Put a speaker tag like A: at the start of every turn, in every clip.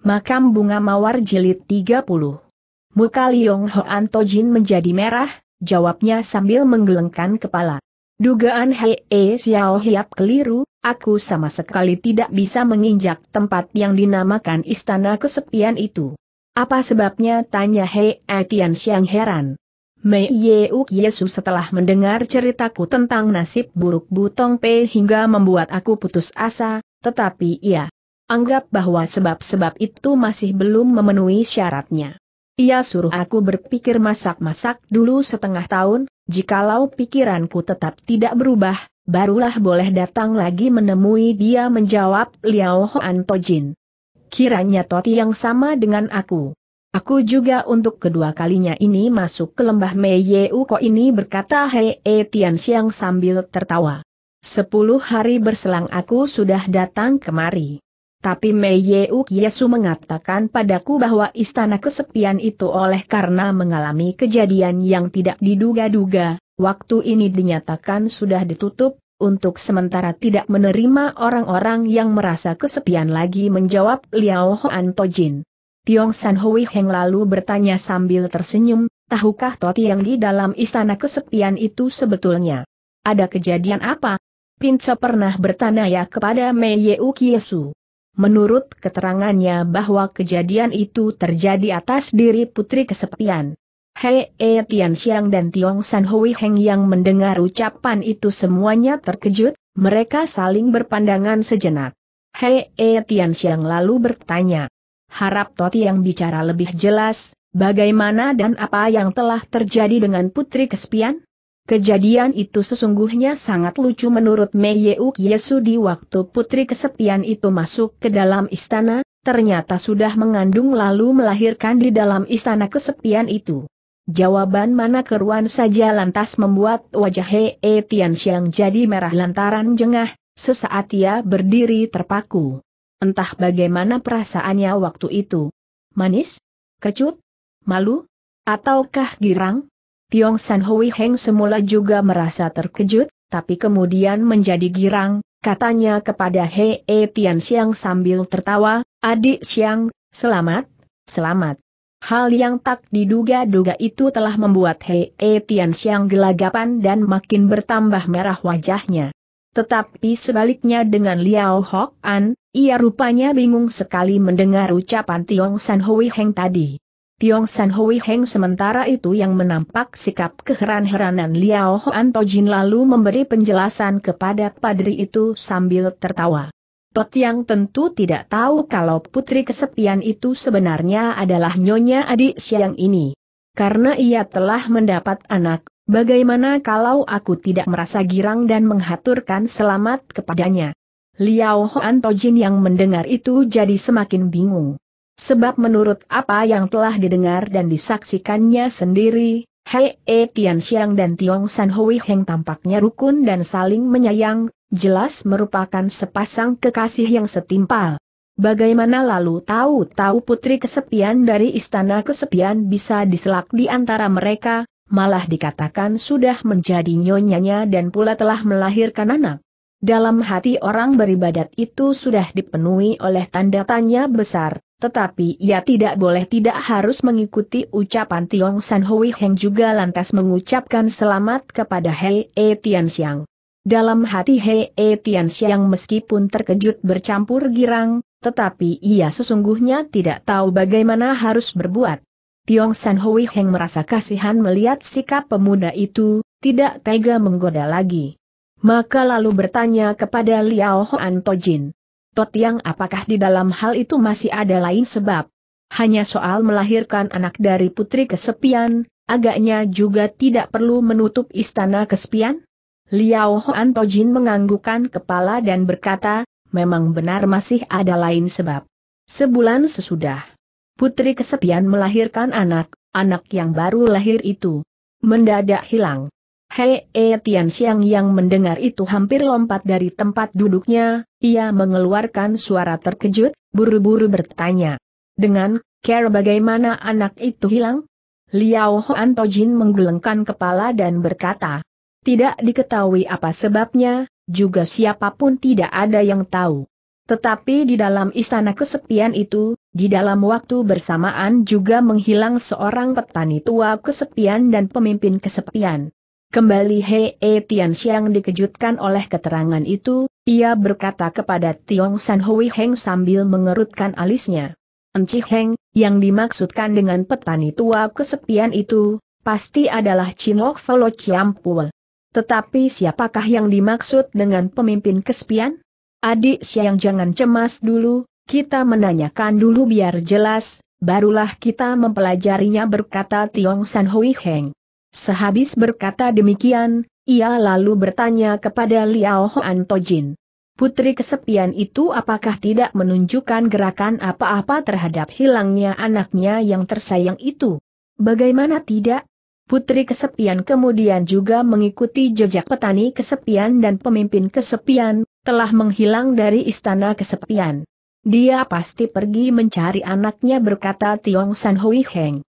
A: Makam Bunga Mawar Jilid 30 Muka Liong Hoan Tojin menjadi merah, jawabnya sambil menggelengkan kepala. Dugaan Hei e Xiao Hiap keliru, aku sama sekali tidak bisa menginjak tempat yang dinamakan Istana Kesepian itu. Apa sebabnya tanya Hei e Tian Xiang heran. Mei Yeuk Yesus setelah mendengar ceritaku tentang nasib buruk Butong Pei hingga membuat aku putus asa, tetapi ia anggap bahwa sebab-sebab itu masih belum memenuhi syaratnya. Ia suruh aku berpikir masak-masak dulu setengah tahun, jikalau pikiranku tetap tidak berubah, barulah boleh datang lagi menemui dia menjawab Liao Hoan Tojin. Kiranya Toti yang sama dengan aku. Aku juga untuk kedua kalinya ini masuk ke lembah Mei Ko ini berkata Hei E Tian Xiang sambil tertawa. Sepuluh hari berselang aku sudah datang kemari. Tapi Mei Yeuk Yesu mengatakan padaku bahwa istana kesepian itu oleh karena mengalami kejadian yang tidak diduga-duga, waktu ini dinyatakan sudah ditutup, untuk sementara tidak menerima orang-orang yang merasa kesepian lagi menjawab Liao Hoan Tojin. Tiong San Hui Heng lalu bertanya sambil tersenyum, tahukah Toti yang di dalam istana kesepian itu sebetulnya? Ada kejadian apa? Pinco pernah bertanya kepada Mei Yeuk Yesu menurut keterangannya bahwa kejadian itu terjadi atas diri putri kesepian. Hei E Tian Xiang dan Tiong San Hui Heng yang mendengar ucapan itu semuanya terkejut, mereka saling berpandangan sejenak. Hei E Tian Xiang lalu bertanya, harap Toti yang bicara lebih jelas, bagaimana dan apa yang telah terjadi dengan putri kesepian? Kejadian itu sesungguhnya sangat lucu menurut Meiyuk Yesu di waktu putri kesepian itu masuk ke dalam istana, ternyata sudah mengandung lalu melahirkan di dalam istana kesepian itu. Jawaban mana keruan saja lantas membuat wajah Hei -he e Tianxiang jadi merah lantaran jengah, sesaat ia berdiri terpaku. Entah bagaimana perasaannya waktu itu. Manis? Kecut? Malu? Ataukah girang? Tiong San Hui Heng semula juga merasa terkejut, tapi kemudian menjadi girang, katanya kepada He e Tian Xiang sambil tertawa, adik Xiang, selamat, selamat. Hal yang tak diduga-duga itu telah membuat He e Tian Xiang gelagapan dan makin bertambah merah wajahnya. Tetapi sebaliknya dengan Liao Hok An, ia rupanya bingung sekali mendengar ucapan Tiong San Hui Heng tadi. Tiong San Hui Heng sementara itu yang menampak sikap keheran-heranan Liao Hoan Tojin lalu memberi penjelasan kepada padri itu sambil tertawa. Tot yang tentu tidak tahu kalau putri kesepian itu sebenarnya adalah nyonya adik siang ini. Karena ia telah mendapat anak, bagaimana kalau aku tidak merasa girang dan menghaturkan selamat kepadanya? Liao Hoan Tojin yang mendengar itu jadi semakin bingung. Sebab menurut apa yang telah didengar dan disaksikannya sendiri, Hei E Tian Xiang dan Tiong San Hui Heng tampaknya rukun dan saling menyayang, jelas merupakan sepasang kekasih yang setimpal. Bagaimana lalu tahu-tahu putri kesepian dari istana kesepian bisa diselak di antara mereka, malah dikatakan sudah menjadi nyonyanya dan pula telah melahirkan anak. Dalam hati orang beribadat itu sudah dipenuhi oleh tanda tanya besar, tetapi ia tidak boleh tidak harus mengikuti ucapan Tiong San Hui Heng juga lantas mengucapkan selamat kepada Hei E Tian Dalam hati Hei E Tian meskipun terkejut bercampur girang, tetapi ia sesungguhnya tidak tahu bagaimana harus berbuat. Tiong San Hui Heng merasa kasihan melihat sikap pemuda itu, tidak tega menggoda lagi. Maka lalu bertanya kepada Liao Hoan Tojin. Totiang apakah di dalam hal itu masih ada lain sebab? Hanya soal melahirkan anak dari putri kesepian, agaknya juga tidak perlu menutup istana kesepian? Liao Hoan Tojin menganggukkan kepala dan berkata, memang benar masih ada lain sebab. Sebulan sesudah, putri kesepian melahirkan anak, anak yang baru lahir itu mendadak hilang. Hei e Tian Xiang yang mendengar itu hampir lompat dari tempat duduknya, ia mengeluarkan suara terkejut, buru-buru bertanya. Dengan, care bagaimana anak itu hilang? Liao Hoan Tojin menggelengkan kepala dan berkata. Tidak diketahui apa sebabnya, juga siapapun tidak ada yang tahu. Tetapi di dalam istana kesepian itu, di dalam waktu bersamaan juga menghilang seorang petani tua kesepian dan pemimpin kesepian. Kembali Hei e Tian Xiang dikejutkan oleh keterangan itu, ia berkata kepada Tiong San Hui Heng sambil mengerutkan alisnya. Enci Heng, yang dimaksudkan dengan petani tua kesepian itu, pasti adalah Chinok Velo Chiampul. Tetapi siapakah yang dimaksud dengan pemimpin kesepian? Adik Xiang jangan cemas dulu, kita menanyakan dulu biar jelas, barulah kita mempelajarinya berkata Tiong San Hui Heng. Sehabis berkata demikian, ia lalu bertanya kepada Liao Hoan Tojin. Putri kesepian itu apakah tidak menunjukkan gerakan apa-apa terhadap hilangnya anaknya yang tersayang itu? Bagaimana tidak? Putri kesepian kemudian juga mengikuti jejak petani kesepian dan pemimpin kesepian, telah menghilang dari istana kesepian. Dia pasti pergi mencari anaknya berkata Tiong San Hui Heng.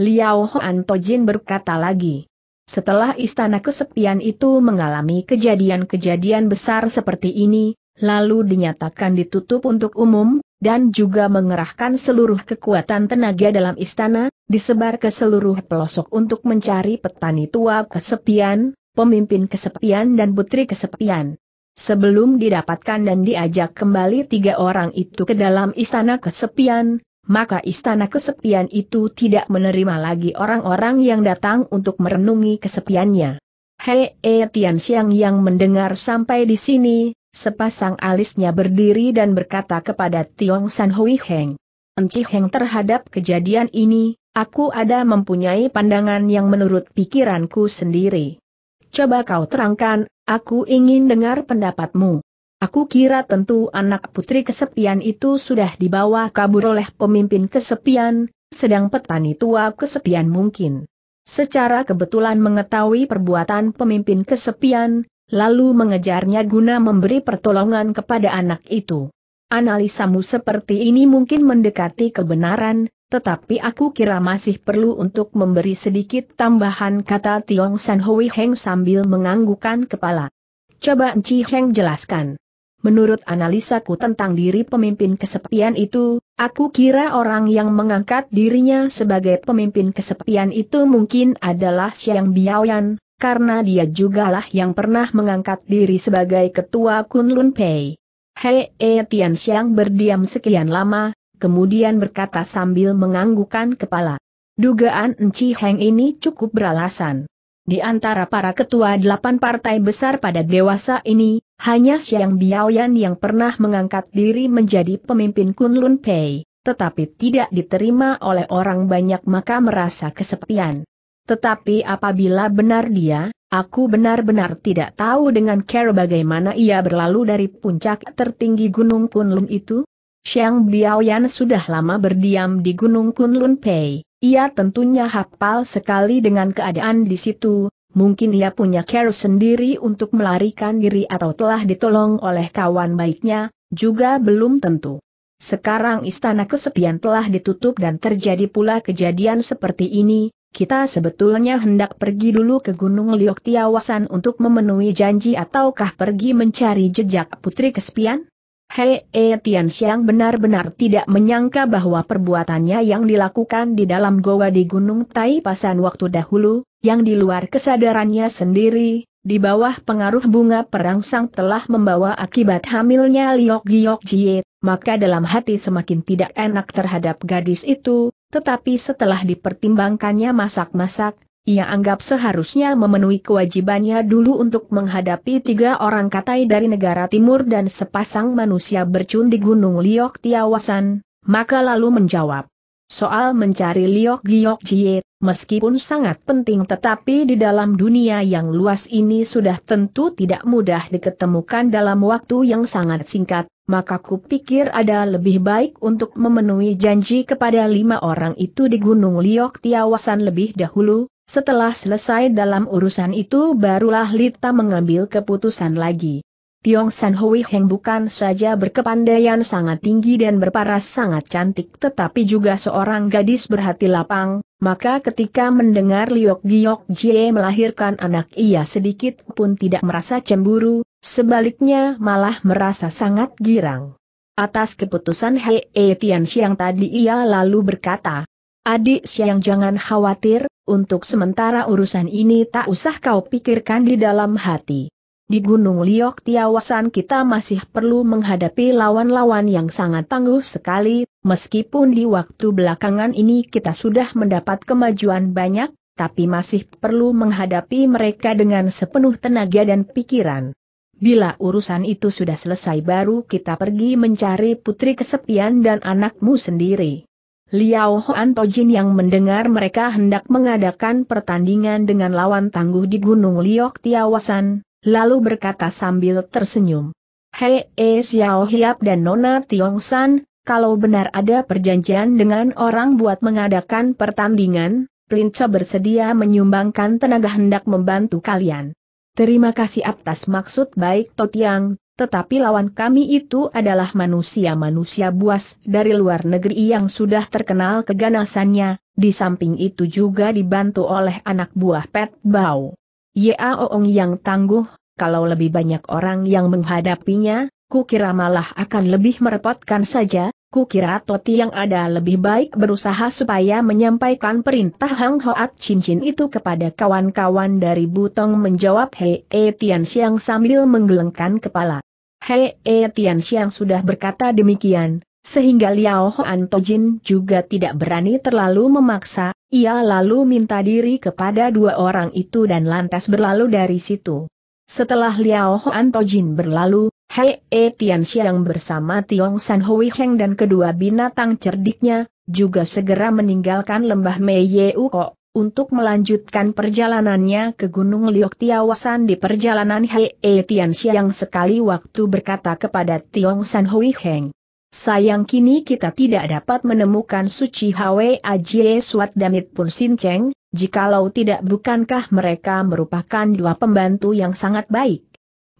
A: Liao Hoan Tojin berkata lagi. Setelah istana kesepian itu mengalami kejadian-kejadian besar seperti ini, lalu dinyatakan ditutup untuk umum, dan juga mengerahkan seluruh kekuatan tenaga dalam istana, disebar ke seluruh pelosok untuk mencari petani tua kesepian, pemimpin kesepian dan putri kesepian. Sebelum didapatkan dan diajak kembali tiga orang itu ke dalam istana kesepian, maka istana kesepian itu tidak menerima lagi orang-orang yang datang untuk merenungi kesepiannya. Hei e Tian Xiang yang mendengar sampai di sini, sepasang alisnya berdiri dan berkata kepada Tiong San Hui Heng. Enci Heng terhadap kejadian ini, aku ada mempunyai pandangan yang menurut pikiranku sendiri. Coba kau terangkan, aku ingin dengar pendapatmu. Aku kira tentu anak putri kesepian itu sudah dibawa kabur oleh pemimpin kesepian, sedang petani tua kesepian mungkin. Secara kebetulan mengetahui perbuatan pemimpin kesepian, lalu mengejarnya guna memberi pertolongan kepada anak itu. Analisamu seperti ini mungkin mendekati kebenaran, tetapi aku kira masih perlu untuk memberi sedikit tambahan kata Tiong San Hui Heng sambil menganggukan kepala. Coba Nci Heng jelaskan. Menurut analisaku tentang diri pemimpin kesepian itu, aku kira orang yang mengangkat dirinya sebagai pemimpin kesepian itu mungkin adalah Xiang Biaoyan, karena dia jugalah yang pernah mengangkat diri sebagai ketua Kunlun Pei. Hei E Tian Xiang berdiam sekian lama, kemudian berkata sambil menganggukan kepala. Dugaan Enci Heng ini cukup beralasan. Di antara para ketua delapan partai besar pada dewasa ini, hanya Xiang Biaoyan yang pernah mengangkat diri menjadi pemimpin Kunlun Pei, tetapi tidak diterima oleh orang banyak maka merasa kesepian. Tetapi apabila benar dia, aku benar-benar tidak tahu dengan care bagaimana ia berlalu dari puncak tertinggi Gunung Kunlun itu. Xiang Biaoyan sudah lama berdiam di Gunung Kunlun Pei. Ia tentunya hafal sekali dengan keadaan di situ, mungkin ia punya care sendiri untuk melarikan diri atau telah ditolong oleh kawan baiknya, juga belum tentu. Sekarang istana kesepian telah ditutup dan terjadi pula kejadian seperti ini, kita sebetulnya hendak pergi dulu ke Gunung Liok Tiawasan untuk memenuhi janji ataukah pergi mencari jejak putri kesepian? Hei E Tian Xiang benar-benar tidak menyangka bahwa perbuatannya yang dilakukan di dalam goa di Gunung Tai Pasan waktu dahulu, yang di luar kesadarannya sendiri, di bawah pengaruh bunga perangsang telah membawa akibat hamilnya Liok Giok Jie, maka dalam hati semakin tidak enak terhadap gadis itu, tetapi setelah dipertimbangkannya masak-masak, ia anggap seharusnya memenuhi kewajibannya dulu untuk menghadapi tiga orang katai dari negara timur dan sepasang manusia bercun di Gunung Liok Tiawasan, maka lalu menjawab. Soal mencari Liok Giok Jie, meskipun sangat penting tetapi di dalam dunia yang luas ini sudah tentu tidak mudah diketemukan dalam waktu yang sangat singkat, maka kupikir ada lebih baik untuk memenuhi janji kepada lima orang itu di Gunung Liok Tiawasan lebih dahulu, setelah selesai dalam urusan itu barulah Lita mengambil keputusan lagi. Tiong San Hui Heng bukan saja berkepandaian sangat tinggi dan berparas sangat cantik tetapi juga seorang gadis berhati lapang, maka ketika mendengar Liok Giok Jie melahirkan anak ia sedikit pun tidak merasa cemburu, Sebaliknya malah merasa sangat girang. Atas keputusan Hei e Tian Xiang tadi ia lalu berkata, Adik Xiang jangan khawatir, untuk sementara urusan ini tak usah kau pikirkan di dalam hati. Di Gunung Liok Tiawasan kita masih perlu menghadapi lawan-lawan yang sangat tangguh sekali, meskipun di waktu belakangan ini kita sudah mendapat kemajuan banyak, tapi masih perlu menghadapi mereka dengan sepenuh tenaga dan pikiran. Bila urusan itu sudah selesai baru kita pergi mencari putri kesepian dan anakmu sendiri. Liao Hoan Tojin yang mendengar mereka hendak mengadakan pertandingan dengan lawan tangguh di Gunung Liok Tiawasan, lalu berkata sambil tersenyum. Hei E Xiao Hiap dan Nona Tiong San, kalau benar ada perjanjian dengan orang buat mengadakan pertandingan, Plinca bersedia menyumbangkan tenaga hendak membantu kalian. Terima kasih atas maksud baik Totiang, tetapi lawan kami itu adalah manusia-manusia buas dari luar negeri yang sudah terkenal keganasannya, di samping itu juga dibantu oleh anak buah Pet Bao. Oong yang tangguh, kalau lebih banyak orang yang menghadapinya, kukira malah akan lebih merepotkan saja, Kukira Toti yang ada lebih baik berusaha supaya menyampaikan perintah Hang Hoat cincin itu kepada kawan-kawan dari Butong menjawab Hei e Tian sambil menggelengkan kepala. Hei e Tian sudah berkata demikian, sehingga Liao Hoan Tojin juga tidak berani terlalu memaksa, ia lalu minta diri kepada dua orang itu dan lantas berlalu dari situ. Setelah Liao Hoan Tojin berlalu, Hei E eh, Tian bersama Tiong San Hui Heng dan kedua binatang cerdiknya, juga segera meninggalkan lembah Mei Ye Uko, untuk melanjutkan perjalanannya ke Gunung Liok Tiawasan di perjalanan Hei E eh, Tian sekali waktu berkata kepada Tiong San Hui Heng. Sayang kini kita tidak dapat menemukan Suci Hwe Ajie Suat Damit Pun Sin Cheng, jikalau tidak bukankah mereka merupakan dua pembantu yang sangat baik.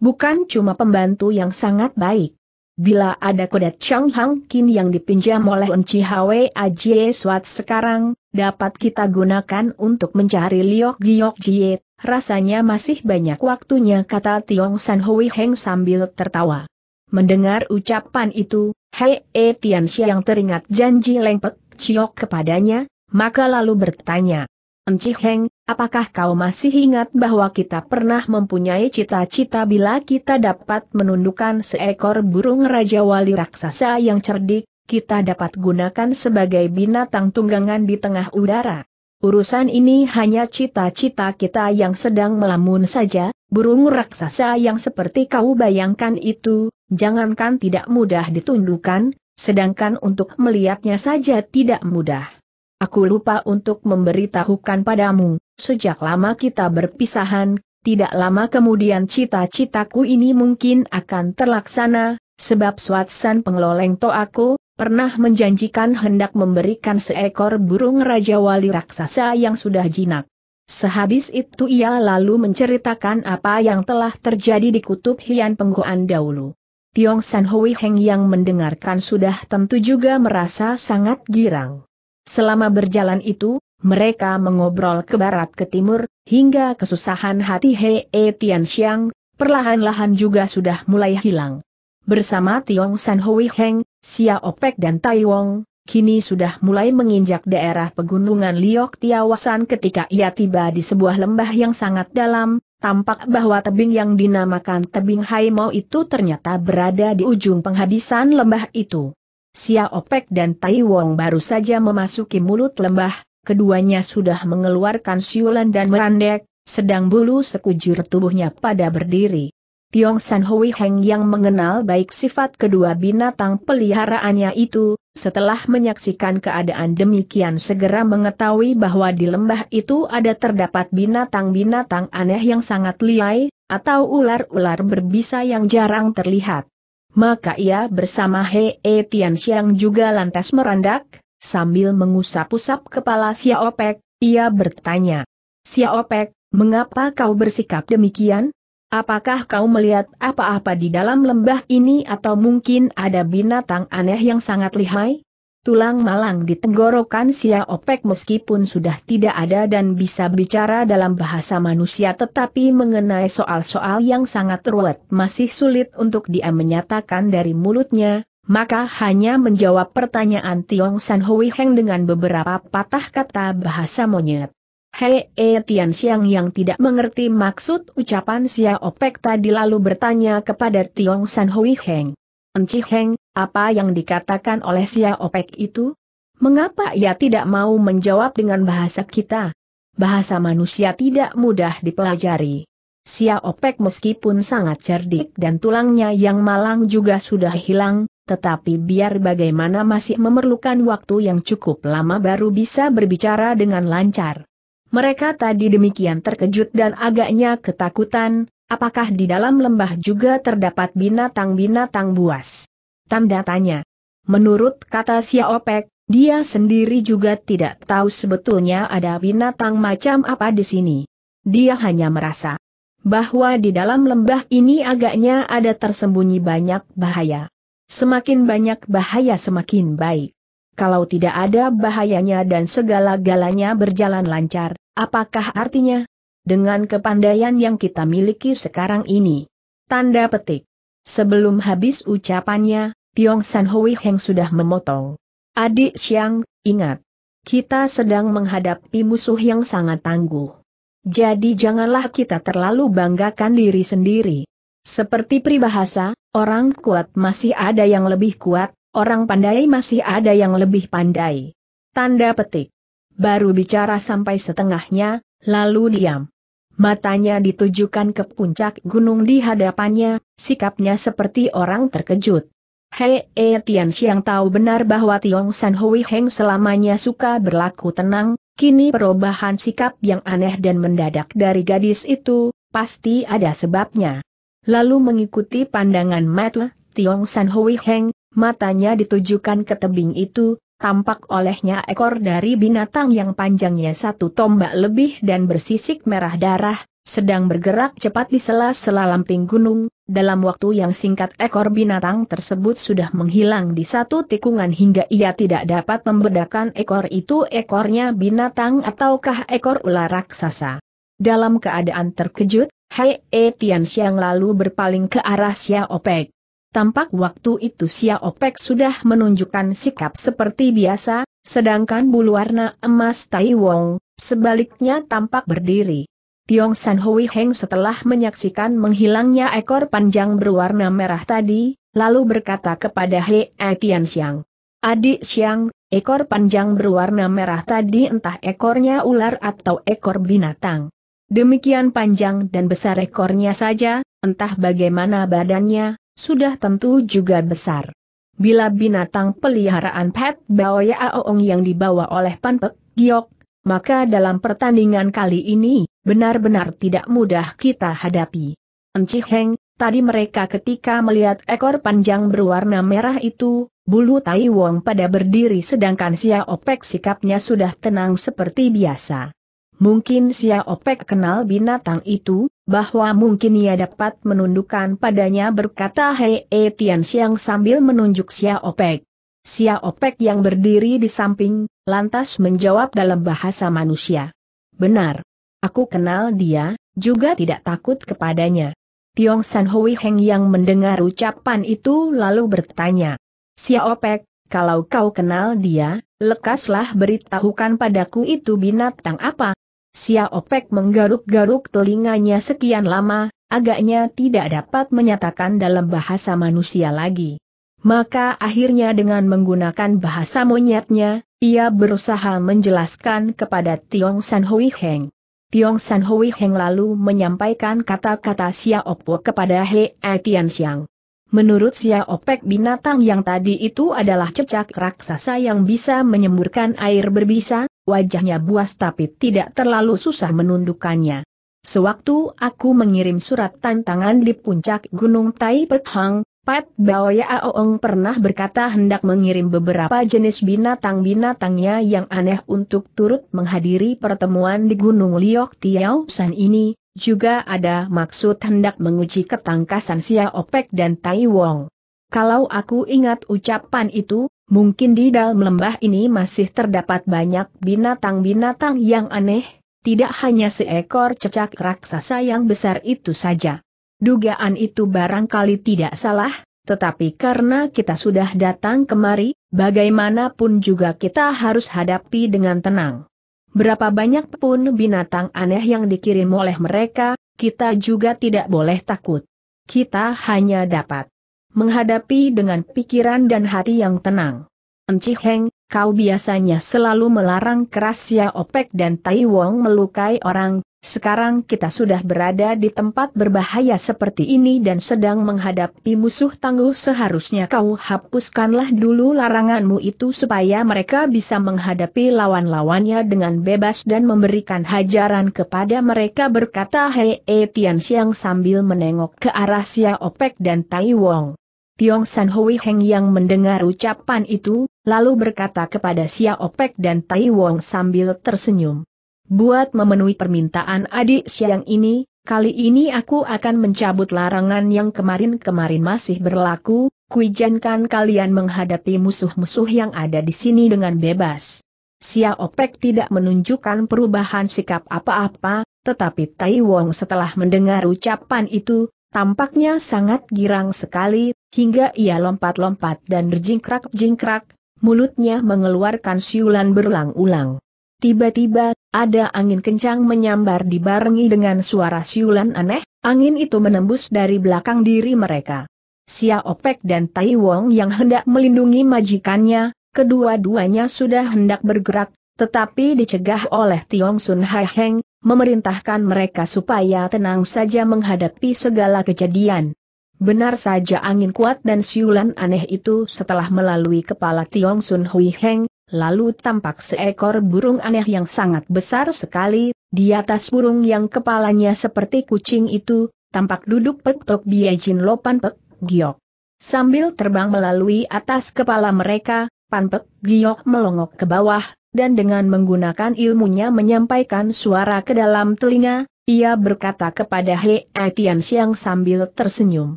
A: Bukan cuma pembantu yang sangat baik. Bila ada kuda Chang Hang Kin yang dipinjam oleh Unci Hwe Ajie Swat sekarang, dapat kita gunakan untuk mencari Liok Giok Jie, rasanya masih banyak waktunya kata Tiong San Hui Heng sambil tertawa. Mendengar ucapan itu, Hei E Tianxia yang teringat janji lengpek Chiok kepadanya, maka lalu bertanya, Enci Heng, apakah kau masih ingat bahwa kita pernah mempunyai cita-cita bila kita dapat menundukkan seekor burung Raja Wali Raksasa yang cerdik, kita dapat gunakan sebagai binatang tunggangan di tengah udara. Urusan ini hanya cita-cita kita yang sedang melamun saja, burung raksasa yang seperti kau bayangkan itu, jangankan tidak mudah ditundukkan, sedangkan untuk melihatnya saja tidak mudah. Aku lupa untuk memberitahukan padamu, sejak lama kita berpisahan, tidak lama kemudian cita-citaku ini mungkin akan terlaksana, sebab Swatsan pengeloleng toaku, pernah menjanjikan hendak memberikan seekor burung Raja Wali Raksasa yang sudah jinak. Sehabis itu ia lalu menceritakan apa yang telah terjadi di kutub Hian Penggoan dahulu. Tiong San Hui Heng yang mendengarkan sudah tentu juga merasa sangat girang. Selama berjalan itu, mereka mengobrol ke barat ke timur, hingga kesusahan hati He e Tian Xiang, perlahan-lahan juga sudah mulai hilang. Bersama Tiong San Hui Heng, Xia Opek dan Tai Wong, kini sudah mulai menginjak daerah pegunungan Liok Tiawasan ketika ia tiba di sebuah lembah yang sangat dalam, tampak bahwa tebing yang dinamakan tebing Haimau itu ternyata berada di ujung penghabisan lembah itu. Sia Opek dan Tai Wong baru saja memasuki mulut lembah, keduanya sudah mengeluarkan siulan dan merandek, sedang bulu sekujur tubuhnya pada berdiri. Tiong San Hui Heng yang mengenal baik sifat kedua binatang peliharaannya itu, setelah menyaksikan keadaan demikian segera mengetahui bahwa di lembah itu ada terdapat binatang-binatang aneh yang sangat liai, atau ular-ular berbisa yang jarang terlihat maka ia bersama He e Tian Xiang juga lantas merandak, sambil mengusap-usap kepala Xiao Siaopek, ia bertanya. Xiao Siaopek, mengapa kau bersikap demikian? Apakah kau melihat apa-apa di dalam lembah ini atau mungkin ada binatang aneh yang sangat lihai? Tulang malang di tenggorokan Sia Opek meskipun sudah tidak ada dan bisa bicara dalam bahasa manusia tetapi mengenai soal-soal yang sangat ruwet masih sulit untuk dia menyatakan dari mulutnya, maka hanya menjawab pertanyaan Tiong San Hui Heng dengan beberapa patah kata bahasa monyet. Hei e Tian Xiang yang tidak mengerti maksud ucapan Sia Opek tadi lalu bertanya kepada Tiong San Hui Heng. Enci Heng, apa yang dikatakan oleh Sia Opek itu? Mengapa ia tidak mau menjawab dengan bahasa kita? Bahasa manusia tidak mudah dipelajari. Sia Opek meskipun sangat cerdik dan tulangnya yang malang juga sudah hilang, tetapi biar bagaimana masih memerlukan waktu yang cukup lama baru bisa berbicara dengan lancar. Mereka tadi demikian terkejut dan agaknya ketakutan, apakah di dalam lembah juga terdapat binatang-binatang buas. Tanda tanya. Menurut kata Siopek, dia sendiri juga tidak tahu sebetulnya ada binatang macam apa di sini. Dia hanya merasa bahwa di dalam lembah ini agaknya ada tersembunyi banyak bahaya. Semakin banyak bahaya semakin baik. Kalau tidak ada bahayanya dan segala-galanya berjalan lancar, apakah artinya? Dengan kepandaian yang kita miliki sekarang ini. Tanda petik. Sebelum habis ucapannya, Tiong San Hui Heng sudah memotong. Adik Xiang, ingat. Kita sedang menghadapi musuh yang sangat tangguh. Jadi janganlah kita terlalu banggakan diri sendiri. Seperti pribahasa, orang kuat masih ada yang lebih kuat, orang pandai masih ada yang lebih pandai. Tanda petik. Baru bicara sampai setengahnya, lalu diam. Matanya ditujukan ke puncak gunung di hadapannya, sikapnya seperti orang terkejut. Hei, E Tian Xiang tahu benar bahwa Tiong San Hui Heng selamanya suka berlaku tenang, kini perubahan sikap yang aneh dan mendadak dari gadis itu, pasti ada sebabnya. Lalu mengikuti pandangan mata Tiong San Hui Heng, matanya ditujukan ke tebing itu, tampak olehnya ekor dari binatang yang panjangnya satu tombak lebih dan bersisik merah darah, sedang bergerak cepat di sela-sela lamping gunung, dalam waktu yang singkat ekor binatang tersebut sudah menghilang di satu tikungan hingga ia tidak dapat membedakan ekor itu ekornya binatang ataukah ekor ular raksasa. Dalam keadaan terkejut, Hai E Tian Xiang lalu berpaling ke arah Xia Opek. Tampak waktu itu Xia Opek sudah menunjukkan sikap seperti biasa, sedangkan bulu warna emas Tai Wong, sebaliknya tampak berdiri. Tiong San Hui Heng setelah menyaksikan menghilangnya ekor panjang berwarna merah tadi, lalu berkata kepada He Tian Siang. Adik Xiang, ekor panjang berwarna merah tadi entah ekornya ular atau ekor binatang. Demikian panjang dan besar ekornya saja, entah bagaimana badannya, sudah tentu juga besar. Bila binatang peliharaan Pet Ya Aoong yang dibawa oleh Panpek Giok, maka dalam pertandingan kali ini, benar-benar tidak mudah kita hadapi. Enci Heng, tadi mereka ketika melihat ekor panjang berwarna merah itu, bulu Tai Wong pada berdiri sedangkan Sia Opek sikapnya sudah tenang seperti biasa. Mungkin Sia Opek kenal binatang itu, bahwa mungkin ia dapat menundukkan padanya berkata Hei E Tian Siang sambil menunjuk Sia Opek. Sia Opek yang berdiri di samping, lantas menjawab dalam bahasa manusia. Benar. Aku kenal dia, juga tidak takut kepadanya. Tiong San Hui Heng yang mendengar ucapan itu lalu bertanya. Siopek, kalau kau kenal dia, lekaslah beritahukan padaku itu binatang apa. Siopek menggaruk-garuk telinganya sekian lama, agaknya tidak dapat menyatakan dalam bahasa manusia lagi. Maka akhirnya dengan menggunakan bahasa monyetnya, ia berusaha menjelaskan kepada Tiong San Hui Heng. Tiong San Hui Heng lalu menyampaikan kata-kata Xiao kepada He Etian Xiang. Menurut Xiao binatang yang tadi itu adalah cecak raksasa yang bisa menyemburkan air berbisa, wajahnya buas tapi tidak terlalu susah menundukkannya. Sewaktu aku mengirim surat tantangan di puncak Gunung Tai Pek Hang, Pat Baoya Aoong pernah berkata hendak mengirim beberapa jenis binatang-binatangnya yang aneh untuk turut menghadiri pertemuan di Gunung Liok Tiao San ini, juga ada maksud hendak menguji ketangkasan Sia Opek dan Tai Wong. Kalau aku ingat ucapan itu, mungkin di dalam lembah ini masih terdapat banyak binatang-binatang yang aneh, tidak hanya seekor cecak raksasa yang besar itu saja. Dugaan itu barangkali tidak salah, tetapi karena kita sudah datang kemari, bagaimanapun juga kita harus hadapi dengan tenang. Berapa banyak pun binatang aneh yang dikirim oleh mereka, kita juga tidak boleh takut. Kita hanya dapat menghadapi dengan pikiran dan hati yang tenang. Enci Heng, kau biasanya selalu melarang keras ya Opek dan Tai Wong melukai orang, sekarang kita sudah berada di tempat berbahaya seperti ini dan sedang menghadapi musuh tangguh seharusnya kau hapuskanlah dulu laranganmu itu supaya mereka bisa menghadapi lawan-lawannya dengan bebas dan memberikan hajaran kepada mereka berkata Hei Tian Xiang sambil menengok ke arah Sia Opek dan Tai Wong. Tiong San Hui Heng yang mendengar ucapan itu, lalu berkata kepada Xia Opek dan Tai Wong sambil tersenyum. Buat memenuhi permintaan adik siang ini, kali ini aku akan mencabut larangan yang kemarin-kemarin masih berlaku, kuijankan kalian menghadapi musuh-musuh yang ada di sini dengan bebas. Xia Opek tidak menunjukkan perubahan sikap apa-apa, tetapi Tai Wong setelah mendengar ucapan itu, tampaknya sangat girang sekali, hingga ia lompat-lompat dan berjingkrak-jingkrak, mulutnya mengeluarkan siulan berulang-ulang. Tiba-tiba, ada angin kencang menyambar dibarengi dengan suara siulan aneh, angin itu menembus dari belakang diri mereka. Sia Opek dan Tai Wong yang hendak melindungi majikannya, kedua-duanya sudah hendak bergerak, tetapi dicegah oleh Tiong Sun Hai Heng, memerintahkan mereka supaya tenang saja menghadapi segala kejadian. Benar saja angin kuat dan siulan aneh itu setelah melalui kepala Tiong Sun Hui Heng, lalu tampak seekor burung aneh yang sangat besar sekali, di atas burung yang kepalanya seperti kucing itu, tampak duduk Pek Tok Biajin Lopan Pek Giok. Sambil terbang melalui atas kepala mereka, panpek Giok melongok ke bawah, dan dengan menggunakan ilmunya menyampaikan suara ke dalam telinga, ia berkata kepada He Tian Siang sambil tersenyum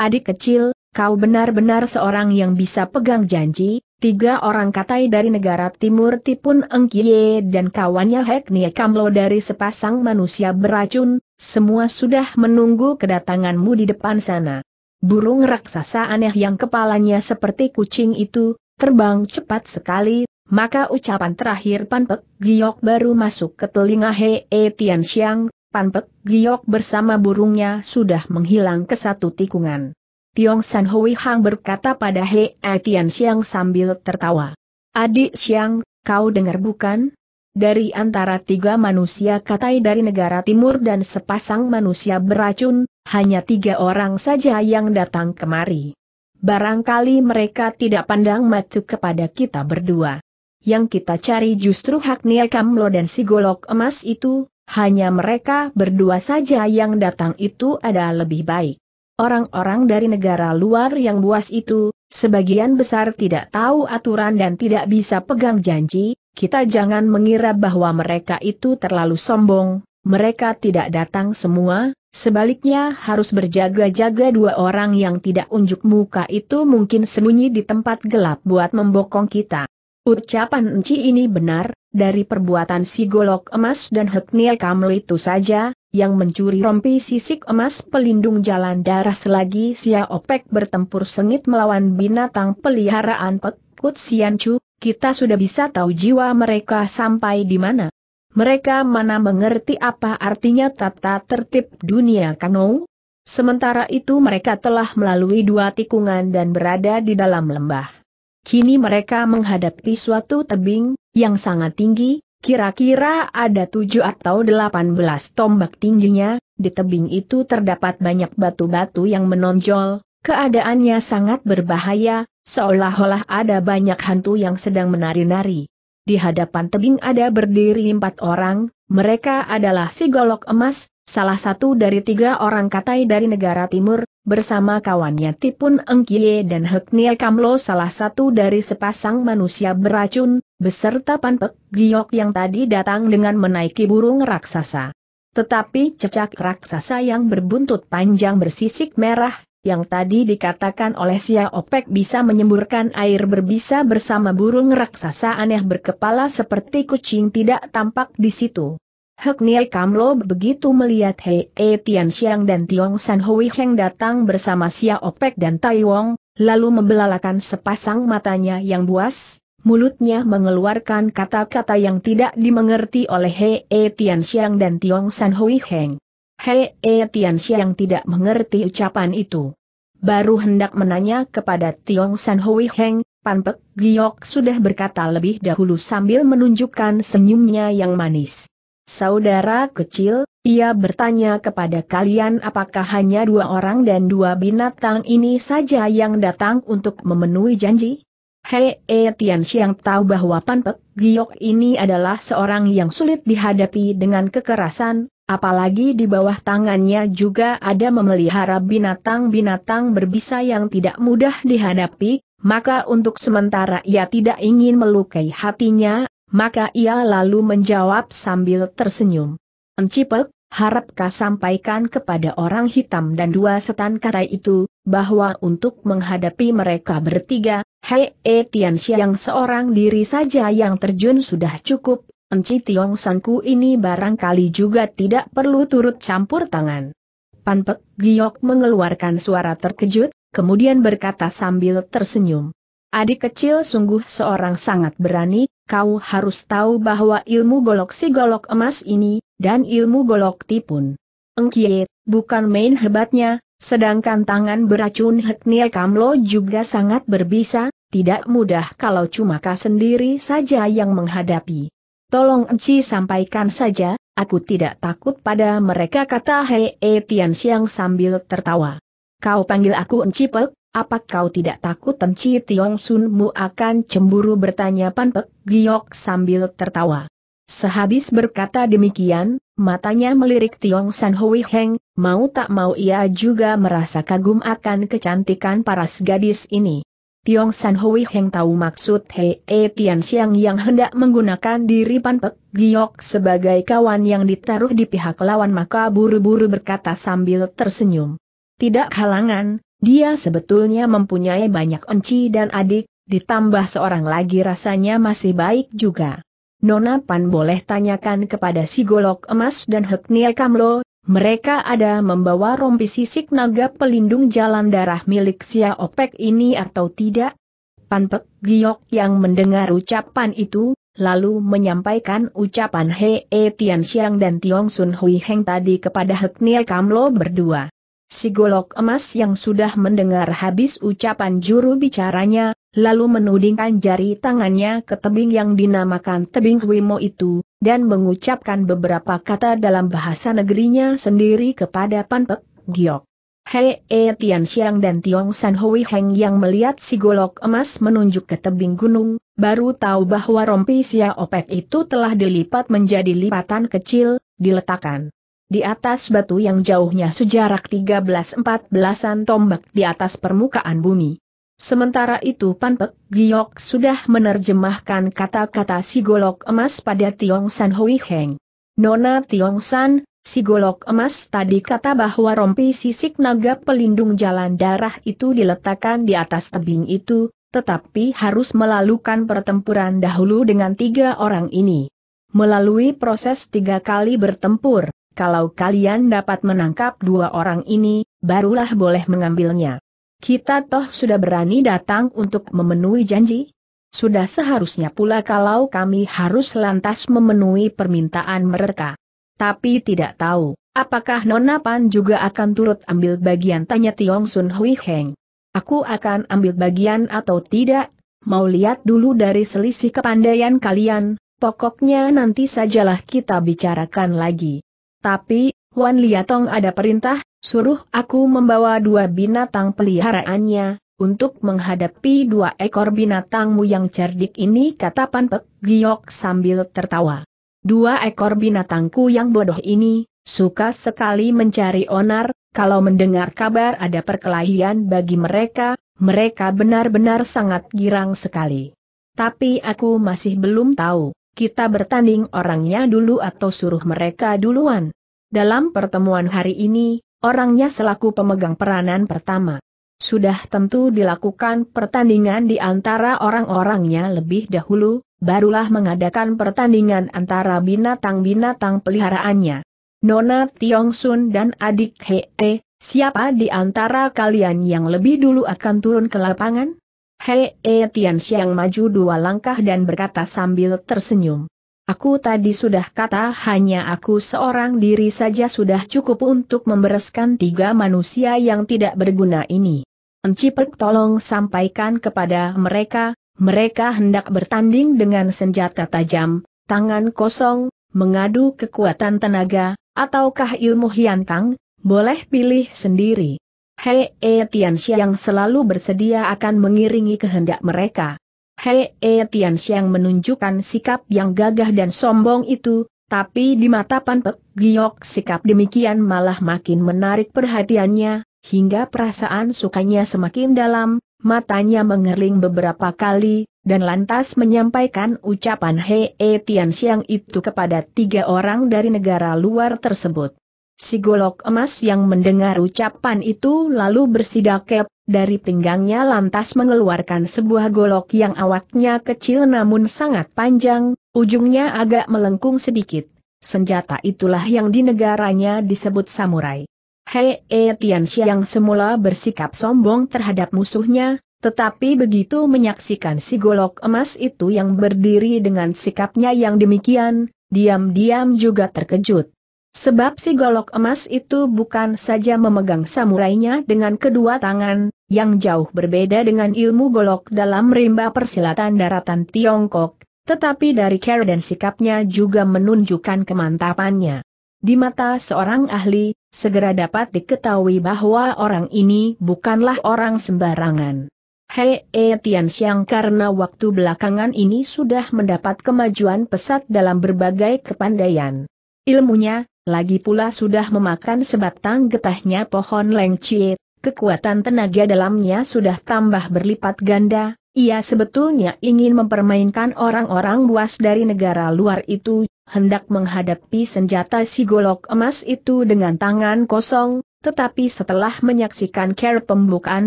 A: adik kecil, kau benar-benar seorang yang bisa pegang janji, tiga orang katai dari negara timur Tipun Engkie dan kawannya Heknie Kamlo dari sepasang manusia beracun, semua sudah menunggu kedatanganmu di depan sana. Burung raksasa aneh yang kepalanya seperti kucing itu, terbang cepat sekali, maka ucapan terakhir Panpek Pek Giok baru masuk ke telinga Hei Tian Xiang, Pantek Giok bersama burungnya sudah menghilang ke satu tikungan. Tiong San Hui Hang berkata pada He Tian Xiang sambil tertawa. Adik Xiang, kau dengar bukan? Dari antara tiga manusia katai dari negara timur dan sepasang manusia beracun, hanya tiga orang saja yang datang kemari. Barangkali mereka tidak pandang macu kepada kita berdua. Yang kita cari justru hak lo dan si golok emas itu, hanya mereka berdua saja yang datang itu ada lebih baik. Orang-orang dari negara luar yang buas itu, sebagian besar tidak tahu aturan dan tidak bisa pegang janji, kita jangan mengira bahwa mereka itu terlalu sombong, mereka tidak datang semua, sebaliknya harus berjaga-jaga dua orang yang tidak unjuk muka itu mungkin sembunyi di tempat gelap buat membokong kita. Ucapan Enci ini benar, dari perbuatan si golok emas dan Heknia Kamel itu saja, yang mencuri rompi sisik emas pelindung jalan darah selagi Sia Opek bertempur sengit melawan binatang peliharaan Pekut Siancu, kita sudah bisa tahu jiwa mereka sampai di mana. Mereka mana mengerti apa artinya tata tertib dunia kano? Sementara itu mereka telah melalui dua tikungan dan berada di dalam lembah. Kini mereka menghadapi suatu tebing, yang sangat tinggi, kira-kira ada tujuh atau delapan belas tombak tingginya, di tebing itu terdapat banyak batu-batu yang menonjol, keadaannya sangat berbahaya, seolah-olah ada banyak hantu yang sedang menari-nari. Di hadapan tebing ada berdiri empat orang, mereka adalah si golok emas, salah satu dari tiga orang katai dari negara timur, bersama kawannya Tipun Engkie dan Heknia Kamlo salah satu dari sepasang manusia beracun, beserta Panpek Giok yang tadi datang dengan menaiki burung raksasa. Tetapi cecak raksasa yang berbuntut panjang bersisik merah, yang tadi dikatakan oleh Sia Opek bisa menyemburkan air berbisa bersama burung raksasa aneh berkepala seperti kucing tidak tampak di situ. Hek Niel Kamlo begitu melihat Hei E Tian Xiang dan Tiong San Hui Heng datang bersama Sia Opek dan Tai Wong, lalu membelalakan sepasang matanya yang buas, mulutnya mengeluarkan kata-kata yang tidak dimengerti oleh Hei E Tian Xiang dan Tiong San Hui Heng. Hei E eh, Tianxia yang tidak mengerti ucapan itu. Baru hendak menanya kepada Tiong San Hui Heng, Pan Giok sudah berkata lebih dahulu sambil menunjukkan senyumnya yang manis. Saudara kecil, ia bertanya kepada kalian apakah hanya dua orang dan dua binatang ini saja yang datang untuk memenuhi janji? Hei E Tian tahu bahwa Panpek Pek Giok ini adalah seorang yang sulit dihadapi dengan kekerasan, Apalagi di bawah tangannya juga ada memelihara binatang-binatang berbisa yang tidak mudah dihadapi, maka untuk sementara ia tidak ingin melukai hatinya, maka ia lalu menjawab sambil tersenyum. Encipek, harapkah sampaikan kepada orang hitam dan dua setan kata itu, bahwa untuk menghadapi mereka bertiga, Hei e Tianxia yang seorang diri saja yang terjun sudah cukup, Enci Tiong Sanku ini barangkali juga tidak perlu turut campur tangan. Panpek Giok mengeluarkan suara terkejut, kemudian berkata sambil tersenyum. Adik kecil sungguh seorang sangat berani, kau harus tahu bahwa ilmu golok si golok emas ini, dan ilmu golok tipun. Engkie, bukan main hebatnya, sedangkan tangan beracun Heknia Kamlo juga sangat berbisa, tidak mudah kalau cuma kau sendiri saja yang menghadapi. Tolong Enci sampaikan saja, aku tidak takut pada mereka kata Hei e Tian Siang sambil tertawa. Kau panggil aku Enci Pek, apa kau tidak takut Enci Tiong Sunmu akan cemburu bertanya Pan Pek Giok sambil tertawa. Sehabis berkata demikian, matanya melirik Tiong San Hui Heng, mau tak mau ia juga merasa kagum akan kecantikan paras gadis ini. Tiong San Hui Heng tahu maksud Hei E Tian Xiang yang hendak menggunakan diri Pan Pek Giok sebagai kawan yang ditaruh di pihak lawan maka buru-buru berkata sambil tersenyum. Tidak halangan, dia sebetulnya mempunyai banyak enci dan adik, ditambah seorang lagi rasanya masih baik juga. Nona Pan boleh tanyakan kepada si golok emas dan Hek Nia Kamlo, mereka ada membawa rompi sisik naga pelindung jalan darah milik Sia Opek ini atau tidak? Panpek Giok yang mendengar ucapan itu, lalu menyampaikan ucapan He -he Tian Xiang dan Tiong Sun Hui Heng tadi kepada Nia Kamlo berdua. Si golok emas yang sudah mendengar habis ucapan juru bicaranya, lalu menudingkan jari tangannya ke tebing yang dinamakan tebing Huimo itu, dan mengucapkan beberapa kata dalam bahasa negerinya sendiri kepada Pan Pek, Giok. Hei E Tian Xiang dan Tiong San Hui Heng yang melihat si golok emas menunjuk ke tebing gunung, baru tahu bahwa rompi Sia Opek itu telah dilipat menjadi lipatan kecil, diletakkan di atas batu yang jauhnya sejarak 13-14an tombak di atas permukaan bumi. Sementara itu Pan Panpek Giok sudah menerjemahkan kata-kata si golok emas pada Tiong San Hui Heng. Nona Tiong San, si golok emas tadi kata bahwa rompi sisik naga pelindung jalan darah itu diletakkan di atas tebing itu, tetapi harus melalukan pertempuran dahulu dengan tiga orang ini. Melalui proses tiga kali bertempur, kalau kalian dapat menangkap dua orang ini, barulah boleh mengambilnya. Kita toh sudah berani datang untuk memenuhi janji? Sudah seharusnya pula kalau kami harus lantas memenuhi permintaan mereka. Tapi tidak tahu, apakah Nona Pan juga akan turut ambil bagian tanya Tiong Sun Hui Heng. Aku akan ambil bagian atau tidak, mau lihat dulu dari selisih kepandaian kalian, pokoknya nanti sajalah kita bicarakan lagi. Tapi, Wan Liatong ada perintah, Suruh aku membawa dua binatang peliharaannya, untuk menghadapi dua ekor binatangmu yang cerdik ini kata Pan Giok sambil tertawa. Dua ekor binatangku yang bodoh ini, suka sekali mencari onar, kalau mendengar kabar ada perkelahian bagi mereka, mereka benar-benar sangat girang sekali. Tapi aku masih belum tahu, kita bertanding orangnya dulu atau suruh mereka duluan. Dalam pertemuan hari ini, orangnya selaku pemegang peranan pertama. Sudah tentu dilakukan pertandingan di antara orang-orangnya lebih dahulu, barulah mengadakan pertandingan antara binatang-binatang peliharaannya. Nona Tiong Sun dan adik Hee, siapa di antara kalian yang lebih dulu akan turun ke lapangan? Hee Tian Xiang maju dua langkah dan berkata sambil tersenyum. Aku tadi sudah kata hanya aku seorang diri saja sudah cukup untuk membereskan tiga manusia yang tidak berguna ini. Encipek tolong sampaikan kepada mereka, mereka hendak bertanding dengan senjata tajam, tangan kosong, mengadu kekuatan tenaga, ataukah ilmu hiantang, boleh pilih sendiri. Hei E yang selalu bersedia akan mengiringi kehendak mereka. Hei eh, Tian Siang menunjukkan sikap yang gagah dan sombong itu, tapi di mata Pan Pek Giok sikap demikian malah makin menarik perhatiannya, hingga perasaan sukanya semakin dalam, matanya mengerling beberapa kali, dan lantas menyampaikan ucapan Hei eh, Tian Siang itu kepada tiga orang dari negara luar tersebut. Si golok emas yang mendengar ucapan itu lalu bersidakep, dari pinggangnya lantas mengeluarkan sebuah golok yang awaknya kecil namun sangat panjang, ujungnya agak melengkung sedikit. Senjata itulah yang di negaranya disebut samurai. Hei e yang semula bersikap sombong terhadap musuhnya, tetapi begitu menyaksikan si golok emas itu yang berdiri dengan sikapnya yang demikian, diam-diam juga terkejut. Sebab si golok emas itu bukan saja memegang samurainya dengan kedua tangan, yang jauh berbeda dengan ilmu golok dalam rimba persilatan daratan Tiongkok, tetapi dari cara dan sikapnya juga menunjukkan kemantapannya. Di mata seorang ahli, segera dapat diketahui bahwa orang ini bukanlah orang sembarangan. Hei e Tian karena waktu belakangan ini sudah mendapat kemajuan pesat dalam berbagai kepandaian. Ilmunya, lagi pula sudah memakan sebatang getahnya pohon lengcie, kekuatan tenaga dalamnya sudah tambah berlipat ganda, ia sebetulnya ingin mempermainkan orang-orang buas dari negara luar itu, hendak menghadapi senjata si golok emas itu dengan tangan kosong, tetapi setelah menyaksikan care pembukaan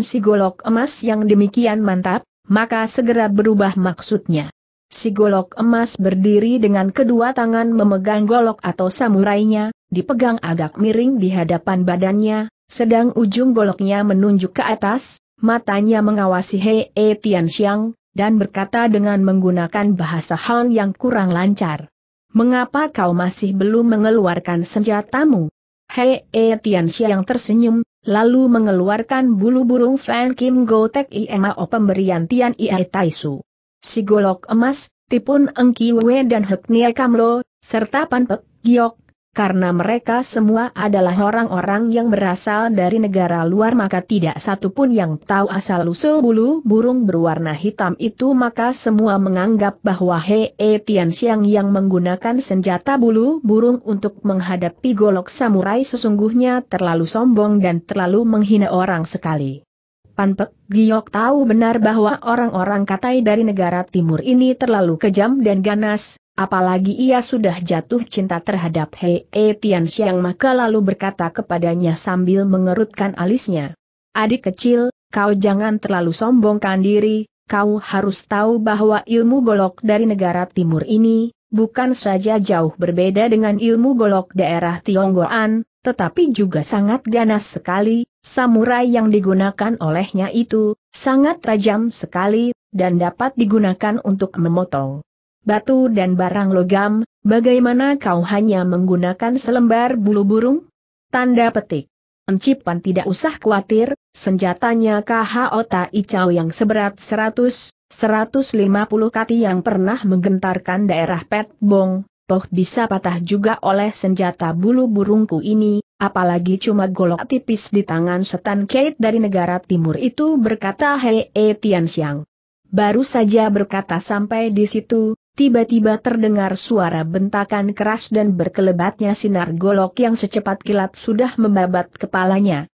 A: si golok emas yang demikian mantap, maka segera berubah maksudnya. Si golok emas berdiri dengan kedua tangan memegang golok atau samurainya, dipegang agak miring di hadapan badannya, sedang ujung goloknya menunjuk ke atas, matanya mengawasi Hei e Tianxiang, dan berkata dengan menggunakan bahasa Han yang kurang lancar. Mengapa kau masih belum mengeluarkan senjatamu? Hei e Tianxia tersenyum, lalu mengeluarkan bulu burung Fan Kim Go Tek Iemao pemberian Tian Iai Taisu si golok emas, tipun engkiwe dan heknia kamlo, serta panpek, giok, karena mereka semua adalah orang-orang yang berasal dari negara luar maka tidak satupun yang tahu asal-usul bulu burung berwarna hitam itu maka semua menganggap bahwa Hei e Tian Xiang yang menggunakan senjata bulu burung untuk menghadapi golok samurai sesungguhnya terlalu sombong dan terlalu menghina orang sekali. Pan Giok tahu benar bahwa orang-orang Katai dari negara timur ini terlalu kejam dan ganas, apalagi ia sudah jatuh cinta terhadap Hei E Tian maka lalu berkata kepadanya sambil mengerutkan alisnya. Adik kecil, kau jangan terlalu sombongkan diri, kau harus tahu bahwa ilmu golok dari negara timur ini, bukan saja jauh berbeda dengan ilmu golok daerah Tionggoan, tetapi juga sangat ganas sekali, Samurai yang digunakan olehnya itu, sangat tajam sekali, dan dapat digunakan untuk memotong batu dan barang logam, bagaimana kau hanya menggunakan selembar bulu burung? Tanda petik. Encipan tidak usah khawatir, senjatanya KH Ota yang seberat 100, 150 kati yang pernah menggentarkan daerah pet bong toh bisa patah juga oleh senjata bulu burungku ini, apalagi cuma golok tipis di tangan setan Kate dari negara timur itu berkata Hei E Tian Baru saja berkata sampai di situ, tiba-tiba terdengar suara bentakan keras dan berkelebatnya sinar golok yang secepat kilat sudah membabat kepalanya.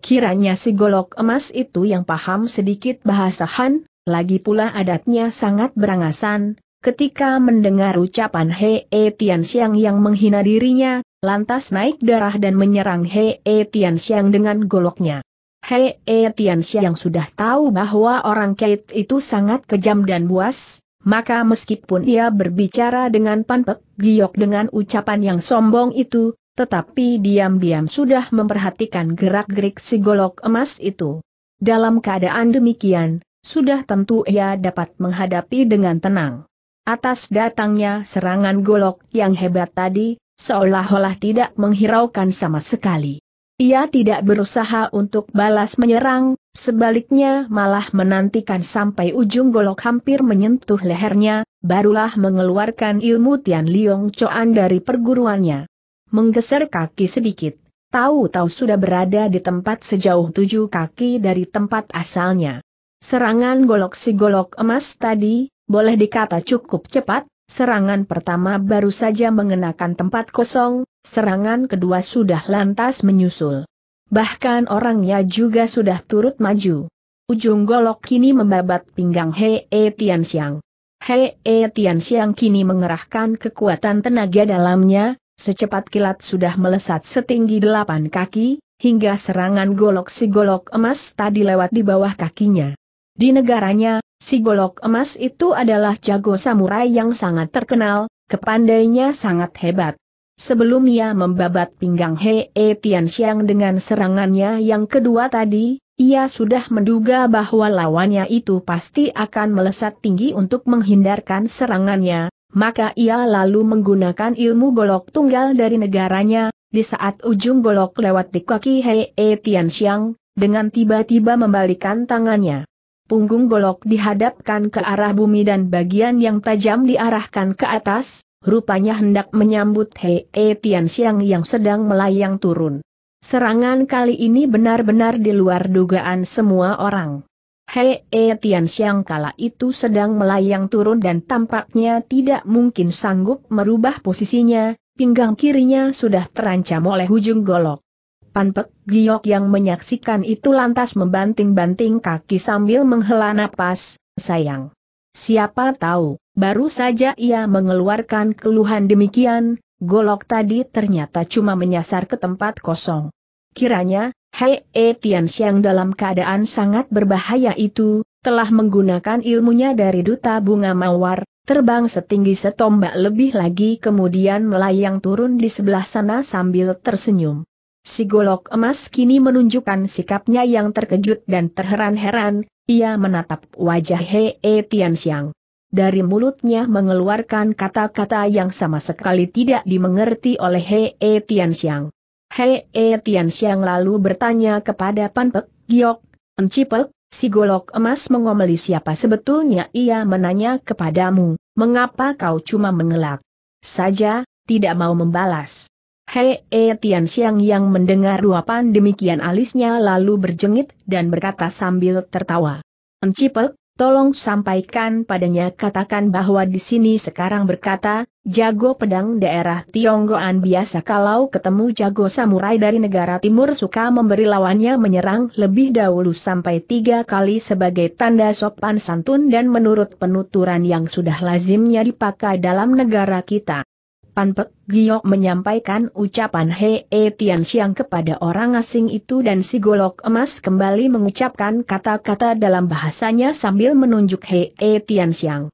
A: Kiranya si golok emas itu yang paham sedikit bahasa Han, lagi pula adatnya sangat berangasan, Ketika mendengar ucapan He E Tian Xiang yang menghina dirinya, lantas naik darah dan menyerang He E Tian Xiang dengan goloknya. He E Tian Xiang sudah tahu bahwa orang Kate itu sangat kejam dan buas, maka meskipun ia berbicara dengan Panpek Giok dengan ucapan yang sombong itu, tetapi diam-diam sudah memperhatikan gerak-gerik si golok emas itu. Dalam keadaan demikian, sudah tentu ia dapat menghadapi dengan tenang. Atas datangnya serangan golok yang hebat tadi, seolah-olah tidak menghiraukan sama sekali. Ia tidak berusaha untuk balas menyerang, sebaliknya malah menantikan sampai ujung golok hampir menyentuh lehernya, barulah mengeluarkan ilmu Tian Liong Choan dari perguruannya. Menggeser kaki sedikit, tahu-tahu sudah berada di tempat sejauh tujuh kaki dari tempat asalnya. Serangan golok si golok emas tadi, boleh dikata cukup cepat, serangan pertama baru saja mengenakan tempat kosong, serangan kedua sudah lantas menyusul. Bahkan orangnya juga sudah turut maju. Ujung golok kini membabat pinggang He e Tianxiang. He e Tianxiang kini mengerahkan kekuatan tenaga dalamnya, secepat kilat sudah melesat setinggi delapan kaki, hingga serangan golok si golok emas tadi lewat di bawah kakinya. Di negaranya, si golok emas itu adalah jago samurai yang sangat terkenal, kepandainya sangat hebat. Sebelum ia membabat pinggang Hei e Tianxiang dengan serangannya yang kedua tadi, ia sudah menduga bahwa lawannya itu pasti akan melesat tinggi untuk menghindarkan serangannya, maka ia lalu menggunakan ilmu golok tunggal dari negaranya, di saat ujung golok lewat di kaki Hei e Tianxiang, dengan tiba-tiba membalikan tangannya punggung golok dihadapkan ke arah bumi dan bagian yang tajam diarahkan ke atas, rupanya hendak menyambut Hei e Tian Xiang yang sedang melayang turun. Serangan kali ini benar-benar di luar dugaan semua orang. Hei e Tian Xiang kala itu sedang melayang turun dan tampaknya tidak mungkin sanggup merubah posisinya, pinggang kirinya sudah terancam oleh ujung golok. Panpek Giok yang menyaksikan itu lantas membanting-banting kaki sambil menghela napas, sayang. Siapa tahu, baru saja ia mengeluarkan keluhan demikian, golok tadi ternyata cuma menyasar ke tempat kosong. Kiranya, Hei E Tian dalam keadaan sangat berbahaya itu, telah menggunakan ilmunya dari duta bunga mawar, terbang setinggi setombak lebih lagi kemudian melayang turun di sebelah sana sambil tersenyum. Si golok emas kini menunjukkan sikapnya yang terkejut dan terheran-heran, ia menatap wajah Hei -he Tianxiang. Dari mulutnya mengeluarkan kata-kata yang sama sekali tidak dimengerti oleh Hei E Tianxiang. Hei -he Tianxiang lalu bertanya kepada Pan Pek, Giok, Encipek, si golok emas mengomeli siapa sebetulnya ia menanya kepadamu, mengapa kau cuma mengelak saja, tidak mau membalas. Hei E Tian Xiang yang mendengar luapan demikian alisnya lalu berjengit dan berkata sambil tertawa. Encipek, tolong sampaikan padanya katakan bahwa di sini sekarang berkata, jago pedang daerah Tionggoan biasa kalau ketemu jago samurai dari negara timur suka memberi lawannya menyerang lebih dahulu sampai tiga kali sebagai tanda sopan santun dan menurut penuturan yang sudah lazimnya dipakai dalam negara kita. Panpek Giok menyampaikan ucapan Hee E Tian Xiang kepada orang asing itu dan si golok emas kembali mengucapkan kata-kata dalam bahasanya sambil menunjuk Hee E Tian Xiang.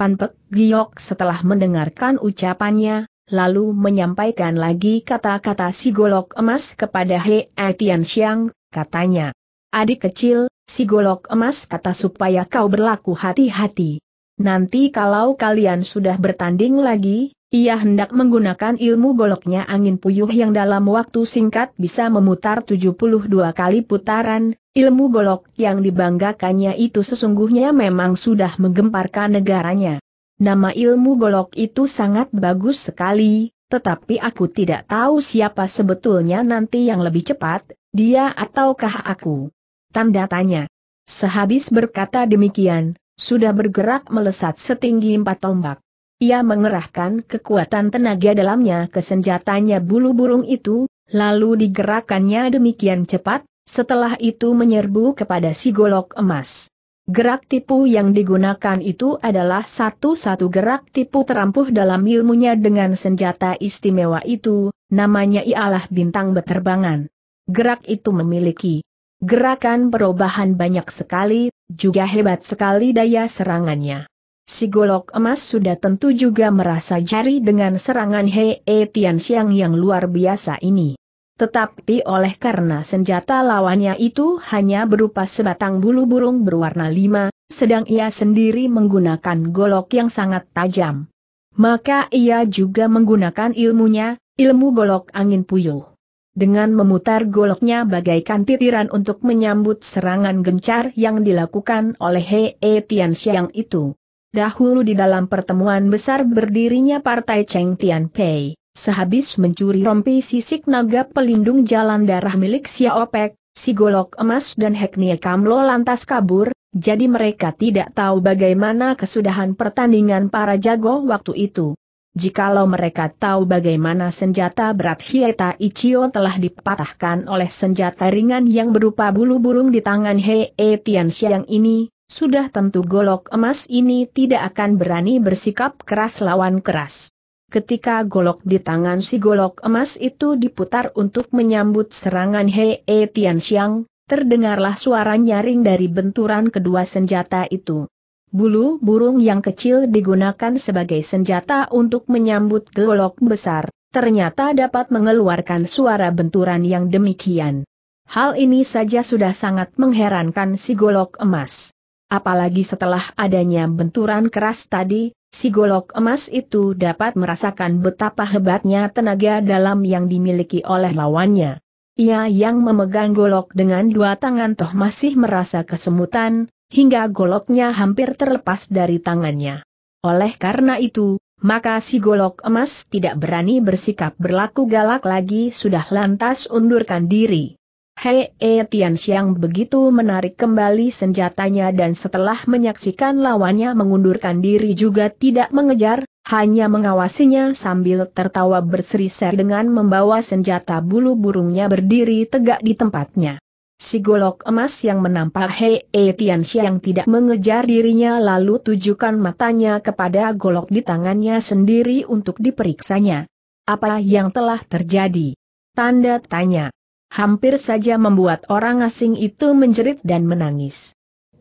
A: Pan Giok setelah mendengarkan ucapannya, lalu menyampaikan lagi kata-kata si golok emas kepada Hee E Tian Xiang, katanya. Adik kecil, si golok emas kata supaya kau berlaku hati-hati. Nanti kalau kalian sudah bertanding lagi, ia hendak menggunakan ilmu goloknya angin puyuh yang dalam waktu singkat bisa memutar 72 kali putaran, ilmu golok yang dibanggakannya itu sesungguhnya memang sudah menggemparkan negaranya. Nama ilmu golok itu sangat bagus sekali, tetapi aku tidak tahu siapa sebetulnya nanti yang lebih cepat, dia ataukah aku. Tanda tanya. Sehabis berkata demikian, sudah bergerak melesat setinggi empat tombak. Ia mengerahkan kekuatan tenaga dalamnya ke senjatanya bulu burung itu, lalu digerakkannya demikian cepat, setelah itu menyerbu kepada si golok emas. Gerak tipu yang digunakan itu adalah satu-satu gerak tipu terampuh dalam ilmunya dengan senjata istimewa itu, namanya ialah bintang beterbangan. Gerak itu memiliki gerakan perubahan banyak sekali, juga hebat sekali daya serangannya si golok emas sudah tentu juga merasa jari dengan serangan Hei e Tian Xiang yang luar biasa ini. Tetapi oleh karena senjata lawannya itu hanya berupa sebatang bulu burung berwarna lima, sedang ia sendiri menggunakan golok yang sangat tajam. Maka ia juga menggunakan ilmunya, ilmu golok angin puyuh. Dengan memutar goloknya bagaikan titiran untuk menyambut serangan gencar yang dilakukan oleh Hei e Tian Xiang itu. Dahulu di dalam pertemuan besar berdirinya Partai Cheng Tian Pei, sehabis mencuri rompi sisik naga pelindung jalan darah milik Xiaopek, si golok emas dan Heknie Kamlo lantas kabur, jadi mereka tidak tahu bagaimana kesudahan pertandingan para jago waktu itu. Jikalau mereka tahu bagaimana senjata berat Hieta Ichio telah dipatahkan oleh senjata ringan yang berupa bulu burung di tangan Hei Tianxiang ini, sudah tentu golok emas ini tidak akan berani bersikap keras lawan keras. Ketika golok di tangan si golok emas itu diputar untuk menyambut serangan Hei e Tianxiang, terdengarlah suara nyaring dari benturan kedua senjata itu. Bulu burung yang kecil digunakan sebagai senjata untuk menyambut golok besar, ternyata dapat mengeluarkan suara benturan yang demikian. Hal ini saja sudah sangat mengherankan si golok emas. Apalagi setelah adanya benturan keras tadi, si golok emas itu dapat merasakan betapa hebatnya tenaga dalam yang dimiliki oleh lawannya. Ia yang memegang golok dengan dua tangan toh masih merasa kesemutan, hingga goloknya hampir terlepas dari tangannya. Oleh karena itu, maka si golok emas tidak berani bersikap berlaku galak lagi sudah lantas undurkan diri. Hei e Tian begitu menarik kembali senjatanya dan setelah menyaksikan lawannya mengundurkan diri juga tidak mengejar, hanya mengawasinya sambil tertawa berseri-seri dengan membawa senjata bulu burungnya berdiri tegak di tempatnya. Si golok emas yang menampak Hei E Tian tidak mengejar dirinya lalu tujukan matanya kepada golok di tangannya sendiri untuk diperiksanya. Apa yang telah terjadi? Tanda tanya hampir saja membuat orang asing itu menjerit dan menangis.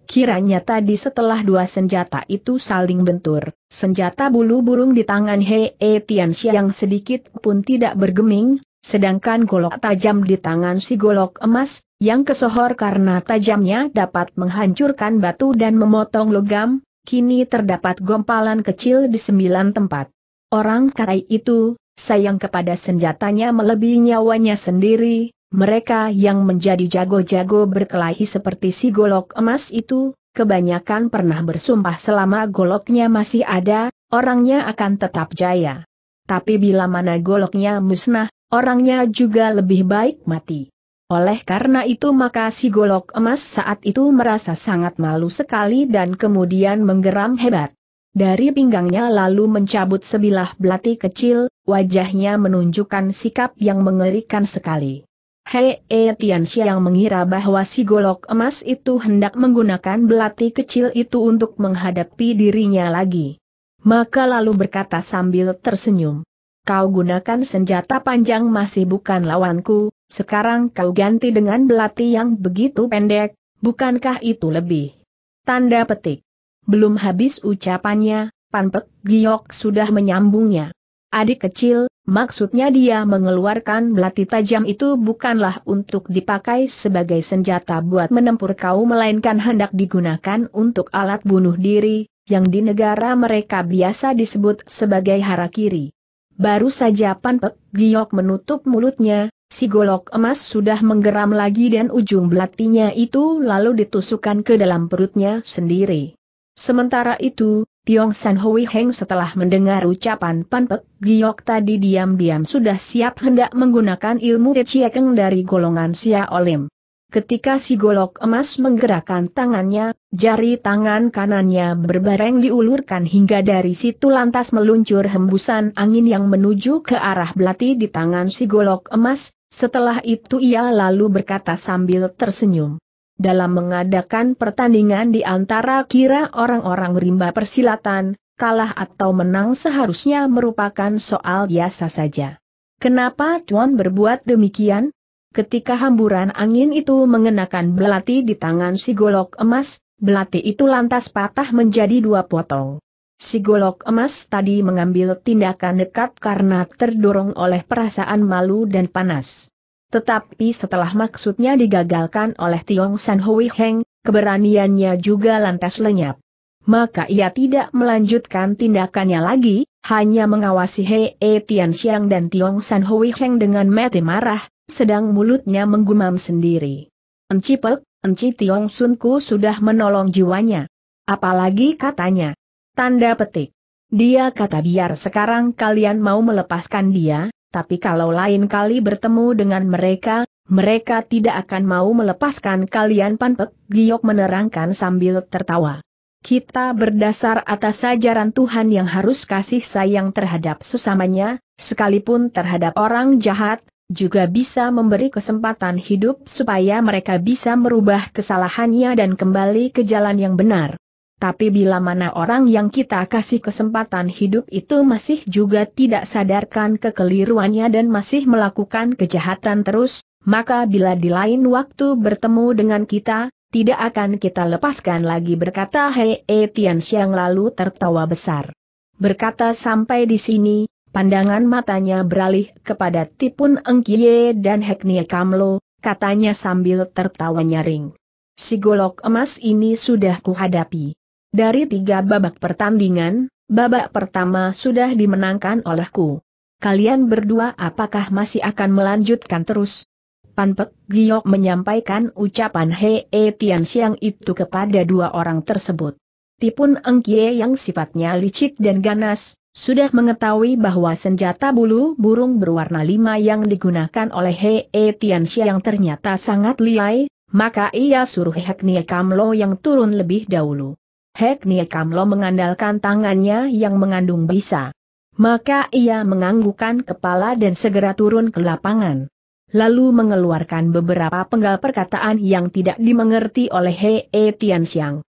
A: Kiranya tadi setelah dua senjata itu saling bentur, senjata bulu burung di tangan He e Tianxia yang sedikit pun tidak bergeming, sedangkan golok tajam di tangan si golok emas, yang kesohor karena tajamnya dapat menghancurkan batu dan memotong logam, kini terdapat gompalan kecil di sembilan tempat. Orang kaya itu, sayang kepada senjatanya melebihi nyawanya sendiri, mereka yang menjadi jago-jago berkelahi seperti si golok emas itu, kebanyakan pernah bersumpah selama goloknya masih ada, orangnya akan tetap jaya. Tapi bila mana goloknya musnah, orangnya juga lebih baik mati. Oleh karena itu maka si golok emas saat itu merasa sangat malu sekali dan kemudian menggeram hebat. Dari pinggangnya lalu mencabut sebilah belati kecil, wajahnya menunjukkan sikap yang mengerikan sekali. Hei e Tian mengira bahwa si golok emas itu hendak menggunakan belati kecil itu untuk menghadapi dirinya lagi. Maka lalu berkata sambil tersenyum. Kau gunakan senjata panjang masih bukan lawanku, sekarang kau ganti dengan belati yang begitu pendek, bukankah itu lebih? Tanda petik. Belum habis ucapannya, Panpek Giok sudah menyambungnya. Adik kecil, maksudnya dia mengeluarkan belati tajam itu bukanlah untuk dipakai sebagai senjata buat menempur kau melainkan hendak digunakan untuk alat bunuh diri, yang di negara mereka biasa disebut sebagai harakiri. Baru saja Panpek Giok menutup mulutnya, si golok emas sudah menggeram lagi dan ujung belatinya itu lalu ditusukkan ke dalam perutnya sendiri. Sementara itu, Tiong San Hui Heng setelah mendengar ucapan Panpek, Pek Giok tadi diam-diam sudah siap hendak menggunakan ilmu Ciekeng dari golongan Sia Olim. Ketika si golok emas menggerakkan tangannya, jari tangan kanannya berbareng diulurkan hingga dari situ lantas meluncur hembusan angin yang menuju ke arah belati di tangan si golok emas, setelah itu ia lalu berkata sambil tersenyum dalam mengadakan pertandingan di antara kira orang-orang rimba persilatan, kalah atau menang seharusnya merupakan soal biasa saja. Kenapa Tuan berbuat demikian? Ketika hamburan angin itu mengenakan belati di tangan si golok emas, belati itu lantas patah menjadi dua potong. Si golok emas tadi mengambil tindakan dekat karena terdorong oleh perasaan malu dan panas. Tetapi setelah maksudnya digagalkan oleh Tiong San Hui Heng, keberaniannya juga lantas lenyap. Maka ia tidak melanjutkan tindakannya lagi, hanya mengawasi Hei e, Tian Xiang dan Tiong San Hui Heng dengan mati marah, sedang mulutnya menggumam sendiri. Enci Pek, Enci Tiong Sunku sudah menolong jiwanya. Apalagi katanya. Tanda petik. Dia kata biar sekarang kalian mau melepaskan dia, tapi kalau lain kali bertemu dengan mereka, mereka tidak akan mau melepaskan kalian Panpek, Giok menerangkan sambil tertawa. Kita berdasar atas ajaran Tuhan yang harus kasih sayang terhadap sesamanya, sekalipun terhadap orang jahat, juga bisa memberi kesempatan hidup supaya mereka bisa merubah kesalahannya dan kembali ke jalan yang benar. Tapi bila mana orang yang kita kasih kesempatan hidup itu masih juga tidak sadarkan kekeliruannya dan masih melakukan kejahatan terus, maka bila di lain waktu bertemu dengan kita, tidak akan kita lepaskan lagi berkata Hei e, Tian lalu tertawa besar. Berkata sampai di sini, pandangan matanya beralih kepada Tipun Engkie dan Heknie Kamlo, katanya sambil tertawa nyaring. Si golok emas ini sudah kuhadapi. Dari tiga babak pertandingan, babak pertama sudah dimenangkan olehku. Kalian berdua apakah masih akan melanjutkan terus? Panpek Giok menyampaikan ucapan Hei e Tian Siang itu kepada dua orang tersebut. Tipun Engkie yang sifatnya licik dan ganas, sudah mengetahui bahwa senjata bulu burung berwarna lima yang digunakan oleh Hei e Tian Siang ternyata sangat liai, maka ia suruh Kam Kamlo yang turun lebih dahulu. Hek Nie Kamlo mengandalkan tangannya yang mengandung bisa. Maka ia menganggukkan kepala dan segera turun ke lapangan. Lalu mengeluarkan beberapa penggal perkataan yang tidak dimengerti oleh He e Tian Xiang.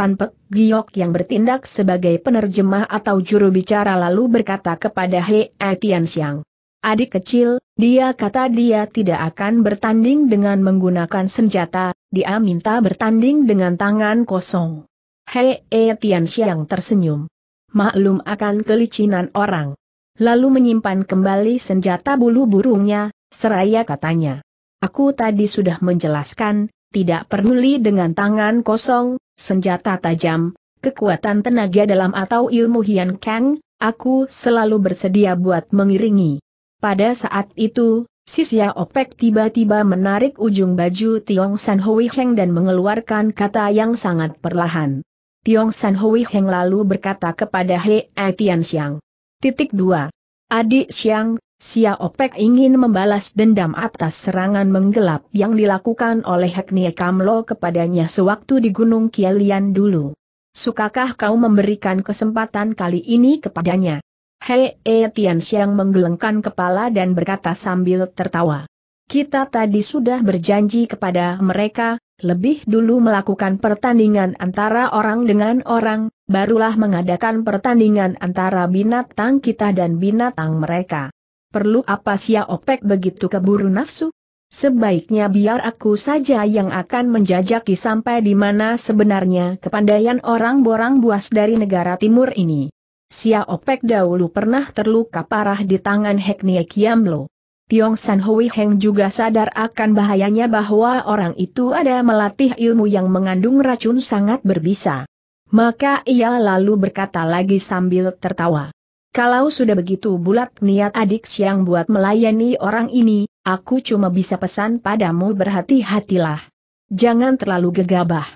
A: Panpek Giok yang bertindak sebagai penerjemah atau juru bicara lalu berkata kepada He e Tian Xiang. Adik kecil, dia kata dia tidak akan bertanding dengan menggunakan senjata, dia minta bertanding dengan tangan kosong. Hei E Tian Xiang tersenyum. Maklum akan kelicinan orang. Lalu menyimpan kembali senjata bulu burungnya, seraya katanya. Aku tadi sudah menjelaskan, tidak peduli dengan tangan kosong, senjata tajam, kekuatan tenaga dalam atau ilmu Hian Kang, aku selalu bersedia buat mengiringi. Pada saat itu, Sisya Opek tiba-tiba menarik ujung baju Tiong San Hui Heng dan mengeluarkan kata yang sangat perlahan. Tiong San Hui Heng lalu berkata kepada He e Tian Xiang. Titik 2. Adik Xiang, Xia Opek ingin membalas dendam atas serangan menggelap yang dilakukan oleh Haknia Kamlo kepadanya sewaktu di Gunung Kialian dulu. Sukakah kau memberikan kesempatan kali ini kepadanya? He E Tian Xiang menggelengkan kepala dan berkata sambil tertawa. Kita tadi sudah berjanji kepada mereka, lebih dulu melakukan pertandingan antara orang dengan orang, barulah mengadakan pertandingan antara binatang kita dan binatang mereka. Perlu apa Sia Opek begitu keburu nafsu? Sebaiknya biar aku saja yang akan menjajaki sampai di mana sebenarnya kepandaian orang borang buas dari negara timur ini. Sia Opek dahulu pernah terluka parah di tangan Heknie Kiamlo. Tiong San Hui Heng juga sadar akan bahayanya bahwa orang itu ada melatih ilmu yang mengandung racun sangat berbisa. Maka ia lalu berkata lagi sambil tertawa. Kalau sudah begitu bulat niat adik siang buat melayani orang ini, aku cuma bisa pesan padamu berhati-hatilah. Jangan terlalu gegabah.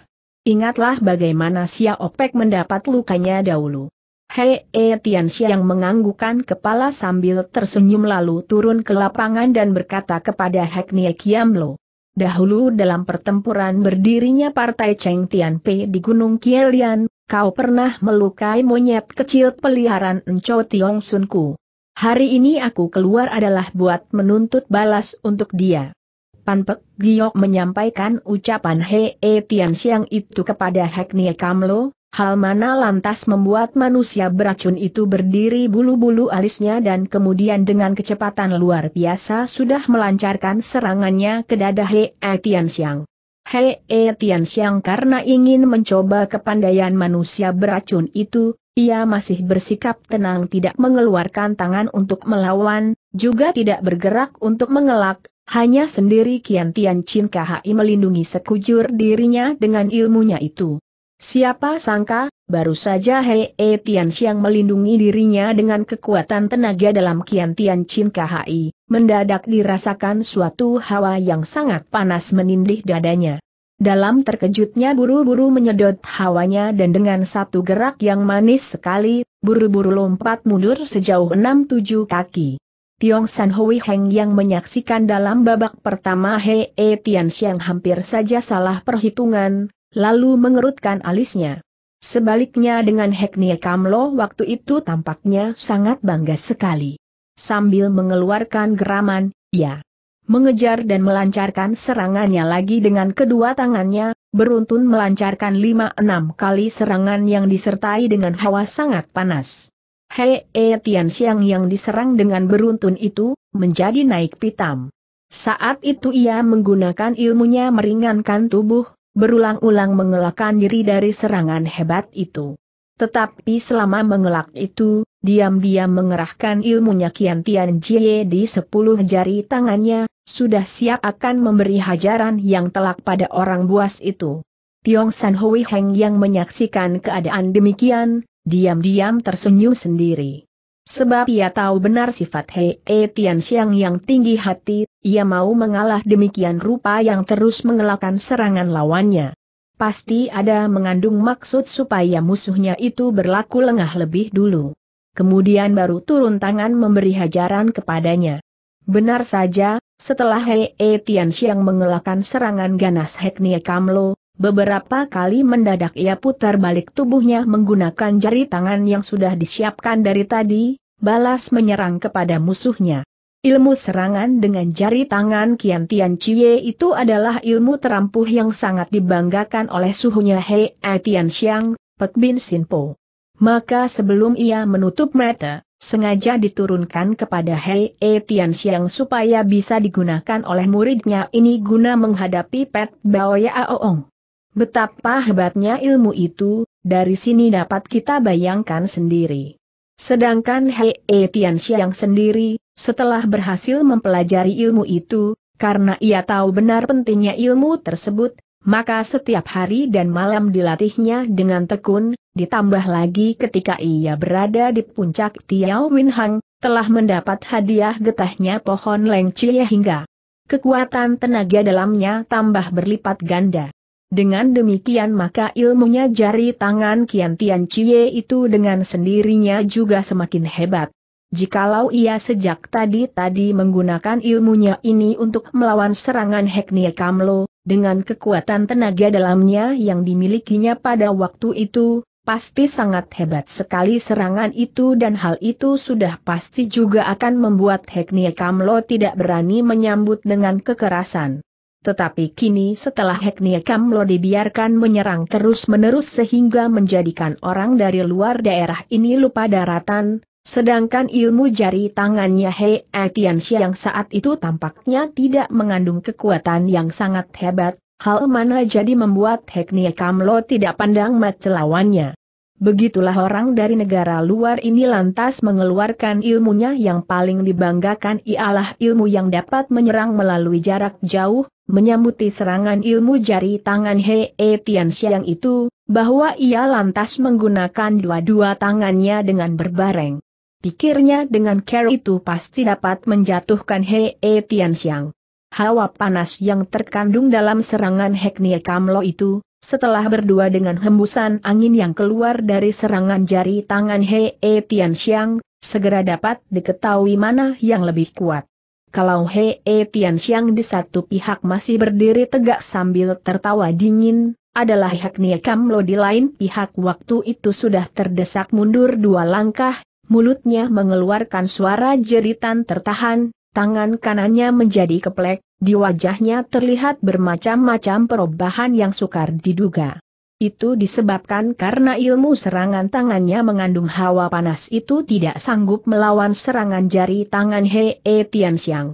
A: Ingatlah bagaimana Sia Opek mendapat lukanya dahulu. Hei E Tian Xiang menganggukkan kepala sambil tersenyum lalu turun ke lapangan dan berkata kepada Hek Nie Kiam Lo. Dahulu dalam pertempuran berdirinya Partai Cheng Tian P di Gunung Kielian, kau pernah melukai monyet kecil peliharaan Enco Tiong Sunku. Hari ini aku keluar adalah buat menuntut balas untuk dia. Pan Pek Giok menyampaikan ucapan Hei e Tian Xiang itu kepada Hek Nie Kam Lo, hal mana lantas membuat manusia beracun itu berdiri bulu-bulu alisnya dan kemudian dengan kecepatan luar biasa sudah melancarkan serangannya ke dada He e Tian Xiang. He e Tian Xiang karena ingin mencoba kepandaian manusia beracun itu, ia masih bersikap tenang tidak mengeluarkan tangan untuk melawan, juga tidak bergerak untuk mengelak, hanya sendiri Kian Tian Chin Khai melindungi sekujur dirinya dengan ilmunya itu. Siapa sangka, baru saja Hei E Tian melindungi dirinya dengan kekuatan tenaga dalam Kian Tian Chin KHI, mendadak dirasakan suatu hawa yang sangat panas menindih dadanya. Dalam terkejutnya buru-buru menyedot hawanya dan dengan satu gerak yang manis sekali, buru-buru lompat mundur sejauh 6-7 kaki. Tiong San Hui Heng yang menyaksikan dalam babak pertama Hei E Tian hampir saja salah perhitungan, lalu mengerutkan alisnya. Sebaliknya dengan Heknie Kamlo waktu itu tampaknya sangat bangga sekali. Sambil mengeluarkan geraman, ya. Mengejar dan melancarkan serangannya lagi dengan kedua tangannya, beruntun melancarkan lima enam kali serangan yang disertai dengan hawa sangat panas. Hei e Tian Xiang yang diserang dengan beruntun itu, menjadi naik pitam. Saat itu ia menggunakan ilmunya meringankan tubuh, berulang-ulang mengelakkan diri dari serangan hebat itu. Tetapi selama mengelak itu, diam-diam mengerahkan ilmunya Kian Tian Jie di sepuluh jari tangannya, sudah siap akan memberi hajaran yang telak pada orang buas itu. Tiong San Hui Heng yang menyaksikan keadaan demikian, diam-diam tersenyum sendiri. Sebab ia tahu benar sifat Hei e Tian yang tinggi hati, ia mau mengalah demikian rupa yang terus mengelakkan serangan lawannya. Pasti ada mengandung maksud supaya musuhnya itu berlaku lengah lebih dulu. Kemudian baru turun tangan memberi hajaran kepadanya. Benar saja, setelah Hei e Tian mengelakkan serangan ganas Heknie Kamlo, Beberapa kali mendadak ia putar balik tubuhnya menggunakan jari tangan yang sudah disiapkan dari tadi, balas menyerang kepada musuhnya. Ilmu serangan dengan jari tangan Kian Tian Chie itu adalah ilmu terampuh yang sangat dibanggakan oleh suhunya Hei A Tian Xiang, Pek Bin Sin Po. Maka sebelum ia menutup mata, sengaja diturunkan kepada Hei A Tian Xiang supaya bisa digunakan oleh muridnya ini guna menghadapi Pet Bao Ya Aoong. Betapa hebatnya ilmu itu, dari sini dapat kita bayangkan sendiri. Sedangkan Hei e Tian sendiri, setelah berhasil mempelajari ilmu itu, karena ia tahu benar pentingnya ilmu tersebut, maka setiap hari dan malam dilatihnya dengan tekun, ditambah lagi ketika ia berada di puncak Tiao Win telah mendapat hadiah getahnya pohon lengcie hingga kekuatan tenaga dalamnya tambah berlipat ganda. Dengan demikian maka ilmunya jari tangan Kian Tian Cie itu dengan sendirinya juga semakin hebat. Jikalau ia sejak tadi-tadi menggunakan ilmunya ini untuk melawan serangan Heknie Kamlo, dengan kekuatan tenaga dalamnya yang dimilikinya pada waktu itu, pasti sangat hebat sekali serangan itu dan hal itu sudah pasti juga akan membuat Heknie Kamlo tidak berani menyambut dengan kekerasan. Tetapi kini setelah Heknia Kamlo dibiarkan menyerang terus-menerus sehingga menjadikan orang dari luar daerah ini lupa daratan, sedangkan ilmu jari tangannya He Atiansi yang saat itu tampaknya tidak mengandung kekuatan yang sangat hebat, hal mana jadi membuat Heknia Kamlo tidak pandang mat lawannya. Begitulah orang dari negara luar ini lantas mengeluarkan ilmunya yang paling dibanggakan ialah ilmu yang dapat menyerang melalui jarak jauh, menyambuti serangan ilmu jari tangan He E Tian Xiang itu, bahwa ia lantas menggunakan dua-dua tangannya dengan berbareng. Pikirnya dengan care itu pasti dapat menjatuhkan He E Tian Xiang. Hawa panas yang terkandung dalam serangan Heknie Kamlo itu, setelah berdua dengan hembusan angin yang keluar dari serangan jari tangan Hei e Tian Xiang, segera dapat diketahui mana yang lebih kuat. Kalau Hei e Tian Xiang di satu pihak masih berdiri tegak sambil tertawa dingin, adalah Hak Niekam Lo di lain pihak waktu itu sudah terdesak mundur dua langkah, mulutnya mengeluarkan suara jeritan tertahan, tangan kanannya menjadi keplek, di wajahnya terlihat bermacam-macam perubahan yang sukar diduga. Itu disebabkan karena ilmu serangan tangannya mengandung hawa panas itu tidak sanggup melawan serangan jari tangan Hei e Tian Tianxiang.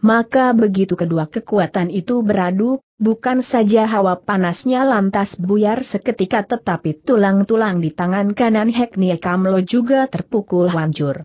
A: Maka begitu kedua kekuatan itu beradu, bukan saja hawa panasnya lantas buyar seketika tetapi tulang-tulang di tangan kanan Nie Kamlo juga terpukul hancur.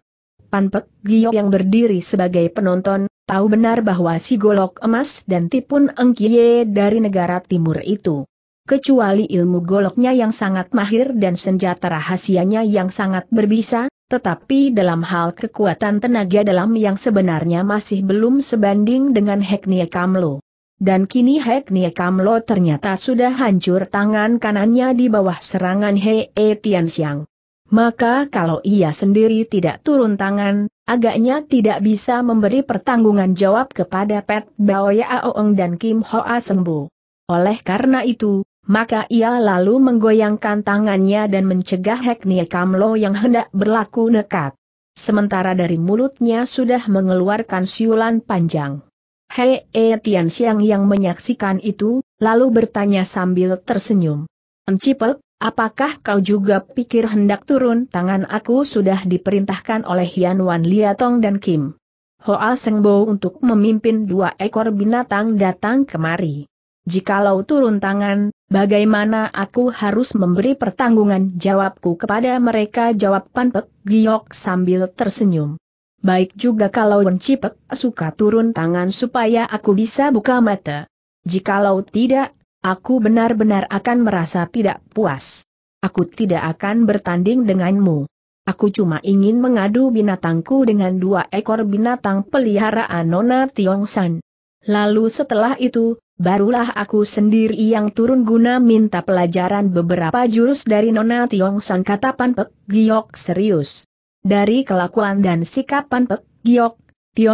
A: Panpek Gio yang berdiri sebagai penonton, tahu benar bahwa si golok emas dan tipun engkie dari negara timur itu. Kecuali ilmu goloknya yang sangat mahir dan senjata rahasianya yang sangat berbisa, tetapi dalam hal kekuatan tenaga dalam yang sebenarnya masih belum sebanding dengan Heknie Kamlo. Dan kini Heknie Kamlo ternyata sudah hancur tangan kanannya di bawah serangan Hei Tianxiang. Maka kalau ia sendiri tidak turun tangan, agaknya tidak bisa memberi pertanggungan jawab kepada Pet Ya Aoeng dan Kim Hoa Sembu. Oleh karena itu, maka ia lalu menggoyangkan tangannya dan mencegah Kam Kamlo yang hendak berlaku nekat. Sementara dari mulutnya sudah mengeluarkan siulan panjang. Hei E Tian Xiang yang menyaksikan itu, lalu bertanya sambil tersenyum. Encipek, Apakah kau juga pikir hendak turun tangan aku sudah diperintahkan oleh Hian Wan Liatong dan Kim? Hoa Sengbo untuk memimpin dua ekor binatang datang kemari. Jikalau turun tangan, bagaimana aku harus memberi pertanggungan jawabku kepada mereka jawaban Pek Giok sambil tersenyum. Baik juga kalau Encipek suka turun tangan supaya aku bisa buka mata. Jikalau tidak, Aku benar-benar akan merasa tidak puas. Aku tidak akan bertanding denganmu. Aku cuma ingin mengadu binatangku dengan dua ekor binatang peliharaan Nona Tiong San. Lalu setelah itu, barulah aku sendiri yang turun guna minta pelajaran beberapa jurus dari Nona Tiong San kata Pan Pek Giok serius. Dari kelakuan dan sikap Pan Pek Giok,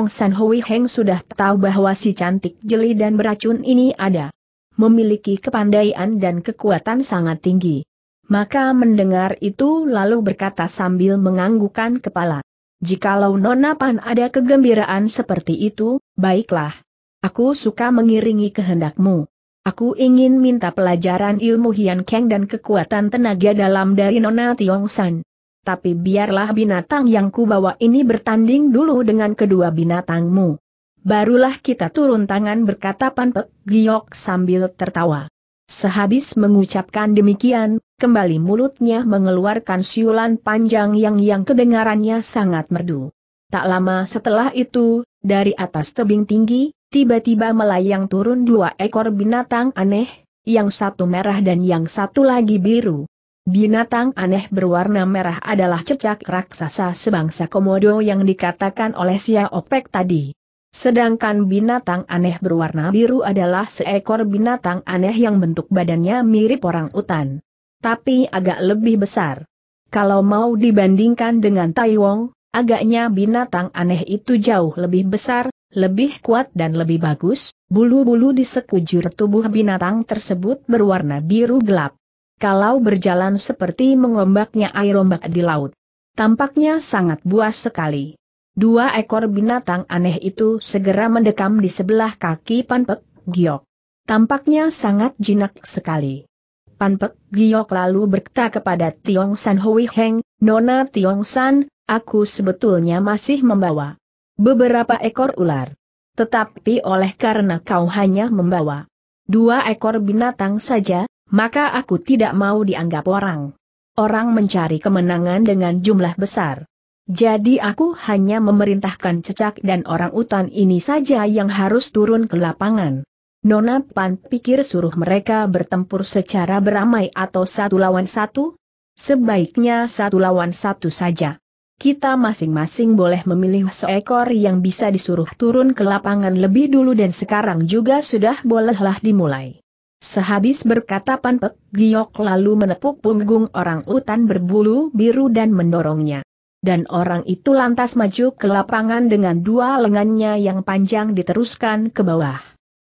A: San Hui Heng sudah tahu bahwa si cantik jeli dan beracun ini ada memiliki kepandaian dan kekuatan sangat tinggi. Maka mendengar itu lalu berkata sambil menganggukkan kepala. Jikalau Nona Pan ada kegembiraan seperti itu, baiklah. Aku suka mengiringi kehendakmu. Aku ingin minta pelajaran ilmu Hian Kang dan kekuatan tenaga dalam dari Nona Tiong San. Tapi biarlah binatang yang kubawa ini bertanding dulu dengan kedua binatangmu. Barulah kita turun tangan berkata Panpek, Giok sambil tertawa. Sehabis mengucapkan demikian, kembali mulutnya mengeluarkan siulan panjang yang yang kedengarannya sangat merdu. Tak lama setelah itu, dari atas tebing tinggi, tiba-tiba melayang turun dua ekor binatang aneh, yang satu merah dan yang satu lagi biru. Binatang aneh berwarna merah adalah cecak raksasa sebangsa komodo yang dikatakan oleh Xiao Pek tadi. Sedangkan binatang aneh berwarna biru adalah seekor binatang aneh yang bentuk badannya mirip orang utan. Tapi agak lebih besar. Kalau mau dibandingkan dengan Taiwong, agaknya binatang aneh itu jauh lebih besar, lebih kuat dan lebih bagus, bulu-bulu di sekujur tubuh binatang tersebut berwarna biru gelap. Kalau berjalan seperti mengombaknya air ombak di laut. Tampaknya sangat buas sekali. Dua ekor binatang aneh itu segera mendekam di sebelah kaki Panpek Giok. Tampaknya sangat jinak sekali. Panpek Giok lalu berkata kepada Tiong San Hui Heng, Nona Tiong San, aku sebetulnya masih membawa beberapa ekor ular. Tetapi oleh karena kau hanya membawa dua ekor binatang saja, maka aku tidak mau dianggap orang. Orang mencari kemenangan dengan jumlah besar. Jadi aku hanya memerintahkan cecak dan orang utan ini saja yang harus turun ke lapangan. Nona Pan pikir suruh mereka bertempur secara beramai atau satu lawan satu? Sebaiknya satu lawan satu saja. Kita masing-masing boleh memilih seekor yang bisa disuruh turun ke lapangan lebih dulu dan sekarang juga sudah bolehlah dimulai. Sehabis berkata Pan Pek Giok lalu menepuk punggung orang utan berbulu biru dan mendorongnya dan orang itu lantas maju ke lapangan dengan dua lengannya yang panjang diteruskan ke bawah.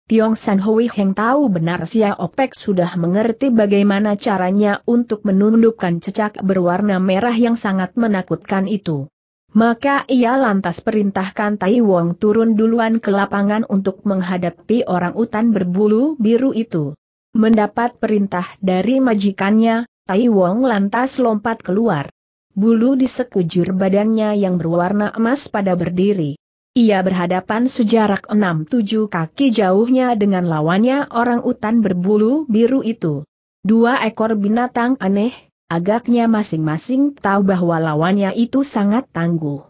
A: Tiong San Hui Heng tahu benar Xia Opek sudah mengerti bagaimana caranya untuk menundukkan cecak berwarna merah yang sangat menakutkan itu. Maka ia lantas perintahkan Tai Wong turun duluan ke lapangan untuk menghadapi orang utan berbulu biru itu. Mendapat perintah dari majikannya, Tai Wong lantas lompat keluar bulu di sekujur badannya yang berwarna emas pada berdiri. Ia berhadapan sejarak enam tujuh kaki jauhnya dengan lawannya orang utan berbulu biru itu. Dua ekor binatang aneh, agaknya masing-masing tahu bahwa lawannya itu sangat tangguh.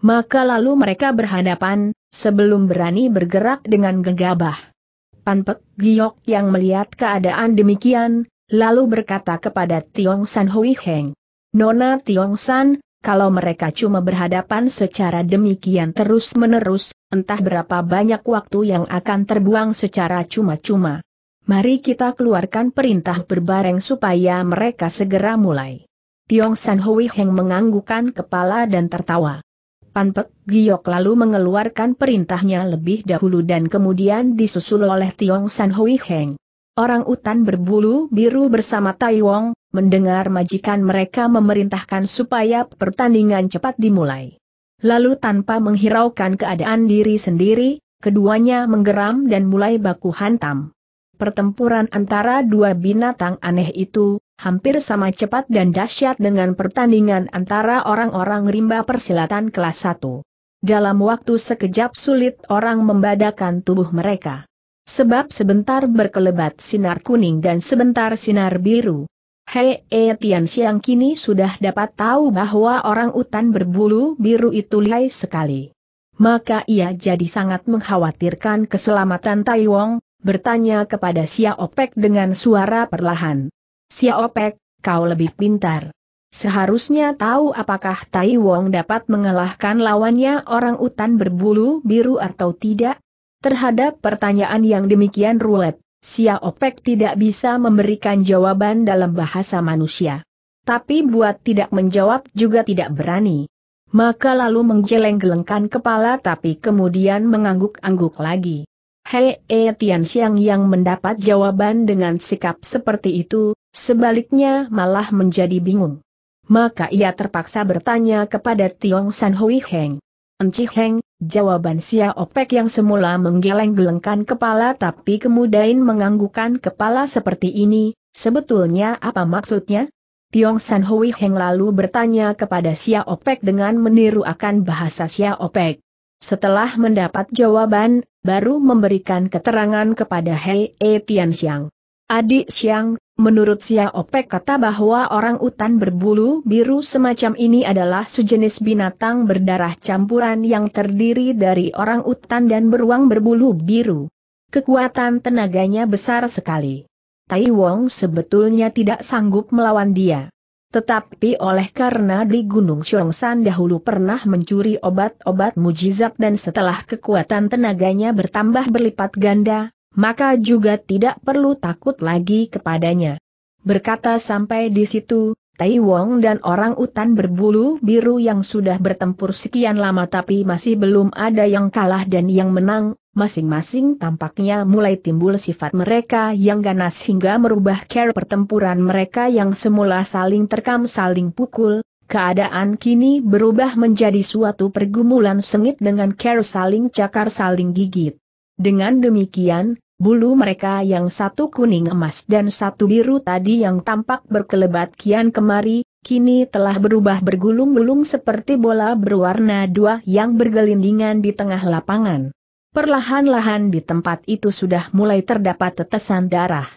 A: Maka lalu mereka berhadapan, sebelum berani bergerak dengan gegabah. Panpek Giok yang melihat keadaan demikian, lalu berkata kepada Tiong San Hui Heng. Nona Tiong San, kalau mereka cuma berhadapan secara demikian terus-menerus, entah berapa banyak waktu yang akan terbuang secara cuma-cuma. Mari kita keluarkan perintah berbareng supaya mereka segera mulai. Tiong San Hui Heng menganggukan kepala dan tertawa. Pan Pek Giok lalu mengeluarkan perintahnya lebih dahulu dan kemudian disusul oleh Tiong San Hui Heng orang utan berbulu biru bersama Taiwong, mendengar majikan mereka memerintahkan supaya pertandingan cepat dimulai. Lalu tanpa menghiraukan keadaan diri sendiri, keduanya menggeram dan mulai baku hantam. Pertempuran antara dua binatang aneh itu, hampir sama cepat dan dahsyat dengan pertandingan antara orang-orang rimba persilatan kelas 1. Dalam waktu sekejap sulit orang membadakan tubuh mereka. Sebab sebentar berkelebat sinar kuning dan sebentar sinar biru. Hei eh, Tian Xiang kini sudah dapat tahu bahwa orang utan berbulu biru itu lihai sekali. Maka ia jadi sangat mengkhawatirkan keselamatan Tai Wong, bertanya kepada Xia Opek dengan suara perlahan. Xia Opek, kau lebih pintar. Seharusnya tahu apakah Tai Wong dapat mengalahkan lawannya orang utan berbulu biru atau tidak, Terhadap pertanyaan yang demikian ruwet, Sia Opek tidak bisa memberikan jawaban dalam bahasa manusia. Tapi buat tidak menjawab juga tidak berani. Maka lalu menggeleng-gelengkan kepala tapi kemudian mengangguk-angguk lagi. Hei E Tian yang mendapat jawaban dengan sikap seperti itu, sebaliknya malah menjadi bingung. Maka ia terpaksa bertanya kepada Tiong San Hui Heng. Enci Heng, Jawaban Sia Opek yang semula menggeleng-gelengkan kepala tapi kemudian menganggukan kepala seperti ini, sebetulnya apa maksudnya? Tiong San Hui Heng lalu bertanya kepada Sia Opek dengan meniru akan bahasa Sia Opek. Setelah mendapat jawaban, baru memberikan keterangan kepada Hei E Tian Xiang. Adik Siang, menurut Sia Opek kata bahwa orang utan berbulu biru semacam ini adalah sejenis binatang berdarah campuran yang terdiri dari orang utan dan beruang berbulu biru. Kekuatan tenaganya besar sekali. Tai Wong sebetulnya tidak sanggup melawan dia. Tetapi oleh karena di Gunung Xiongshan dahulu pernah mencuri obat-obat mujizat dan setelah kekuatan tenaganya bertambah berlipat ganda, maka juga tidak perlu takut lagi kepadanya. Berkata sampai di situ, Tai Wong dan orang utan berbulu biru yang sudah bertempur sekian lama tapi masih belum ada yang kalah dan yang menang, masing-masing tampaknya mulai timbul sifat mereka yang ganas hingga merubah care pertempuran mereka yang semula saling terkam saling pukul, keadaan kini berubah menjadi suatu pergumulan sengit dengan care saling cakar saling gigit. Dengan demikian, bulu mereka yang satu kuning emas dan satu biru tadi yang tampak berkelebat kian kemari, kini telah berubah bergulung-gulung seperti bola berwarna dua yang bergelindingan di tengah lapangan. Perlahan-lahan di tempat itu sudah mulai terdapat tetesan darah.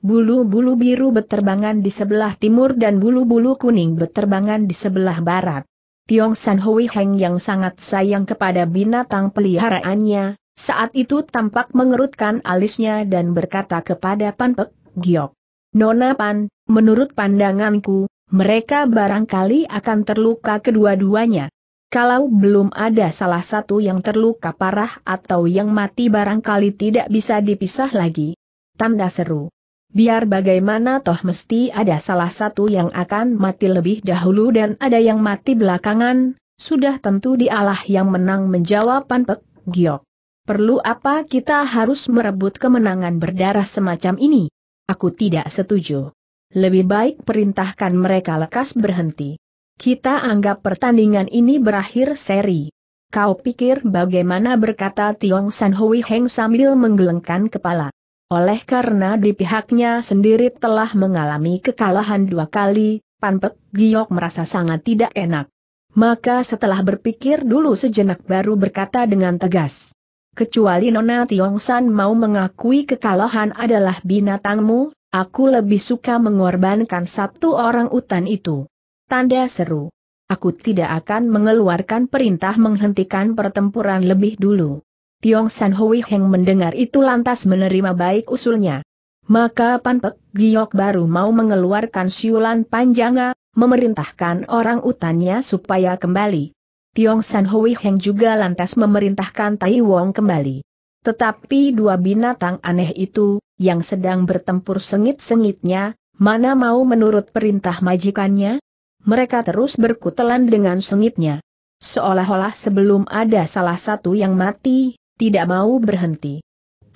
A: Bulu-bulu biru beterbangan di sebelah timur dan bulu-bulu kuning beterbangan di sebelah barat. Tiong San Hui Heng yang sangat sayang kepada binatang peliharaannya, saat itu tampak mengerutkan alisnya dan berkata kepada Panpek, Giok. Nona Pan, menurut pandanganku, mereka barangkali akan terluka kedua-duanya. Kalau belum ada salah satu yang terluka parah atau yang mati barangkali tidak bisa dipisah lagi. Tanda seru. Biar bagaimana toh mesti ada salah satu yang akan mati lebih dahulu dan ada yang mati belakangan, sudah tentu dialah yang menang menjawab Panpek Giok. Perlu apa kita harus merebut kemenangan berdarah semacam ini? Aku tidak setuju. Lebih baik perintahkan mereka lekas berhenti. Kita anggap pertandingan ini berakhir seri. Kau pikir bagaimana berkata Tiong San Hui Heng sambil menggelengkan kepala. Oleh karena di pihaknya sendiri telah mengalami kekalahan dua kali, Pan Pek Giok merasa sangat tidak enak. Maka setelah berpikir dulu sejenak baru berkata dengan tegas kecuali Nona Tiong San mau mengakui kekalahan adalah binatangmu, aku lebih suka mengorbankan satu orang utan itu. Tanda seru. Aku tidak akan mengeluarkan perintah menghentikan pertempuran lebih dulu. Tiong San Hui Heng mendengar itu lantas menerima baik usulnya. Maka Panpek Giok baru mau mengeluarkan siulan panjanga, memerintahkan orang utannya supaya kembali. Tiong San Hui Heng juga lantas memerintahkan Tai Wong kembali. Tetapi dua binatang aneh itu, yang sedang bertempur sengit-sengitnya, mana mau menurut perintah majikannya? Mereka terus berkutelan dengan sengitnya. Seolah-olah sebelum ada salah satu yang mati, tidak mau berhenti.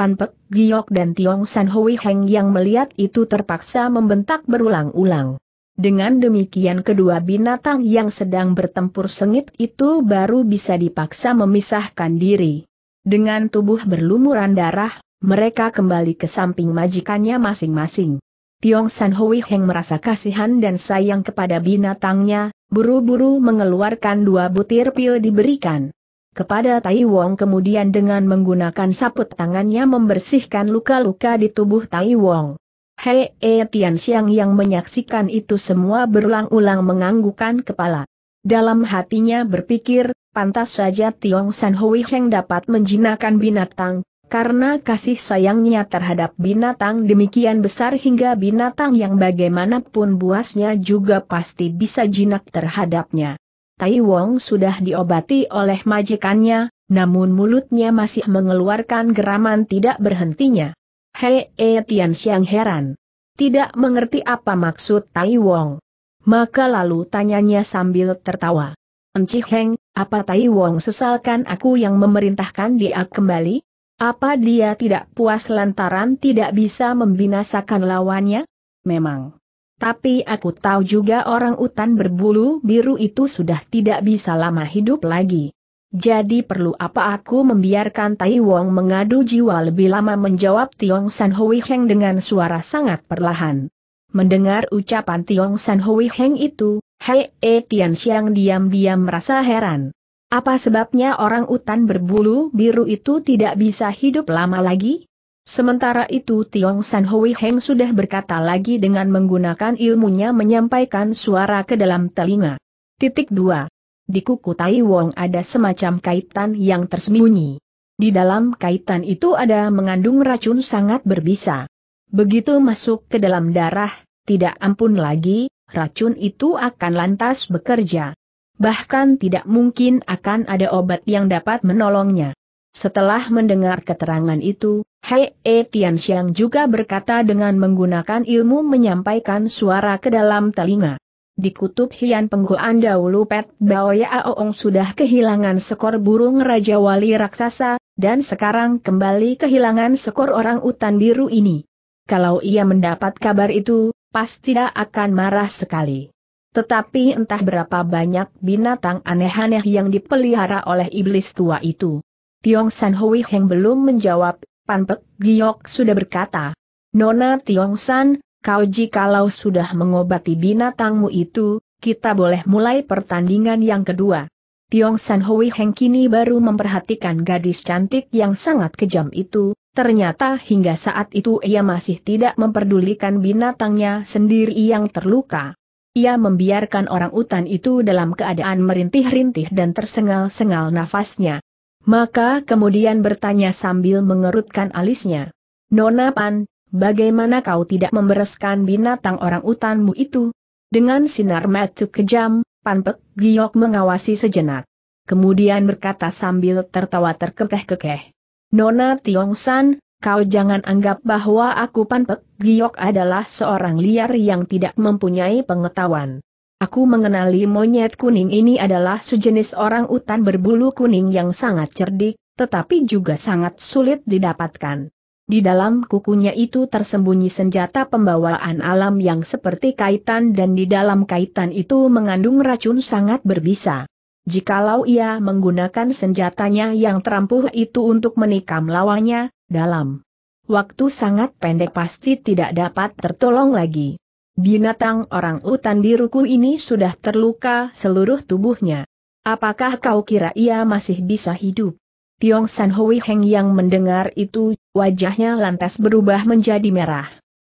A: Panpek, Giok dan Tiong San Hui Heng yang melihat itu terpaksa membentak berulang-ulang. Dengan demikian kedua binatang yang sedang bertempur sengit itu baru bisa dipaksa memisahkan diri. Dengan tubuh berlumuran darah, mereka kembali ke samping majikannya masing-masing. Tiong San Hui Heng merasa kasihan dan sayang kepada binatangnya, buru-buru mengeluarkan dua butir pil diberikan. Kepada Tai Wong kemudian dengan menggunakan saput tangannya membersihkan luka-luka di tubuh Tai Wong. Hei E Tian Xiang yang menyaksikan itu semua berulang-ulang menganggukan kepala. Dalam hatinya berpikir, pantas saja Tiong San Hui Heng dapat menjinakkan binatang, karena kasih sayangnya terhadap binatang demikian besar hingga binatang yang bagaimanapun buasnya juga pasti bisa jinak terhadapnya. Tai Wong sudah diobati oleh majikannya, namun mulutnya masih mengeluarkan geraman tidak berhentinya. Hei E Tian Xiang heran. Tidak mengerti apa maksud Tai Wong. Maka lalu tanyanya sambil tertawa. Enci Heng, apa Tai Wong sesalkan aku yang memerintahkan dia kembali? Apa dia tidak puas lantaran tidak bisa membinasakan lawannya? Memang. Tapi aku tahu juga orang utan berbulu biru itu sudah tidak bisa lama hidup lagi. Jadi perlu apa aku membiarkan Tai Wong mengadu jiwa lebih lama menjawab Tiong San Hui Heng dengan suara sangat perlahan. Mendengar ucapan Tiong San Hui Heng itu, Hei E Tian Xiang diam-diam merasa heran. Apa sebabnya orang utan berbulu biru itu tidak bisa hidup lama lagi? Sementara itu Tiong San Hui Heng sudah berkata lagi dengan menggunakan ilmunya menyampaikan suara ke dalam telinga. Titik 2 di kuku Tai Wong ada semacam kaitan yang tersembunyi. Di dalam kaitan itu ada mengandung racun sangat berbisa. Begitu masuk ke dalam darah, tidak ampun lagi, racun itu akan lantas bekerja. Bahkan tidak mungkin akan ada obat yang dapat menolongnya. Setelah mendengar keterangan itu, Hei E Tianxiang juga berkata dengan menggunakan ilmu menyampaikan suara ke dalam telinga. Di kutub Hian Pengguan dahulu Pet Baoya Aoong sudah kehilangan sekor burung Raja Wali Raksasa, dan sekarang kembali kehilangan sekor orang utan biru ini. Kalau ia mendapat kabar itu, pasti tidak akan marah sekali. Tetapi entah berapa banyak binatang aneh-aneh yang dipelihara oleh iblis tua itu. Tiong San Hui Heng belum menjawab, Pan Pek Giok sudah berkata, Nona Tiong San, kau jikalau sudah mengobati binatangmu itu, kita boleh mulai pertandingan yang kedua. Tiong San Hui Heng kini baru memperhatikan gadis cantik yang sangat kejam itu, ternyata hingga saat itu ia masih tidak memperdulikan binatangnya sendiri yang terluka. Ia membiarkan orang utan itu dalam keadaan merintih-rintih dan tersengal-sengal nafasnya. Maka kemudian bertanya sambil mengerutkan alisnya. Nona Pan, Bagaimana kau tidak membereskan binatang orang utanmu itu? Dengan sinar mata kejam, Panpek Giok mengawasi sejenak. Kemudian berkata sambil tertawa terkekeh-kekeh. Nona Tiong San, kau jangan anggap bahwa aku Panpek Giok adalah seorang liar yang tidak mempunyai pengetahuan. Aku mengenali monyet kuning ini adalah sejenis orang utan berbulu kuning yang sangat cerdik, tetapi juga sangat sulit didapatkan. Di dalam kukunya itu tersembunyi senjata pembawaan alam yang seperti kaitan dan di dalam kaitan itu mengandung racun sangat berbisa. Jikalau ia menggunakan senjatanya yang terampuh itu untuk menikam lawannya, dalam waktu sangat pendek pasti tidak dapat tertolong lagi. Binatang orang utan biruku ini sudah terluka seluruh tubuhnya. Apakah kau kira ia masih bisa hidup? Tiong San Hui Heng yang mendengar itu, wajahnya lantas berubah menjadi merah.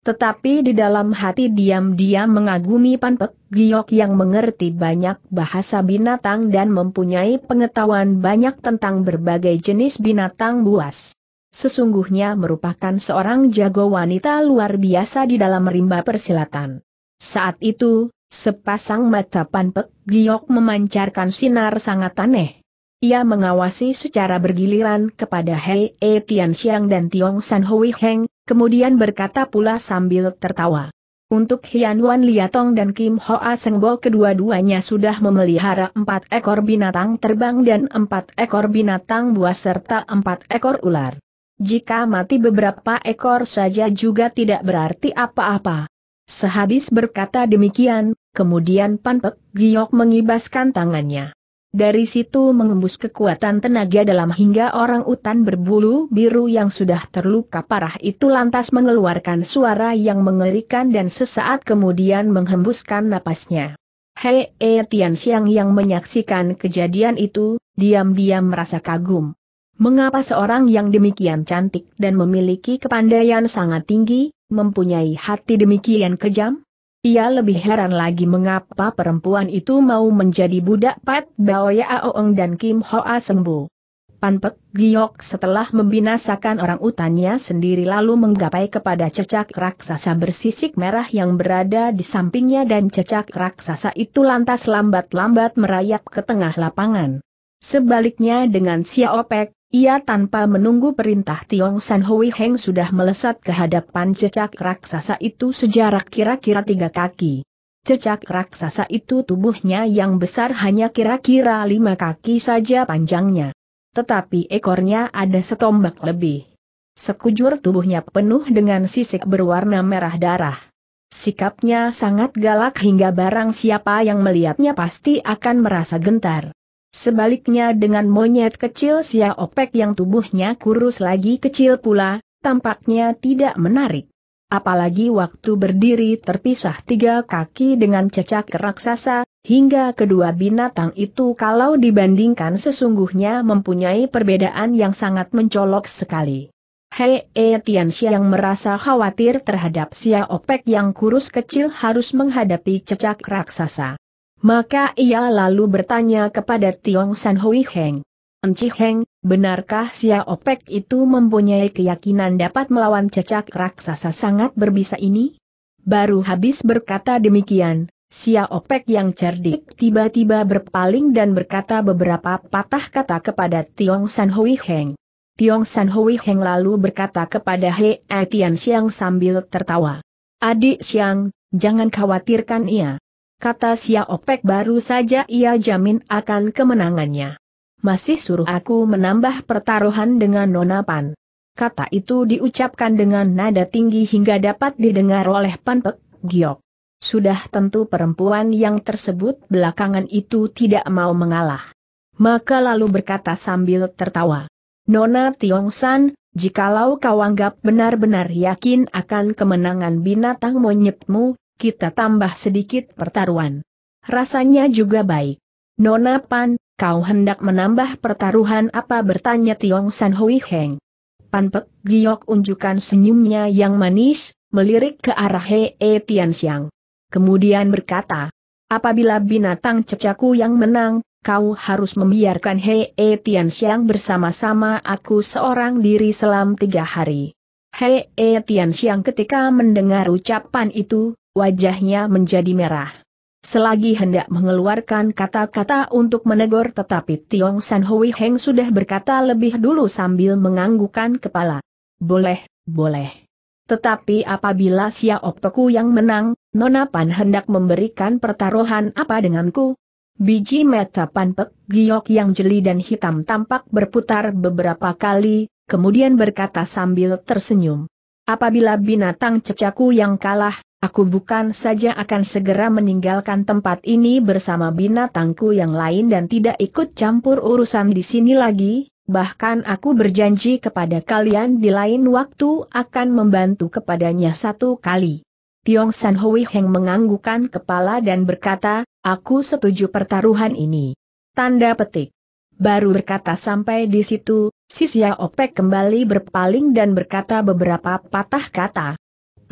A: Tetapi di dalam hati diam-diam mengagumi Panpek Giok yang mengerti banyak bahasa binatang dan mempunyai pengetahuan banyak tentang berbagai jenis binatang buas. Sesungguhnya merupakan seorang jago wanita luar biasa di dalam rimba persilatan. Saat itu, sepasang mata Panpek Giok memancarkan sinar sangat aneh. Ia mengawasi secara bergiliran kepada Hei E Tianxiang dan Tiong San Hui Heng, kemudian berkata pula sambil tertawa. Untuk Hian Wan Liatong dan Kim Hoa Sengbo kedua-duanya sudah memelihara empat ekor binatang terbang dan empat ekor binatang buas serta empat ekor ular. Jika mati beberapa ekor saja juga tidak berarti apa-apa. Sehabis berkata demikian, kemudian Pan Pek Giok mengibaskan tangannya dari situ mengembus kekuatan tenaga dalam hingga orang utan berbulu biru yang sudah terluka parah itu lantas mengeluarkan suara yang mengerikan dan sesaat kemudian menghembuskan napasnya. Hei E Tian Xiang yang menyaksikan kejadian itu, diam-diam merasa kagum. Mengapa seorang yang demikian cantik dan memiliki kepandaian sangat tinggi, mempunyai hati demikian kejam? Ia lebih heran lagi mengapa perempuan itu mau menjadi budak Pat Baoya Aoeng dan Kim Hoa Sembu. Panpek Giok setelah membinasakan orang utannya sendiri lalu menggapai kepada cecak raksasa bersisik merah yang berada di sampingnya dan cecak raksasa itu lantas lambat-lambat merayap ke tengah lapangan. Sebaliknya dengan Xiao Xiaopek, ia tanpa menunggu perintah Tiong San Hui Heng sudah melesat ke hadapan cecak raksasa itu sejarak kira-kira tiga kaki. Cecak raksasa itu tubuhnya yang besar hanya kira-kira lima kaki saja panjangnya. Tetapi ekornya ada setombak lebih. Sekujur tubuhnya penuh dengan sisik berwarna merah darah. Sikapnya sangat galak hingga barang siapa yang melihatnya pasti akan merasa gentar. Sebaliknya dengan monyet kecil Sia Opek yang tubuhnya kurus lagi kecil pula, tampaknya tidak menarik. Apalagi waktu berdiri terpisah tiga kaki dengan cecak raksasa, hingga kedua binatang itu kalau dibandingkan sesungguhnya mempunyai perbedaan yang sangat mencolok sekali. Hei e Tianxia yang merasa khawatir terhadap Sia Opek yang kurus kecil harus menghadapi cecak raksasa. Maka ia lalu bertanya kepada Tiong San Hui Heng. Enci Heng, benarkah Xia Opek itu mempunyai keyakinan dapat melawan cecak raksasa sangat berbisa ini? Baru habis berkata demikian, Xia Opek yang cerdik tiba-tiba berpaling dan berkata beberapa patah kata kepada Tiong San Hui Heng. Tiong San Hui Heng lalu berkata kepada He Etian Xiang sambil tertawa. Adik Xiang, jangan khawatirkan ia kata Sia Opek baru saja ia jamin akan kemenangannya. Masih suruh aku menambah pertaruhan dengan Nona Pan. Kata itu diucapkan dengan nada tinggi hingga dapat didengar oleh Panpek, Pek Giok. Sudah tentu perempuan yang tersebut belakangan itu tidak mau mengalah. Maka lalu berkata sambil tertawa. Nona Tiong San, jikalau kau anggap benar-benar yakin akan kemenangan binatang monyetmu, kita tambah sedikit pertaruhan. Rasanya juga baik. Nona Pan, kau hendak menambah pertaruhan apa bertanya Tiong San Hui Heng. Pan Pek Giok unjukkan senyumnya yang manis, melirik ke arah Hei e Tian Xiang. Kemudian berkata, apabila binatang cecaku yang menang, kau harus membiarkan Hei e Tian Xiang bersama-sama aku seorang diri selam tiga hari. Hei e Tian Xiang ketika mendengar ucapan itu, Wajahnya menjadi merah. Selagi hendak mengeluarkan kata-kata untuk menegur tetapi Tiong San Hui Heng sudah berkata lebih dulu sambil menganggukkan kepala. Boleh, boleh. Tetapi apabila Sia Optoku yang menang, Nona Pan hendak memberikan pertaruhan apa denganku? Biji mata panpek giok yang jeli dan hitam tampak berputar beberapa kali, kemudian berkata sambil tersenyum. Apabila binatang cecaku yang kalah, Aku bukan saja akan segera meninggalkan tempat ini bersama binatangku yang lain dan tidak ikut campur urusan di sini lagi, bahkan aku berjanji kepada kalian di lain waktu akan membantu kepadanya satu kali. Tiong San Hui Heng menganggukan kepala dan berkata, aku setuju pertaruhan ini. Tanda petik. Baru berkata sampai di situ, Sisya Opek kembali berpaling dan berkata beberapa patah kata.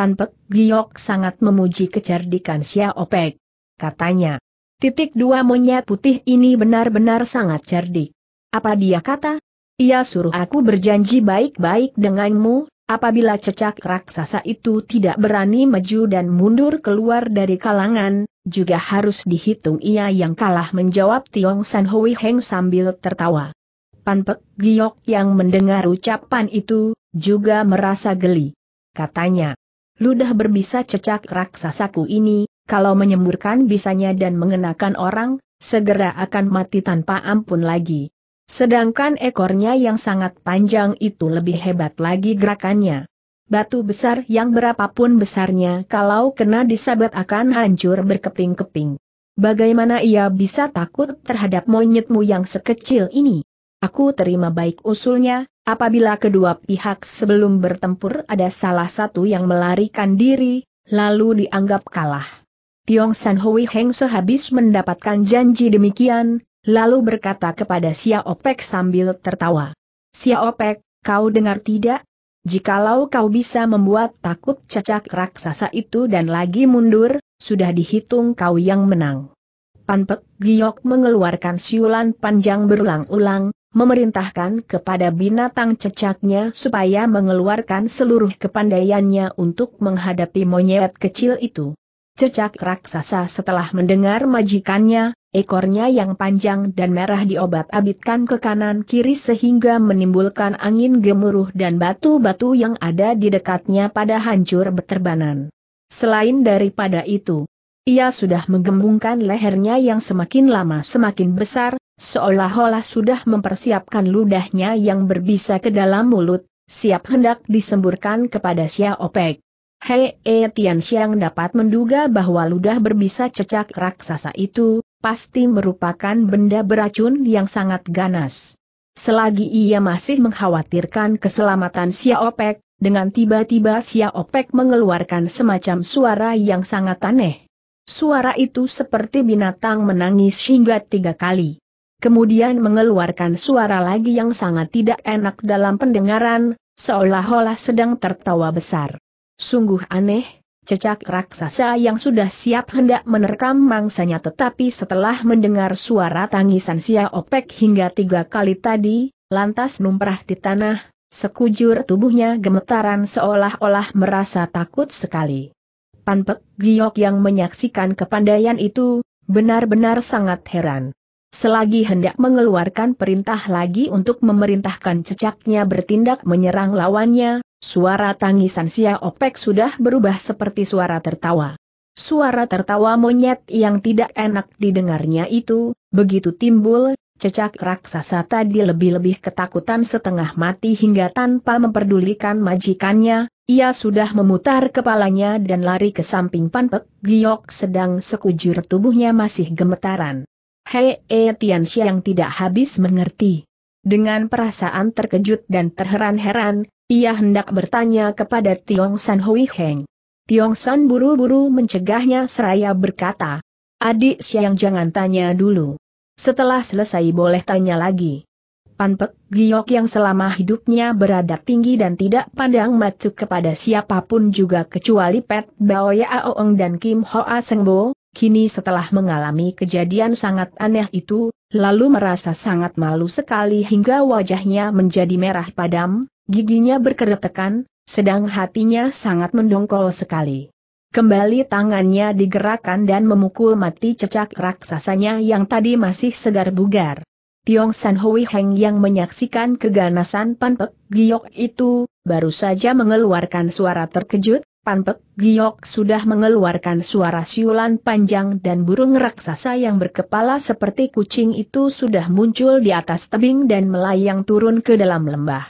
A: Pan Pek Giok sangat memuji kecerdikan Xiaopek. Katanya, titik dua monyet putih ini benar-benar sangat cerdik. Apa dia kata? Ia suruh aku berjanji baik-baik denganmu, apabila cecak raksasa itu tidak berani maju dan mundur keluar dari kalangan, juga harus dihitung ia yang kalah menjawab Tiong San Hui Heng sambil tertawa. Pan Pek Giok yang mendengar ucapan itu, juga merasa geli. Katanya, Ludah berbisa cecak raksasaku ini, kalau menyemburkan bisanya dan mengenakan orang, segera akan mati tanpa ampun lagi. Sedangkan ekornya yang sangat panjang itu lebih hebat lagi gerakannya. Batu besar yang berapapun besarnya kalau kena disabet akan hancur berkeping-keping. Bagaimana ia bisa takut terhadap monyetmu yang sekecil ini? Aku terima baik usulnya, apabila kedua pihak sebelum bertempur ada salah satu yang melarikan diri, lalu dianggap kalah. Tiong San Hui Heng sehabis mendapatkan janji demikian, lalu berkata kepada Xia Opek sambil tertawa. Xia Opek, kau dengar tidak? Jikalau kau bisa membuat takut cacak raksasa itu dan lagi mundur, sudah dihitung kau yang menang. Panpek Giok mengeluarkan siulan panjang berulang-ulang, memerintahkan kepada binatang cecaknya supaya mengeluarkan seluruh kepandaiannya untuk menghadapi monyet kecil itu. Cecak raksasa setelah mendengar majikannya, ekornya yang panjang dan merah diobat-abitkan ke kanan kiri sehingga menimbulkan angin gemuruh dan batu-batu yang ada di dekatnya pada hancur beterbanan. Selain daripada itu, ia sudah menggembungkan lehernya yang semakin lama semakin besar, Seolah-olah sudah mempersiapkan ludahnya yang berbisa ke dalam mulut, siap hendak disemburkan kepada Xiaopek. Hei e Tian Xiang dapat menduga bahwa ludah berbisa cecak raksasa itu, pasti merupakan benda beracun yang sangat ganas. Selagi ia masih mengkhawatirkan keselamatan Xiaopek, dengan tiba-tiba Xiaopek mengeluarkan semacam suara yang sangat aneh. Suara itu seperti binatang menangis hingga tiga kali kemudian mengeluarkan suara lagi yang sangat tidak enak dalam pendengaran, seolah-olah sedang tertawa besar. Sungguh aneh, cecak raksasa yang sudah siap hendak menerkam mangsanya tetapi setelah mendengar suara tangisan Sia Opek hingga tiga kali tadi, lantas numprah di tanah, sekujur tubuhnya gemetaran seolah-olah merasa takut sekali. Panpek Giok yang menyaksikan kepandaian itu, benar-benar sangat heran. Selagi hendak mengeluarkan perintah lagi untuk memerintahkan cecaknya bertindak menyerang lawannya, suara tangisan Sia Opek sudah berubah seperti suara tertawa. Suara tertawa monyet yang tidak enak didengarnya itu, begitu timbul, cecak raksasa tadi lebih-lebih ketakutan setengah mati hingga tanpa memperdulikan majikannya, ia sudah memutar kepalanya dan lari ke samping Panpek Giok sedang sekujur tubuhnya masih gemetaran. Hei E Tian Xiang tidak habis mengerti. Dengan perasaan terkejut dan terheran-heran, ia hendak bertanya kepada Tiong San Hui Heng. Tiong San buru-buru mencegahnya seraya berkata, Adik Xiang jangan tanya dulu. Setelah selesai boleh tanya lagi. Panpek Giok yang selama hidupnya berada tinggi dan tidak pandang macu kepada siapapun juga kecuali Pet Bao Yaoong dan Kim Hoa Sengbo, Kini setelah mengalami kejadian sangat aneh itu, lalu merasa sangat malu sekali hingga wajahnya menjadi merah padam, giginya berkeretekan, sedang hatinya sangat mendongkol sekali. Kembali tangannya digerakkan dan memukul mati cecak raksasanya yang tadi masih segar bugar. Tiong San Hui Heng yang menyaksikan keganasan Pan Pek Giok itu, baru saja mengeluarkan suara terkejut, Panpek Giok sudah mengeluarkan suara siulan panjang dan burung raksasa yang berkepala seperti kucing itu sudah muncul di atas tebing dan melayang turun ke dalam lembah.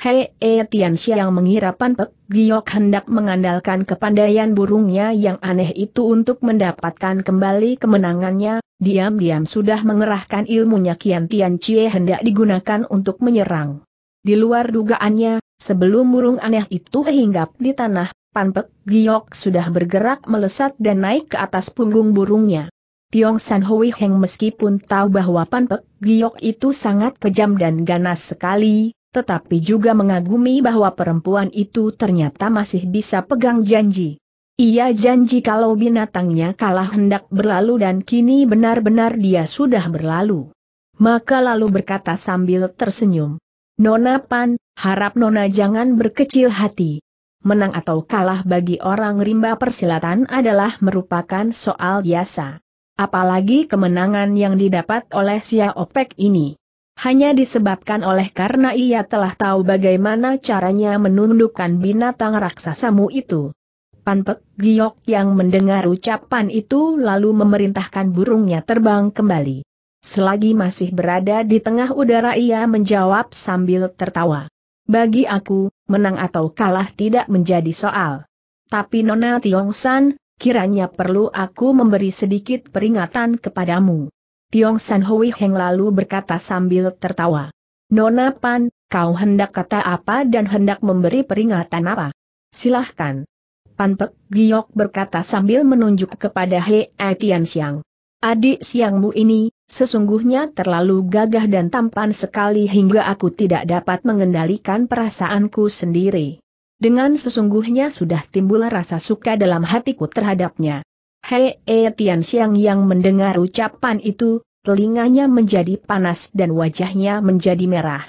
A: Hei E Tianxia yang mengira Panpek Giok hendak mengandalkan kepandaian burungnya yang aneh itu untuk mendapatkan kembali kemenangannya, diam-diam sudah mengerahkan ilmunya Kian Tian Chie hendak digunakan untuk menyerang. Di luar dugaannya, sebelum burung aneh itu hinggap di tanah, Panpek Giok sudah bergerak melesat dan naik ke atas punggung burungnya. Tiong San Hui Heng meskipun tahu bahwa Panpek Giok itu sangat kejam dan ganas sekali, tetapi juga mengagumi bahwa perempuan itu ternyata masih bisa pegang janji. Ia janji kalau binatangnya kalah hendak berlalu dan kini benar-benar dia sudah berlalu. Maka lalu berkata sambil tersenyum, Nona Pan, harap Nona jangan berkecil hati menang atau kalah bagi orang rimba persilatan adalah merupakan soal biasa. Apalagi kemenangan yang didapat oleh Sia Opek ini. Hanya disebabkan oleh karena ia telah tahu bagaimana caranya menundukkan binatang raksasamu itu. Panpek Giok yang mendengar ucapan itu lalu memerintahkan burungnya terbang kembali. Selagi masih berada di tengah udara ia menjawab sambil tertawa. Bagi aku, menang atau kalah tidak menjadi soal. Tapi Nona Tiong San, kiranya perlu aku memberi sedikit peringatan kepadamu. Tiong San Hui Heng lalu berkata sambil tertawa. Nona Pan, kau hendak kata apa dan hendak memberi peringatan apa? Silahkan. Pan Pek Giok berkata sambil menunjuk kepada He Tian Siang. Adik siangmu ini, Sesungguhnya terlalu gagah dan tampan sekali hingga aku tidak dapat mengendalikan perasaanku sendiri. Dengan sesungguhnya sudah timbul rasa suka dalam hatiku terhadapnya. Hei e Tian Xiang yang mendengar ucapan itu, telinganya menjadi panas dan wajahnya menjadi merah.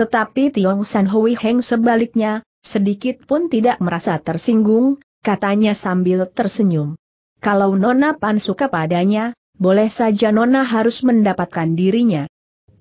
A: Tetapi Tiong San Hui Heng sebaliknya, sedikit pun tidak merasa tersinggung, katanya sambil tersenyum. Kalau Nona Pan suka padanya, boleh saja Nona harus mendapatkan dirinya.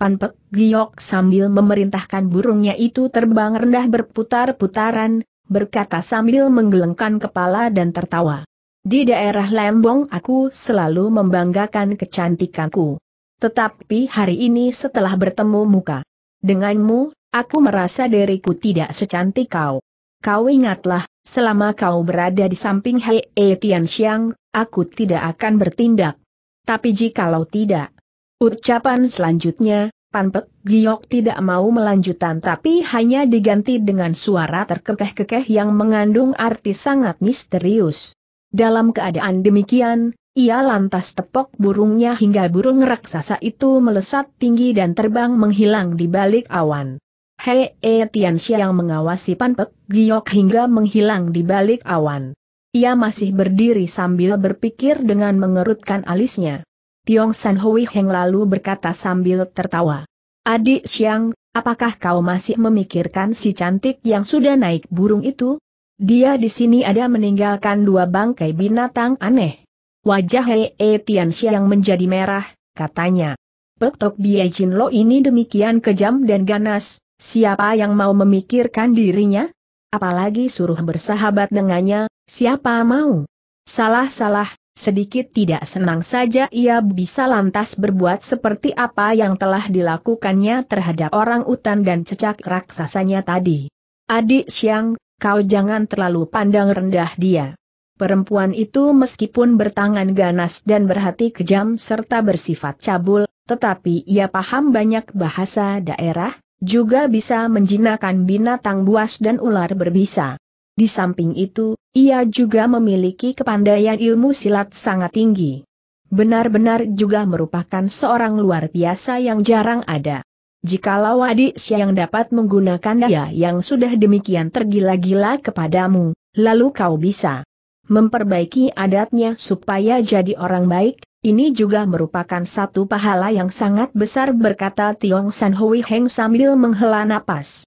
A: Panpek Giok sambil memerintahkan burungnya itu terbang rendah berputar-putaran, berkata sambil menggelengkan kepala dan tertawa. Di daerah Lembong aku selalu membanggakan kecantikanku. Tetapi hari ini setelah bertemu muka denganmu, aku merasa diriku tidak secantik kau. Kau ingatlah, selama kau berada di samping Hei Tian Xiang, aku tidak akan bertindak tapi jikalau tidak, ucapan selanjutnya, Panpek Giok tidak mau melanjutkan, tapi hanya diganti dengan suara terkekeh-kekeh yang mengandung arti sangat misterius. Dalam keadaan demikian, ia lantas tepok burungnya hingga burung raksasa itu melesat tinggi dan terbang menghilang di balik awan. Hei E Tianxia yang mengawasi Panpek Giok hingga menghilang di balik awan. Ia masih berdiri sambil berpikir dengan mengerutkan alisnya. Tiong San Hui Heng lalu berkata sambil tertawa. Adik Xiang, apakah kau masih memikirkan si cantik yang sudah naik burung itu? Dia di sini ada meninggalkan dua bangkai binatang aneh. Wajah Hei E Tian Xiang menjadi merah, katanya. Petok Bie Jin Lo ini demikian kejam dan ganas, siapa yang mau memikirkan dirinya? Apalagi suruh bersahabat dengannya, Siapa mau? Salah-salah, sedikit tidak senang saja ia bisa lantas berbuat seperti apa yang telah dilakukannya terhadap orang utan dan cecak raksasanya tadi. Adik Siang, kau jangan terlalu pandang rendah dia. Perempuan itu meskipun bertangan ganas dan berhati kejam serta bersifat cabul, tetapi ia paham banyak bahasa daerah, juga bisa menjinakkan binatang buas dan ular berbisa. Di samping itu, ia juga memiliki kepandaian ilmu silat sangat tinggi. Benar-benar juga merupakan seorang luar biasa yang jarang ada. Jikalau adik siang dapat menggunakan daya yang sudah demikian tergila-gila kepadamu, lalu kau bisa memperbaiki adatnya supaya jadi orang baik, ini juga merupakan satu pahala yang sangat besar berkata Tiong San Hui Heng sambil menghela napas.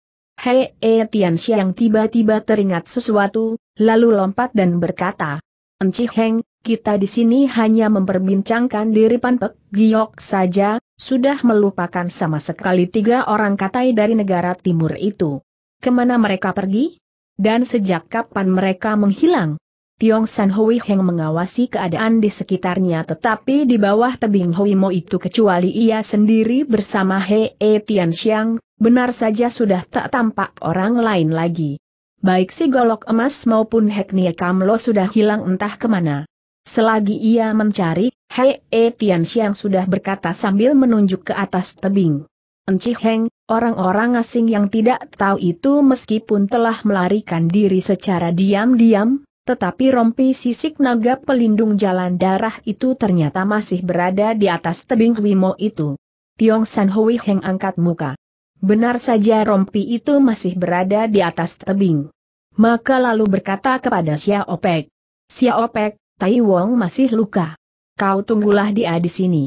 A: Hei E tiba-tiba teringat sesuatu, lalu lompat dan berkata, Enci Heng, kita di sini hanya memperbincangkan diri Panpek Giok saja, sudah melupakan sama sekali tiga orang katai dari negara timur itu. Kemana mereka pergi? Dan sejak kapan mereka menghilang? Tiong San Hui Heng mengawasi keadaan di sekitarnya tetapi di bawah tebing Hui Mo itu kecuali ia sendiri bersama He E eh, Tian Xiang, Benar saja sudah tak tampak orang lain lagi. Baik si golok emas maupun Heknie Kamlo sudah hilang entah kemana. Selagi ia mencari, Hei E Tian Xiang sudah berkata sambil menunjuk ke atas tebing. Enci Heng, orang-orang asing yang tidak tahu itu meskipun telah melarikan diri secara diam-diam, tetapi rompi sisik naga pelindung jalan darah itu ternyata masih berada di atas tebing Wimo itu. Tiong San Hui Heng angkat muka. Benar saja rompi itu masih berada di atas tebing. Maka lalu berkata kepada Xia Opek. Xia Opek, Tai Wong masih luka. Kau tunggulah dia di sini.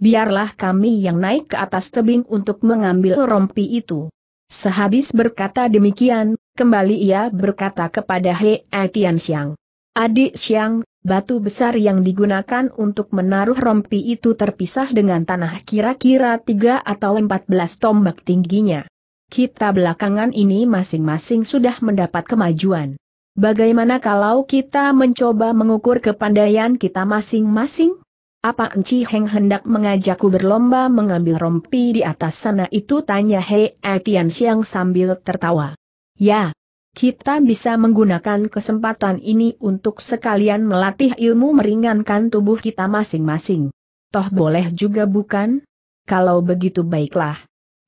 A: Biarlah kami yang naik ke atas tebing untuk mengambil rompi itu. Sehabis berkata demikian, kembali ia berkata kepada He Tian Xiang. Adik Xiang, Batu besar yang digunakan untuk menaruh rompi itu terpisah dengan tanah kira-kira 3 atau 14 tombak tingginya. Kita belakangan ini masing-masing sudah mendapat kemajuan. Bagaimana kalau kita mencoba mengukur kepandaian kita masing-masing? Apa Enci Heng hendak mengajakku berlomba mengambil rompi di atas sana itu tanya Hei Etian Siang sambil tertawa. Ya, kita bisa menggunakan kesempatan ini untuk sekalian melatih ilmu meringankan tubuh kita masing-masing. Toh boleh juga bukan? Kalau begitu baiklah.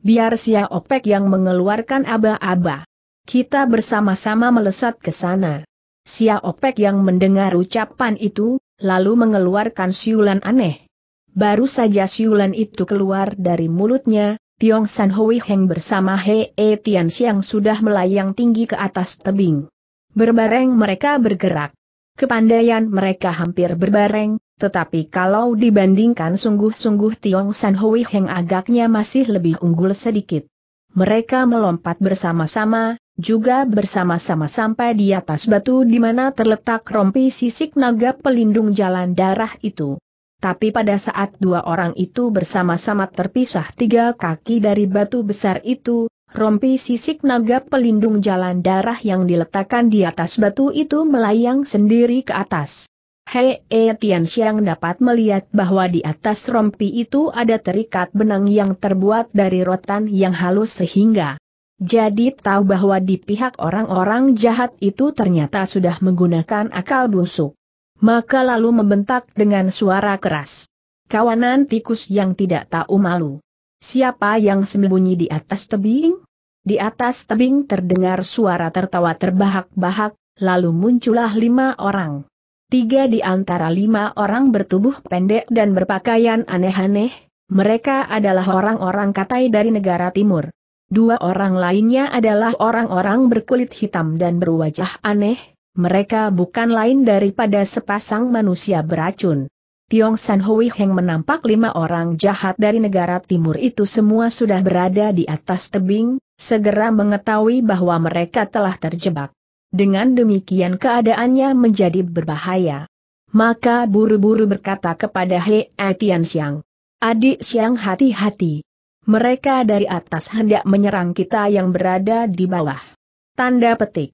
A: Biar Sia Opek yang mengeluarkan aba-aba. Kita bersama-sama melesat ke sana. Sia Opek yang mendengar ucapan itu, lalu mengeluarkan siulan aneh. Baru saja siulan itu keluar dari mulutnya, Tiong San Hui Heng bersama He E Tian Xiang sudah melayang tinggi ke atas tebing. Berbareng mereka bergerak. Kepandaian mereka hampir berbareng, tetapi kalau dibandingkan sungguh-sungguh Tiong San Hui Heng agaknya masih lebih unggul sedikit. Mereka melompat bersama-sama, juga bersama-sama sampai di atas batu di mana terletak rompi sisik naga pelindung jalan darah itu. Tapi pada saat dua orang itu bersama-sama terpisah tiga kaki dari batu besar itu, rompi sisik naga pelindung jalan darah yang diletakkan di atas batu itu melayang sendiri ke atas. Hei e Tian dapat melihat bahwa di atas rompi itu ada terikat benang yang terbuat dari rotan yang halus sehingga jadi tahu bahwa di pihak orang-orang jahat itu ternyata sudah menggunakan akal busuk maka lalu membentak dengan suara keras. Kawanan tikus yang tidak tahu malu. Siapa yang sembunyi di atas tebing? Di atas tebing terdengar suara tertawa terbahak-bahak, lalu muncullah lima orang. Tiga di antara lima orang bertubuh pendek dan berpakaian aneh-aneh, mereka adalah orang-orang katai dari negara timur. Dua orang lainnya adalah orang-orang berkulit hitam dan berwajah aneh, mereka bukan lain daripada sepasang manusia beracun. Tiong San Hui Heng menampak lima orang jahat dari negara timur itu semua sudah berada di atas tebing, segera mengetahui bahwa mereka telah terjebak. Dengan demikian keadaannya menjadi berbahaya. Maka buru-buru berkata kepada He Tian Xiang. Adik Xiang hati-hati. Mereka dari atas hendak menyerang kita yang berada di bawah. Tanda petik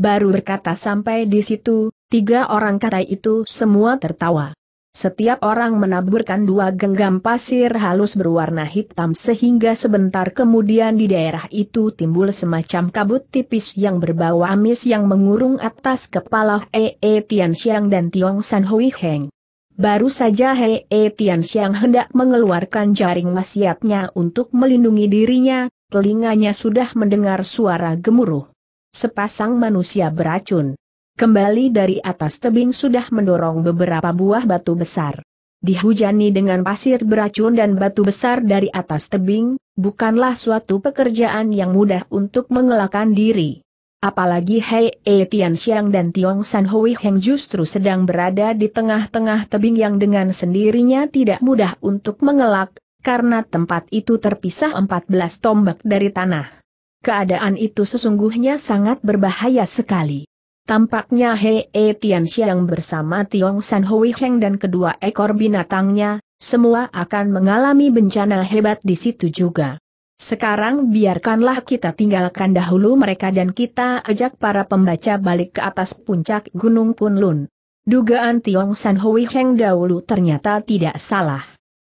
A: baru berkata sampai di situ, tiga orang kata itu semua tertawa. Setiap orang menaburkan dua genggam pasir halus berwarna hitam sehingga sebentar kemudian di daerah itu timbul semacam kabut tipis yang berbau amis yang mengurung atas kepala He -e Tian dan Tiong San Hui Heng. Baru saja He -e Tian hendak mengeluarkan jaring wasiatnya untuk melindungi dirinya, telinganya sudah mendengar suara gemuruh sepasang manusia beracun. Kembali dari atas tebing sudah mendorong beberapa buah batu besar. Dihujani dengan pasir beracun dan batu besar dari atas tebing, bukanlah suatu pekerjaan yang mudah untuk mengelakkan diri. Apalagi Hei E Tian Xiang dan Tiong San Hui Heng justru sedang berada di tengah-tengah tebing yang dengan sendirinya tidak mudah untuk mengelak, karena tempat itu terpisah 14 tombak dari tanah. Keadaan itu sesungguhnya sangat berbahaya sekali. Tampaknya He e Tian bersama Tiong San Hui Heng dan kedua ekor binatangnya, semua akan mengalami bencana hebat di situ juga. Sekarang biarkanlah kita tinggalkan dahulu mereka dan kita ajak para pembaca balik ke atas puncak Gunung Kunlun. Dugaan Tiong San Hui Heng dahulu ternyata tidak salah.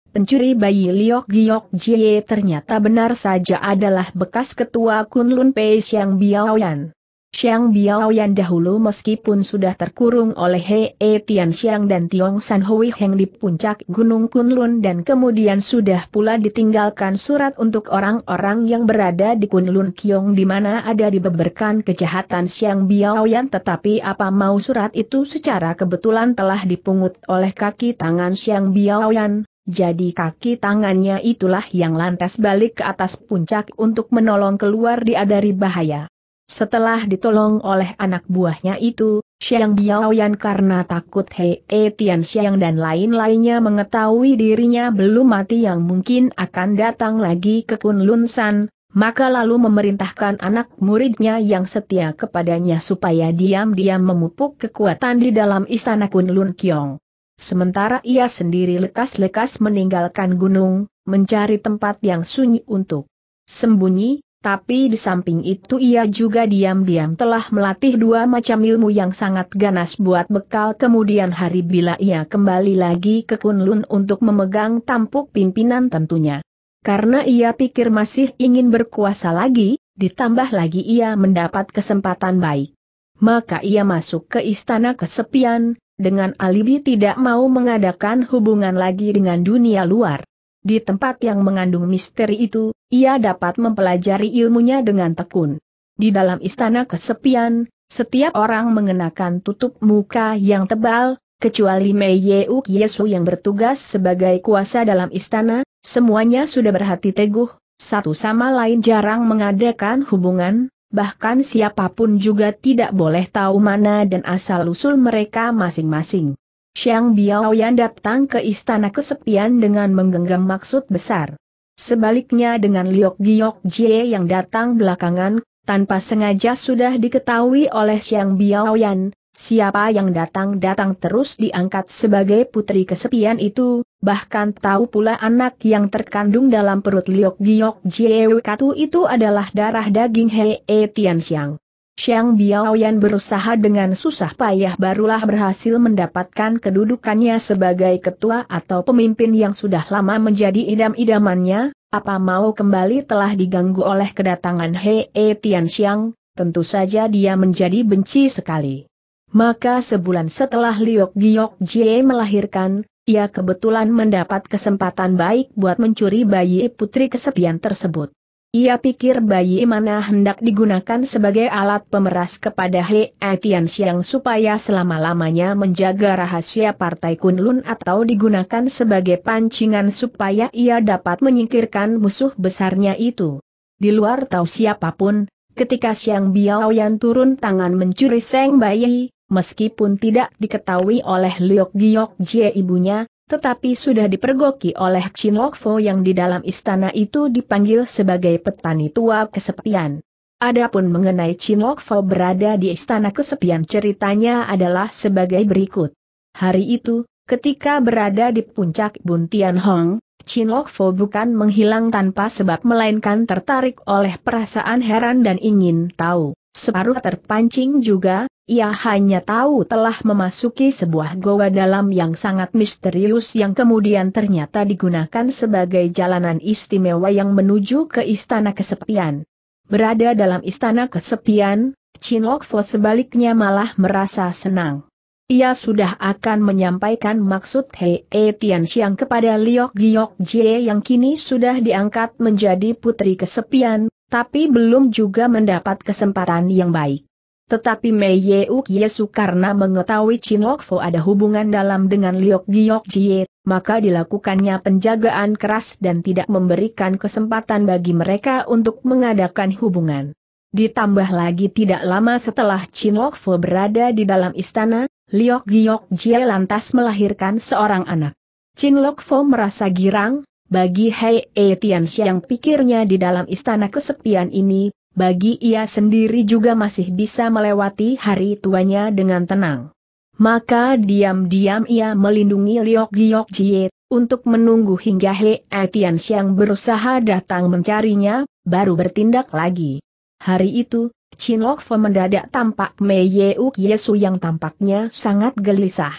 A: Pencuri bayi Liok Giok Jie ternyata benar saja adalah bekas ketua Kunlun Pei Xiang Biaoyan. Xiang Biaoyan dahulu meskipun sudah terkurung oleh E Tian Xiang dan Tiong San Hui Heng di puncak Gunung Kunlun dan kemudian sudah pula ditinggalkan surat untuk orang-orang yang berada di Kunlun Kiong di mana ada dibeberkan kejahatan Xiang Biaoyan tetapi apa mau surat itu secara kebetulan telah dipungut oleh kaki tangan Xiang Biaoyan, jadi kaki tangannya itulah yang lantas balik ke atas puncak untuk menolong keluar dia dari bahaya. Setelah ditolong oleh anak buahnya itu, Xiang Biaoyan karena takut Hei e Tian Xiang dan lain-lainnya mengetahui dirinya belum mati yang mungkin akan datang lagi ke Kunlun San, maka lalu memerintahkan anak muridnya yang setia kepadanya supaya diam-diam memupuk kekuatan di dalam istana Kunlun Kiong. Sementara ia sendiri lekas-lekas meninggalkan gunung, mencari tempat yang sunyi untuk sembunyi, tapi di samping itu ia juga diam-diam telah melatih dua macam ilmu yang sangat ganas buat bekal kemudian hari bila ia kembali lagi ke Kunlun untuk memegang tampuk pimpinan tentunya. Karena ia pikir masih ingin berkuasa lagi, ditambah lagi ia mendapat kesempatan baik. Maka ia masuk ke istana kesepian, dengan alibi tidak mau mengadakan hubungan lagi dengan dunia luar. Di tempat yang mengandung misteri itu, ia dapat mempelajari ilmunya dengan tekun. Di dalam istana kesepian, setiap orang mengenakan tutup muka yang tebal, kecuali Mei Yeuk Yesu yang bertugas sebagai kuasa dalam istana, semuanya sudah berhati teguh, satu sama lain jarang mengadakan hubungan, bahkan siapapun juga tidak boleh tahu mana dan asal-usul mereka masing-masing. Xiang Biaoyan datang ke istana kesepian dengan menggenggam maksud besar. Sebaliknya dengan Liok Giok Jie yang datang belakangan, tanpa sengaja sudah diketahui oleh Xiang Yan. siapa yang datang-datang terus diangkat sebagai putri kesepian itu, bahkan tahu pula anak yang terkandung dalam perut Liok Giok Jiewe Katu itu adalah darah daging Hei e Tian Xiang. Xiang Biaoyan berusaha dengan susah payah barulah berhasil mendapatkan kedudukannya sebagai ketua atau pemimpin yang sudah lama menjadi idam-idamannya, apa mau kembali telah diganggu oleh kedatangan Hei e Tian Xiang, tentu saja dia menjadi benci sekali. Maka sebulan setelah Liok Giok Jie melahirkan, ia kebetulan mendapat kesempatan baik buat mencuri bayi putri kesepian tersebut. Ia pikir bayi mana hendak digunakan sebagai alat pemeras kepada He Etian Siang supaya selama-lamanya menjaga rahasia Partai Kunlun atau digunakan sebagai pancingan supaya ia dapat menyingkirkan musuh besarnya itu. Di luar tahu siapapun, ketika Siang Biao yang turun tangan mencuri Seng Bayi, meskipun tidak diketahui oleh Liok Giok Jie ibunya, tetapi sudah dipergoki oleh Chin Lok Fo yang di dalam istana itu dipanggil sebagai petani tua kesepian. Adapun mengenai Chin Lok Fo berada di istana kesepian ceritanya adalah sebagai berikut. Hari itu, ketika berada di puncak Buntian Hong, Chin Lok Fo bukan menghilang tanpa sebab melainkan tertarik oleh perasaan heran dan ingin tahu. Separuh terpancing juga, ia hanya tahu telah memasuki sebuah goa dalam yang sangat misterius yang kemudian ternyata digunakan sebagai jalanan istimewa yang menuju ke istana kesepian. Berada dalam istana kesepian, Chin Lok Fo sebaliknya malah merasa senang. Ia sudah akan menyampaikan maksud Hei e Tian Xiang kepada Liok Giok Jie yang kini sudah diangkat menjadi putri kesepian, tapi belum juga mendapat kesempatan yang baik. Tetapi Mei Yeu Yesu karena mengetahui Chin Lok Fo ada hubungan dalam dengan Liok Giok Jie, maka dilakukannya penjagaan keras dan tidak memberikan kesempatan bagi mereka untuk mengadakan hubungan. Ditambah lagi tidak lama setelah Chin Lok Fo berada di dalam istana, Liok Giok Jie lantas melahirkan seorang anak. Chin Lok Fo merasa girang, bagi Hei E Tianxia yang pikirnya di dalam istana kesepian ini, bagi ia sendiri juga masih bisa melewati hari tuanya dengan tenang. Maka diam-diam ia melindungi Liok Giok Jie, untuk menunggu hingga He Etian Siang berusaha datang mencarinya, baru bertindak lagi. Hari itu, Chin Lok Fe mendadak tampak Mei Yesu yang tampaknya sangat gelisah.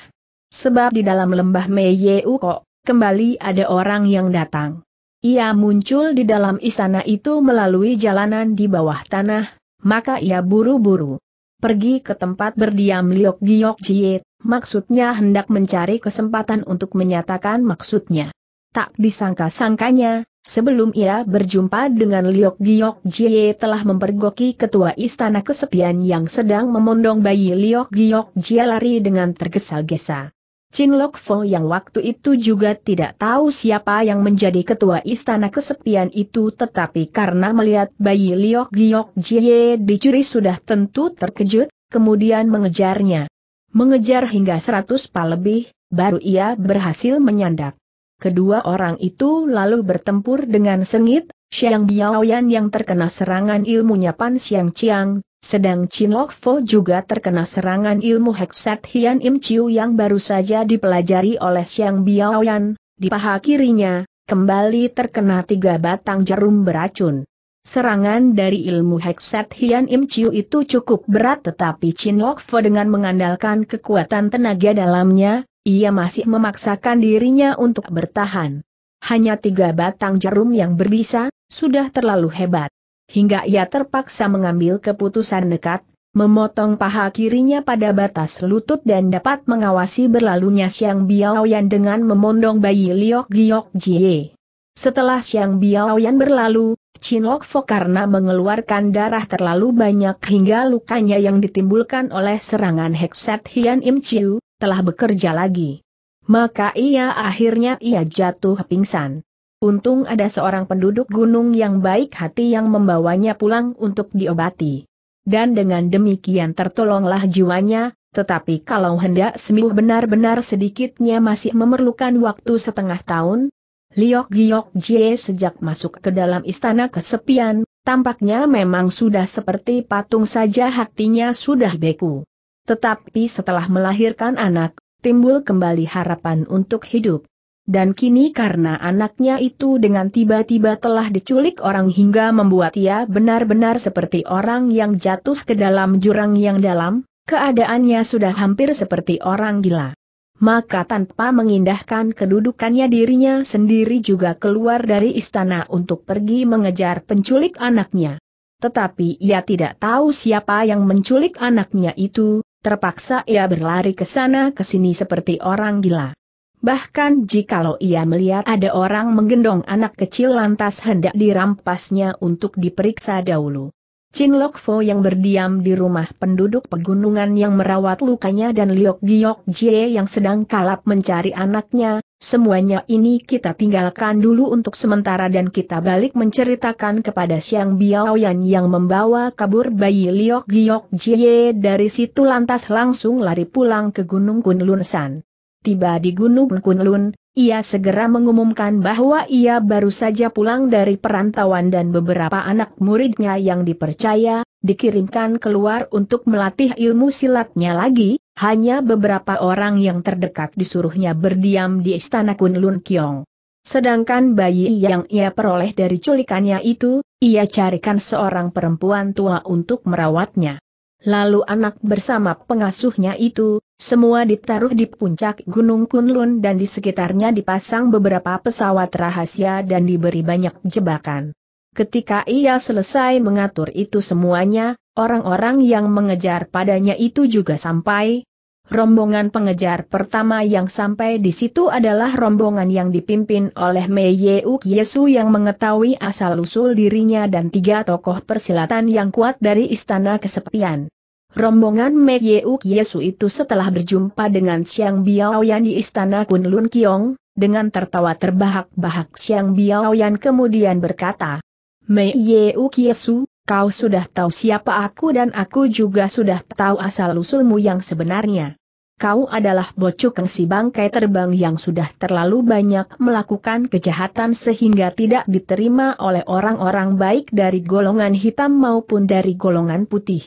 A: Sebab di dalam lembah Mei kok, kembali ada orang yang datang. Ia muncul di dalam istana itu melalui jalanan di bawah tanah, maka ia buru-buru pergi ke tempat berdiam Liok Giok Jiet, maksudnya hendak mencari kesempatan untuk menyatakan maksudnya. Tak disangka-sangkanya, sebelum ia berjumpa dengan Liok Giok Jie telah mempergoki ketua istana kesepian yang sedang memondong bayi Liok Giok Jie lari dengan tergesa-gesa. Chin Lok Fo yang waktu itu juga tidak tahu siapa yang menjadi ketua istana kesepian itu tetapi karena melihat bayi Liok Giok Jie dicuri sudah tentu terkejut, kemudian mengejarnya. Mengejar hingga seratus pa lebih, baru ia berhasil menyandak. Kedua orang itu lalu bertempur dengan sengit, Xiang Biaoyan yang terkena serangan ilmunya Pan Xiang Chiang, sedang Qin Lokfo juga terkena serangan ilmu Heksat Hian Im Chiu yang baru saja dipelajari oleh Xiang Biaoyan, di paha kirinya, kembali terkena tiga batang jarum beracun. Serangan dari ilmu Heksat Hian Im Chiu itu cukup berat tetapi Qin Lokfo dengan mengandalkan kekuatan tenaga dalamnya, ia masih memaksakan dirinya untuk bertahan. Hanya tiga batang jarum yang berbisa, sudah terlalu hebat. Hingga ia terpaksa mengambil keputusan nekat, memotong paha kirinya pada batas lutut dan dapat mengawasi berlalunya Siang Biaoyan dengan memondong bayi Liok Giok Jie. Setelah Siang Biaoyan berlalu, Chin Lok Fo karena mengeluarkan darah terlalu banyak hingga lukanya yang ditimbulkan oleh serangan Heksat Hian Im Chiu, telah bekerja lagi. Maka ia akhirnya ia jatuh pingsan. Untung ada seorang penduduk gunung yang baik hati yang membawanya pulang untuk diobati. Dan dengan demikian tertolonglah jiwanya, tetapi kalau hendak sembuh benar-benar sedikitnya masih memerlukan waktu setengah tahun, Liok Giok Jie sejak masuk ke dalam istana kesepian, tampaknya memang sudah seperti patung saja hatinya sudah beku. Tetapi setelah melahirkan anak, timbul kembali harapan untuk hidup. Dan kini karena anaknya itu dengan tiba-tiba telah diculik orang hingga membuat ia benar-benar seperti orang yang jatuh ke dalam jurang yang dalam, keadaannya sudah hampir seperti orang gila. Maka tanpa mengindahkan kedudukannya dirinya sendiri juga keluar dari istana untuk pergi mengejar penculik anaknya. Tetapi ia tidak tahu siapa yang menculik anaknya itu, Terpaksa ia berlari ke sana ke sini seperti orang gila. Bahkan jikalau ia melihat ada orang menggendong anak kecil lantas hendak dirampasnya untuk diperiksa dahulu. Chin Lok Fo yang berdiam di rumah penduduk pegunungan yang merawat lukanya dan Liok Giok Jie yang sedang kalap mencari anaknya, semuanya ini kita tinggalkan dulu untuk sementara dan kita balik menceritakan kepada Siang Biao Yan yang membawa kabur bayi Liok Giok Jie dari situ lantas langsung lari pulang ke Gunung Kunlun San. Tiba di Gunung Kunlun, ia segera mengumumkan bahwa ia baru saja pulang dari perantauan dan beberapa anak muridnya yang dipercaya, dikirimkan keluar untuk melatih ilmu silatnya lagi, hanya beberapa orang yang terdekat disuruhnya berdiam di istana Kunlun Kiong. Sedangkan bayi yang ia peroleh dari culikannya itu, ia carikan seorang perempuan tua untuk merawatnya. Lalu anak bersama pengasuhnya itu, semua ditaruh di puncak Gunung Kunlun dan di sekitarnya dipasang beberapa pesawat rahasia dan diberi banyak jebakan. Ketika ia selesai mengatur itu semuanya, orang-orang yang mengejar padanya itu juga sampai. Rombongan pengejar pertama yang sampai di situ adalah rombongan yang dipimpin oleh Mei Yesu yang mengetahui asal-usul dirinya dan tiga tokoh persilatan yang kuat dari istana kesepian. Rombongan Mei Yeuk Yesu itu setelah berjumpa dengan Xiang Biaoyan di istana Kunlun Kiong, dengan tertawa terbahak-bahak Xiang Biaoyan kemudian berkata, Mei Yeuk Yesu, kau sudah tahu siapa aku dan aku juga sudah tahu asal-usulmu yang sebenarnya. Kau adalah bocukeng si bangkai terbang yang sudah terlalu banyak melakukan kejahatan sehingga tidak diterima oleh orang-orang baik dari golongan hitam maupun dari golongan putih.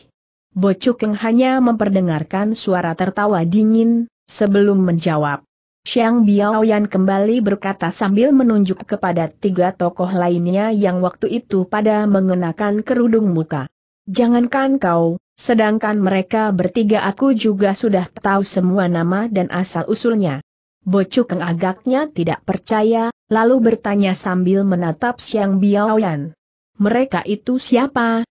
A: Bo hanya memperdengarkan suara tertawa dingin, sebelum menjawab. Xiang Biaoyan kembali berkata sambil menunjuk kepada tiga tokoh lainnya yang waktu itu pada mengenakan kerudung muka. Jangankan kau, sedangkan mereka bertiga aku juga sudah tahu semua nama dan asal-usulnya. Bocukeng agaknya tidak percaya, lalu bertanya sambil menatap Xiang Biaoyan. Mereka itu siapa,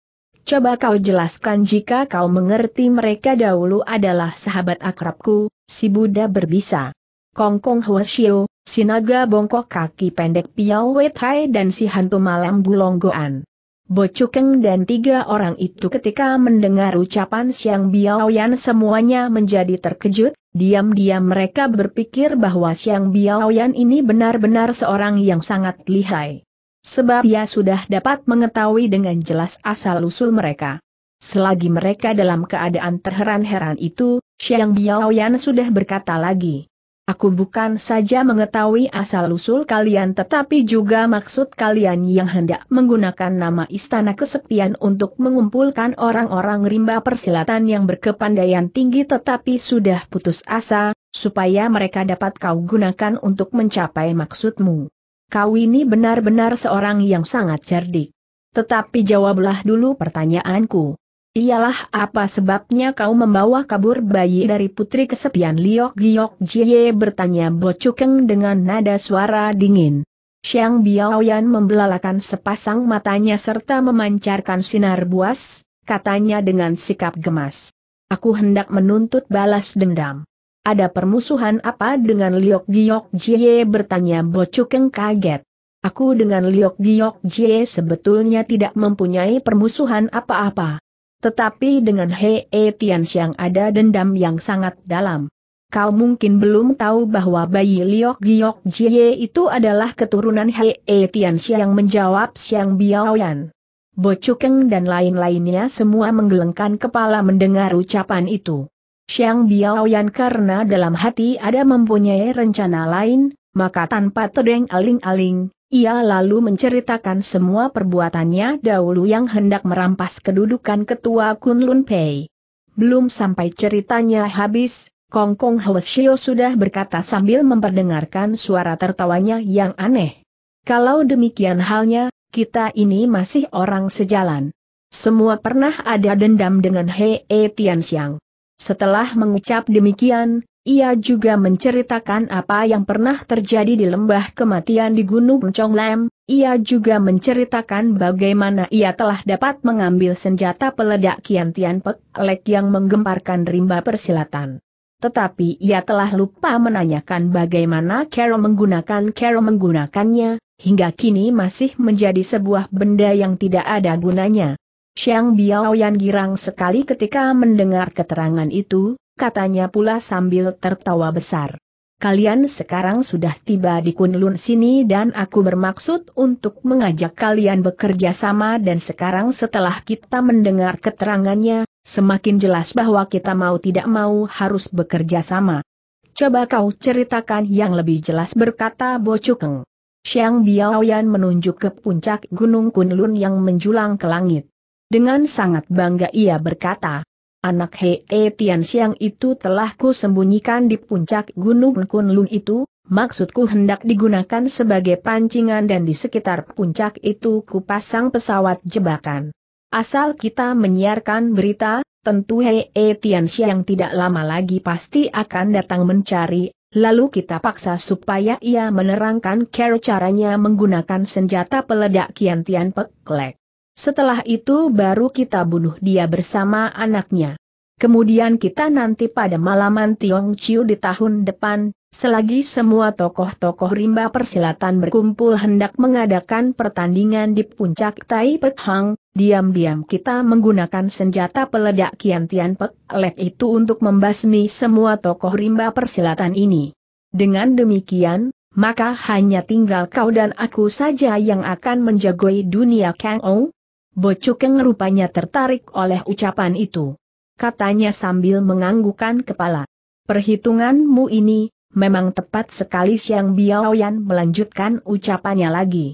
A: Coba kau jelaskan jika kau mengerti mereka dahulu adalah sahabat akrabku, si Buddha berbisa. Kongkong Hwasyo, si naga bongkok kaki pendek Piao Tai dan si hantu malam gulonggoan. Bocukeng dan tiga orang itu ketika mendengar ucapan Siang Biao Yan semuanya menjadi terkejut, diam-diam mereka berpikir bahwa Siang Biao Yan ini benar-benar seorang yang sangat lihai. Sebab ia sudah dapat mengetahui dengan jelas asal-usul mereka. Selagi mereka dalam keadaan terheran-heran itu, Xiang Biaoyan sudah berkata lagi. Aku bukan saja mengetahui asal-usul kalian tetapi juga maksud kalian yang hendak menggunakan nama istana kesepian untuk mengumpulkan orang-orang rimba persilatan yang berkepandaian tinggi tetapi sudah putus asa, supaya mereka dapat kau gunakan untuk mencapai maksudmu kau ini benar-benar seorang yang sangat cerdik. Tetapi jawablah dulu pertanyaanku. Ialah apa sebabnya kau membawa kabur bayi dari putri kesepian Liok Giok Jie bertanya Bocukeng dengan nada suara dingin. Xiang Biaoyan membelalakan sepasang matanya serta memancarkan sinar buas, katanya dengan sikap gemas. Aku hendak menuntut balas dendam. Ada permusuhan apa dengan Liok Giok Jie bertanya Bocukeng kaget. Aku dengan Liok Giok Jie sebetulnya tidak mempunyai permusuhan apa-apa. Tetapi dengan Hei e Xiang ada dendam yang sangat dalam. Kau mungkin belum tahu bahwa bayi Liok Giok Jie itu adalah keturunan Hei e Xiang menjawab Xiang Biaoyan. Bocukeng dan lain-lainnya semua menggelengkan kepala mendengar ucapan itu. Xiang Biaoyan karena dalam hati ada mempunyai rencana lain, maka tanpa tedeng aling-aling, ia lalu menceritakan semua perbuatannya dahulu yang hendak merampas kedudukan ketua Kunlun Pei. Belum sampai ceritanya habis, Kong Kong Hwasyo sudah berkata sambil memperdengarkan suara tertawanya yang aneh. Kalau demikian halnya, kita ini masih orang sejalan. Semua pernah ada dendam dengan Hei Tian Xiang. Setelah mengucap demikian, ia juga menceritakan apa yang pernah terjadi di lembah kematian di Gunung Chonglem, ia juga menceritakan bagaimana ia telah dapat mengambil senjata peledak Kian Tian Pek yang menggemparkan rimba persilatan. Tetapi ia telah lupa menanyakan bagaimana Carol menggunakan Carol menggunakannya, hingga kini masih menjadi sebuah benda yang tidak ada gunanya. Xiang Biaoyan girang sekali ketika mendengar keterangan itu, katanya pula sambil tertawa besar. Kalian sekarang sudah tiba di Kunlun sini dan aku bermaksud untuk mengajak kalian bekerja sama dan sekarang setelah kita mendengar keterangannya, semakin jelas bahwa kita mau tidak mau harus bekerja sama. Coba kau ceritakan yang lebih jelas berkata Bo Chukeng. Xiang Biaoyan menunjuk ke puncak Gunung Kunlun yang menjulang ke langit. Dengan sangat bangga ia berkata, Anak Hei e Tian itu telah ku sembunyikan di puncak Gunung Kunlun itu, maksudku hendak digunakan sebagai pancingan dan di sekitar puncak itu ku pasang pesawat jebakan. Asal kita menyiarkan berita, tentu Hei e Tian tidak lama lagi pasti akan datang mencari, lalu kita paksa supaya ia menerangkan cara caranya menggunakan senjata peledak Kian Tian Peklek. Setelah itu baru kita bunuh dia bersama anaknya. Kemudian kita nanti pada malaman Tiong Chiu di tahun depan, selagi semua tokoh-tokoh rimba persilatan berkumpul hendak mengadakan pertandingan di puncak Tai Pek Hang, diam-diam kita menggunakan senjata peledak Kian Tian Pek Lek itu untuk membasmi semua tokoh rimba persilatan ini. Dengan demikian, maka hanya tinggal kau dan aku saja yang akan menjagoi dunia Kang Ou, Bocukeng rupanya tertarik oleh ucapan itu. Katanya sambil menganggukan kepala. Perhitunganmu ini, memang tepat sekali Siang Biaoyan melanjutkan ucapannya lagi.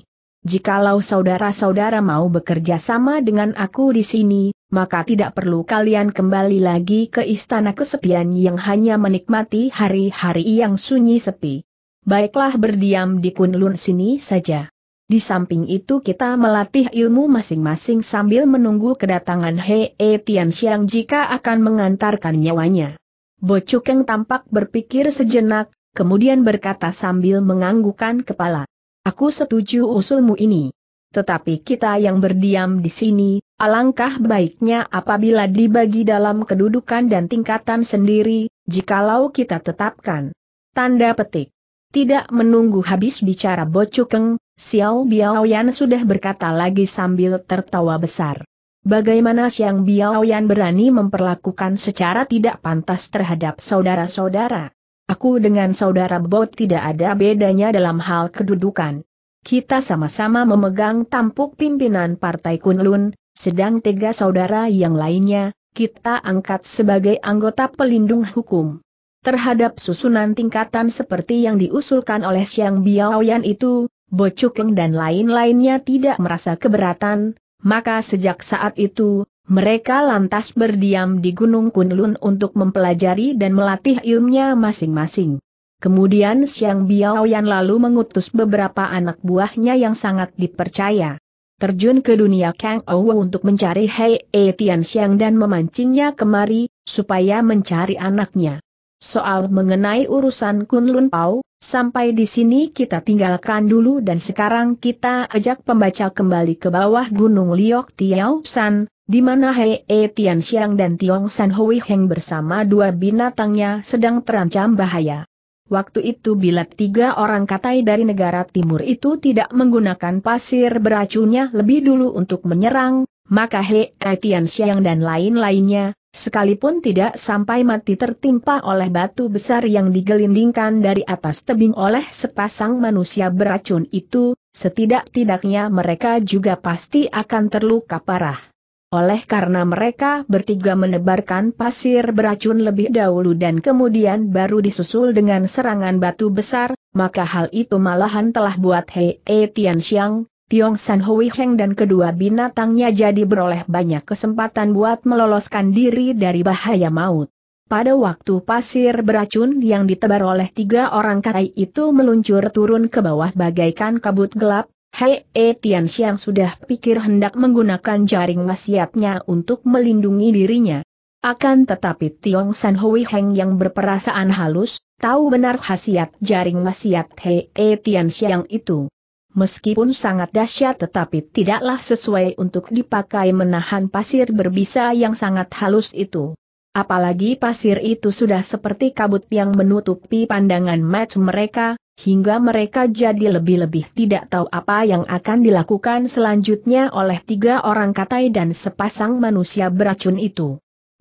A: Jikalau saudara-saudara mau bekerja sama dengan aku di sini, maka tidak perlu kalian kembali lagi ke istana kesepian yang hanya menikmati hari-hari yang sunyi sepi. Baiklah berdiam di Kunlun sini saja. Di samping itu kita melatih ilmu masing-masing sambil menunggu kedatangan Hei -he e Tian Xiang jika akan mengantarkan nyawanya. Bocukeng tampak berpikir sejenak, kemudian berkata sambil menganggukan kepala. Aku setuju usulmu ini. Tetapi kita yang berdiam di sini, alangkah baiknya apabila dibagi dalam kedudukan dan tingkatan sendiri, jikalau kita tetapkan. Tanda petik. Tidak menunggu habis bicara Bocukeng, Xiao Biaoyan sudah berkata lagi sambil tertawa besar. Bagaimana Xiang Biaoyan berani memperlakukan secara tidak pantas terhadap saudara-saudara? Aku dengan saudara Bot tidak ada bedanya dalam hal kedudukan. Kita sama-sama memegang tampuk pimpinan Partai Kunlun, sedang tiga saudara yang lainnya, kita angkat sebagai anggota pelindung hukum. Terhadap susunan tingkatan seperti yang diusulkan oleh Xiang Biaoyan itu, Bocukeng dan lain-lainnya tidak merasa keberatan, maka sejak saat itu, mereka lantas berdiam di Gunung Kunlun untuk mempelajari dan melatih ilmunya masing-masing. Kemudian Siang Biaoyan lalu mengutus beberapa anak buahnya yang sangat dipercaya. Terjun ke dunia Kang Ouwe untuk mencari Hei E Tian Xiang dan memancingnya kemari, supaya mencari anaknya. Soal mengenai urusan Kunlun Pau, Sampai di sini kita tinggalkan dulu dan sekarang kita ajak pembaca kembali ke bawah Gunung Liok Tiao San, di mana Hei e Tian Xiang dan Tiong San Hui Heng bersama dua binatangnya sedang terancam bahaya. Waktu itu bila tiga orang katai dari negara timur itu tidak menggunakan pasir beracunnya lebih dulu untuk menyerang, maka Hei e Tian Xiang dan lain-lainnya, Sekalipun tidak sampai mati tertimpa oleh batu besar yang digelindingkan dari atas tebing oleh sepasang manusia beracun itu, setidak-tidaknya mereka juga pasti akan terluka parah. Oleh karena mereka bertiga menebarkan pasir beracun lebih dahulu dan kemudian baru disusul dengan serangan batu besar, maka hal itu malahan telah buat Hei Tian Xiang, Tiong San Hui Heng dan kedua binatangnya jadi beroleh banyak kesempatan buat meloloskan diri dari bahaya maut. Pada waktu pasir beracun yang ditebar oleh tiga orang katai itu meluncur turun ke bawah bagaikan kabut gelap, Hei E Tian Xiang sudah pikir hendak menggunakan jaring wasiatnya untuk melindungi dirinya. Akan tetapi Tiong San Hui Heng yang berperasaan halus, tahu benar khasiat jaring wasiat Hei E Tian Xiang itu meskipun sangat dahsyat tetapi tidaklah sesuai untuk dipakai menahan pasir berbisa yang sangat halus itu. Apalagi pasir itu sudah seperti kabut yang menutupi pandangan match mereka, hingga mereka jadi lebih-lebih tidak tahu apa yang akan dilakukan selanjutnya oleh tiga orang katai dan sepasang manusia beracun itu.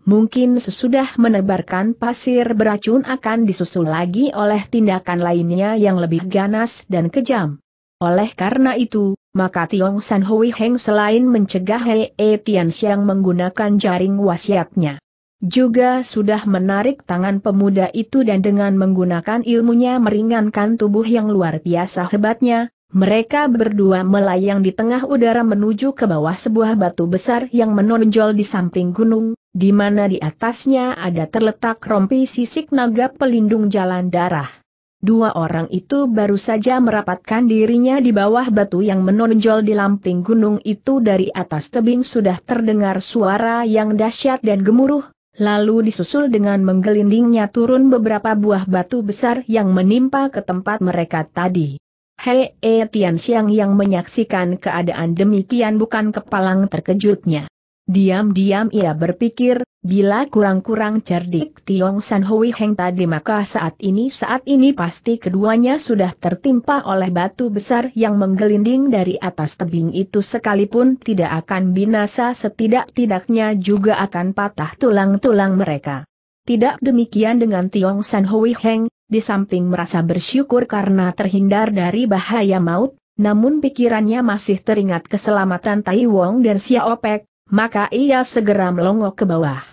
A: Mungkin sesudah menebarkan pasir beracun akan disusul lagi oleh tindakan lainnya yang lebih ganas dan kejam. Oleh karena itu, maka Tiong San Hui Heng selain mencegah Hei e Tian menggunakan jaring wasiatnya, juga sudah menarik tangan pemuda itu dan dengan menggunakan ilmunya meringankan tubuh yang luar biasa hebatnya, mereka berdua melayang di tengah udara menuju ke bawah sebuah batu besar yang menonjol di samping gunung, di mana di atasnya ada terletak rompi sisik naga pelindung jalan darah. Dua orang itu baru saja merapatkan dirinya di bawah batu yang menonjol di lamping gunung itu dari atas tebing sudah terdengar suara yang dahsyat dan gemuruh, lalu disusul dengan menggelindingnya turun beberapa buah batu besar yang menimpa ke tempat mereka tadi. Hei, Tian Xiang yang menyaksikan keadaan demikian bukan kepalang terkejutnya. Diam-diam ia berpikir, bila kurang-kurang cerdik Tiong San Hui Heng tadi maka saat ini saat ini pasti keduanya sudah tertimpa oleh batu besar yang menggelinding dari atas tebing itu sekalipun tidak akan binasa setidak-tidaknya juga akan patah tulang-tulang mereka. Tidak demikian dengan Tiong San Hui Heng, di samping merasa bersyukur karena terhindar dari bahaya maut, namun pikirannya masih teringat keselamatan Tai Wong dan Xiao Pek, maka ia segera melongok ke bawah.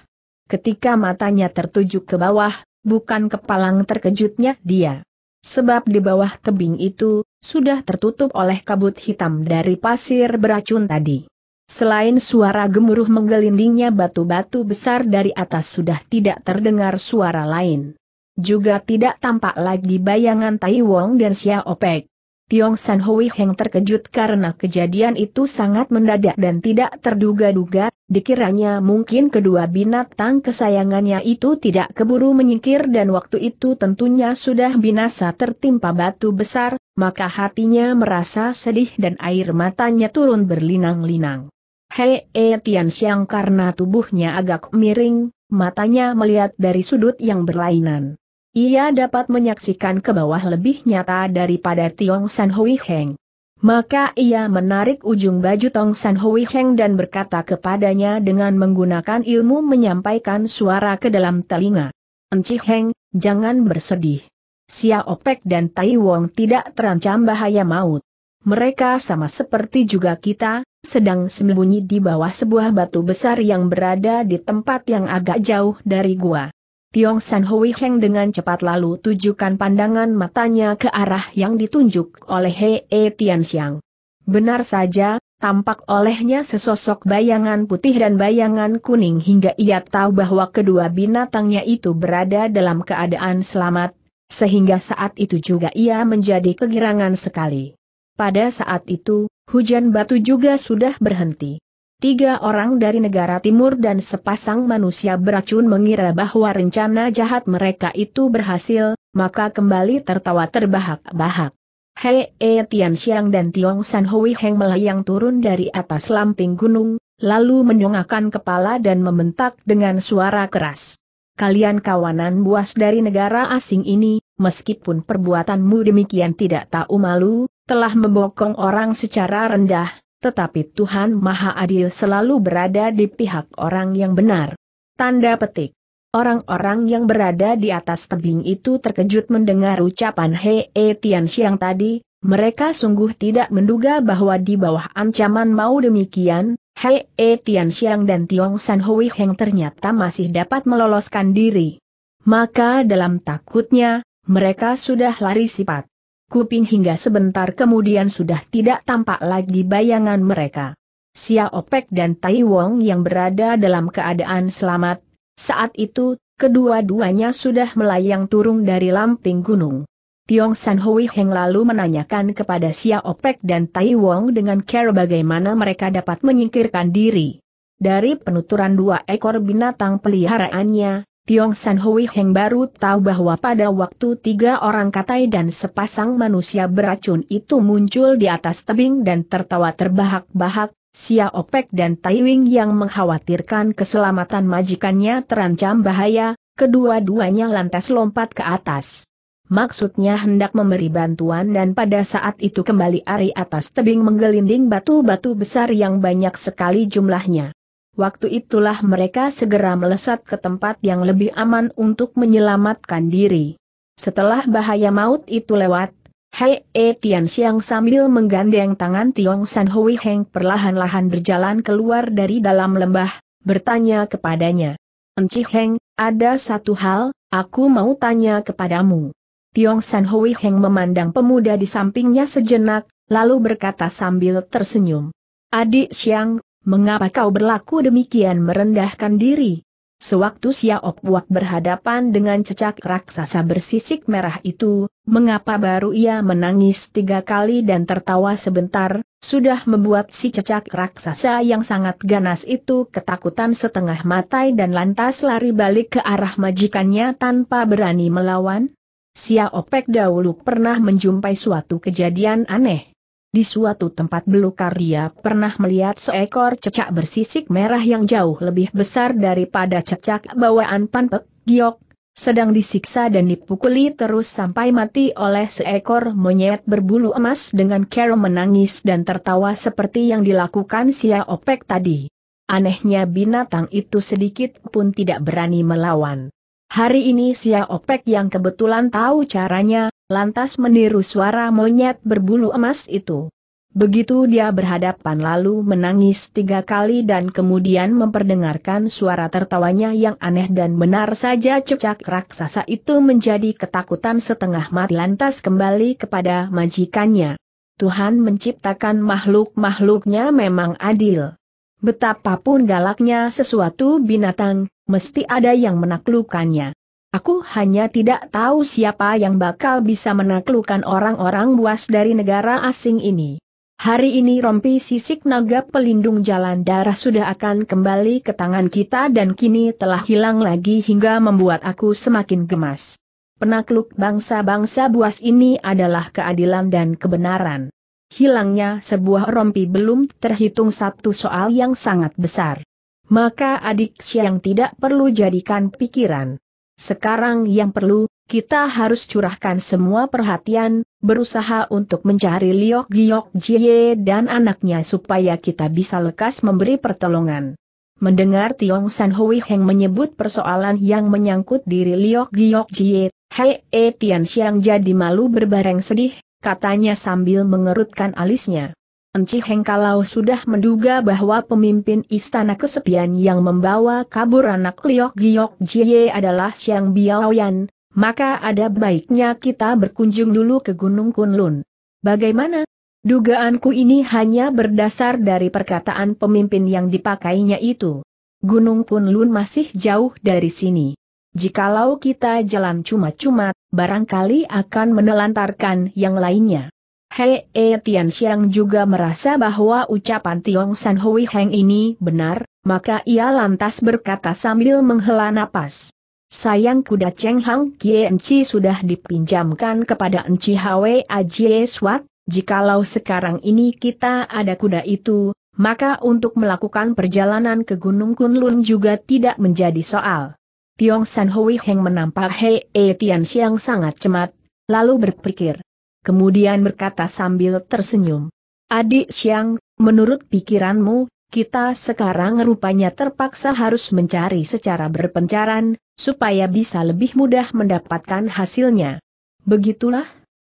A: Ketika matanya tertuju ke bawah, bukan kepalang terkejutnya dia. Sebab di bawah tebing itu, sudah tertutup oleh kabut hitam dari pasir beracun tadi. Selain suara gemuruh menggelindingnya batu-batu besar dari atas sudah tidak terdengar suara lain. Juga tidak tampak lagi bayangan Tai Wong dan Xiao Tiong San Hui Heng terkejut karena kejadian itu sangat mendadak dan tidak terduga-duga, dikiranya mungkin kedua binatang kesayangannya itu tidak keburu menyingkir dan waktu itu tentunya sudah binasa tertimpa batu besar, maka hatinya merasa sedih dan air matanya turun berlinang-linang. Hei e eh, Tian Xiang karena tubuhnya agak miring, matanya melihat dari sudut yang berlainan. Ia dapat menyaksikan ke bawah lebih nyata daripada Tiong San Hui Heng. Maka ia menarik ujung baju Tong San Hui Heng dan berkata kepadanya dengan menggunakan ilmu menyampaikan suara ke dalam telinga. Enci Heng, jangan bersedih. Sia Opek dan Tai Wong tidak terancam bahaya maut. Mereka sama seperti juga kita, sedang sembunyi di bawah sebuah batu besar yang berada di tempat yang agak jauh dari gua. Tiong San Hui Heng dengan cepat lalu tujukan pandangan matanya ke arah yang ditunjuk oleh E Tian Xiang. Benar saja, tampak olehnya sesosok bayangan putih dan bayangan kuning hingga ia tahu bahwa kedua binatangnya itu berada dalam keadaan selamat, sehingga saat itu juga ia menjadi kegirangan sekali. Pada saat itu, hujan batu juga sudah berhenti tiga orang dari negara timur dan sepasang manusia beracun mengira bahwa rencana jahat mereka itu berhasil, maka kembali tertawa terbahak-bahak. Hei E Tian Xiang dan Tiong San Hui Heng melayang turun dari atas lamping gunung, lalu menyongakkan kepala dan membentak dengan suara keras. Kalian kawanan buas dari negara asing ini, meskipun perbuatanmu demikian tidak tahu malu, telah membokong orang secara rendah, tetapi Tuhan Maha Adil selalu berada di pihak orang yang benar. Tanda petik. Orang-orang yang berada di atas tebing itu terkejut mendengar ucapan He E Tian Xiang tadi, mereka sungguh tidak menduga bahwa di bawah ancaman mau demikian, He E Tian Xiang dan Tiong San Hui Heng ternyata masih dapat meloloskan diri. Maka dalam takutnya, mereka sudah lari sifat kuping hingga sebentar kemudian sudah tidak tampak lagi bayangan mereka. Sia Opek dan Tai Wong yang berada dalam keadaan selamat, saat itu, kedua-duanya sudah melayang turun dari lamping gunung. Tiong San Hui Heng lalu menanyakan kepada Sia Opek dan Tai Wong dengan care bagaimana mereka dapat menyingkirkan diri. Dari penuturan dua ekor binatang peliharaannya, Tiong San Hui Heng baru tahu bahwa pada waktu tiga orang katai dan sepasang manusia beracun itu muncul di atas tebing dan tertawa terbahak-bahak, Sia Opek dan Tai Wing yang mengkhawatirkan keselamatan majikannya terancam bahaya, kedua-duanya lantas lompat ke atas. Maksudnya hendak memberi bantuan dan pada saat itu kembali Ari atas tebing menggelinding batu-batu besar yang banyak sekali jumlahnya. Waktu itulah mereka segera melesat ke tempat yang lebih aman untuk menyelamatkan diri. Setelah bahaya maut itu lewat, Hei E Tian Xiang sambil menggandeng tangan Tiong San Hui Heng perlahan-lahan berjalan keluar dari dalam lembah, bertanya kepadanya. Enci Heng, ada satu hal, aku mau tanya kepadamu. Tiong San Hui Heng memandang pemuda di sampingnya sejenak, lalu berkata sambil tersenyum. Adik Xiang, Mengapa kau berlaku demikian merendahkan diri? Sewaktu Xiao Wak berhadapan dengan cecak raksasa bersisik merah itu, mengapa baru ia menangis tiga kali dan tertawa sebentar, sudah membuat si cecak raksasa yang sangat ganas itu ketakutan setengah matai dan lantas lari balik ke arah majikannya tanpa berani melawan? Xiao Pek dahulu pernah menjumpai suatu kejadian aneh. Di suatu tempat belukar dia pernah melihat seekor cecak bersisik merah yang jauh lebih besar daripada cecak bawaan Panpek, Giok, sedang disiksa dan dipukuli terus sampai mati oleh seekor monyet berbulu emas dengan Carol menangis dan tertawa seperti yang dilakukan Sia Opek tadi. Anehnya binatang itu sedikit pun tidak berani melawan. Hari ini Sia Opek yang kebetulan tahu caranya, lantas meniru suara monyet berbulu emas itu. Begitu dia berhadapan lalu menangis tiga kali dan kemudian memperdengarkan suara tertawanya yang aneh dan benar saja cecak raksasa itu menjadi ketakutan setengah mati lantas kembali kepada majikannya. Tuhan menciptakan makhluk-makhluknya memang adil. Betapapun galaknya sesuatu binatang, mesti ada yang menaklukkannya. Aku hanya tidak tahu siapa yang bakal bisa menaklukkan orang-orang buas dari negara asing ini. Hari ini rompi sisik naga pelindung jalan darah sudah akan kembali ke tangan kita dan kini telah hilang lagi hingga membuat aku semakin gemas. Penakluk bangsa-bangsa buas ini adalah keadilan dan kebenaran. Hilangnya sebuah rompi belum terhitung satu soal yang sangat besar. Maka adik yang tidak perlu jadikan pikiran. Sekarang yang perlu, kita harus curahkan semua perhatian, berusaha untuk mencari Liok Giok Jie dan anaknya supaya kita bisa lekas memberi pertolongan. Mendengar Tiong San Hui Heng menyebut persoalan yang menyangkut diri Liok Giok Jie, Hei E eh, Tian Xiang jadi malu berbareng sedih, katanya sambil mengerutkan alisnya. Enci Heng kalau sudah menduga bahwa pemimpin istana kesepian yang membawa kabur anak Liok Giok Jie adalah Xiang Biaoyan, maka ada baiknya kita berkunjung dulu ke Gunung Kunlun. Bagaimana? Dugaanku ini hanya berdasar dari perkataan pemimpin yang dipakainya itu. Gunung Kunlun masih jauh dari sini. Jikalau kita jalan cuma-cuma, barangkali akan menelantarkan yang lainnya. Hei E Tian Xiang juga merasa bahwa ucapan Tiong San Hui Heng ini benar, maka ia lantas berkata sambil menghela napas. Sayang kuda Cheng Hang Kie Enci sudah dipinjamkan kepada Enci Hwe Ajie Swat, jikalau sekarang ini kita ada kuda itu, maka untuk melakukan perjalanan ke Gunung Kunlun juga tidak menjadi soal. Tiong San Hui Heng menampak Hei E Tian Xiang sangat cemat, lalu berpikir, kemudian berkata sambil tersenyum. Adik Siang, menurut pikiranmu, kita sekarang rupanya terpaksa harus mencari secara berpencaran, supaya bisa lebih mudah mendapatkan hasilnya. Begitulah.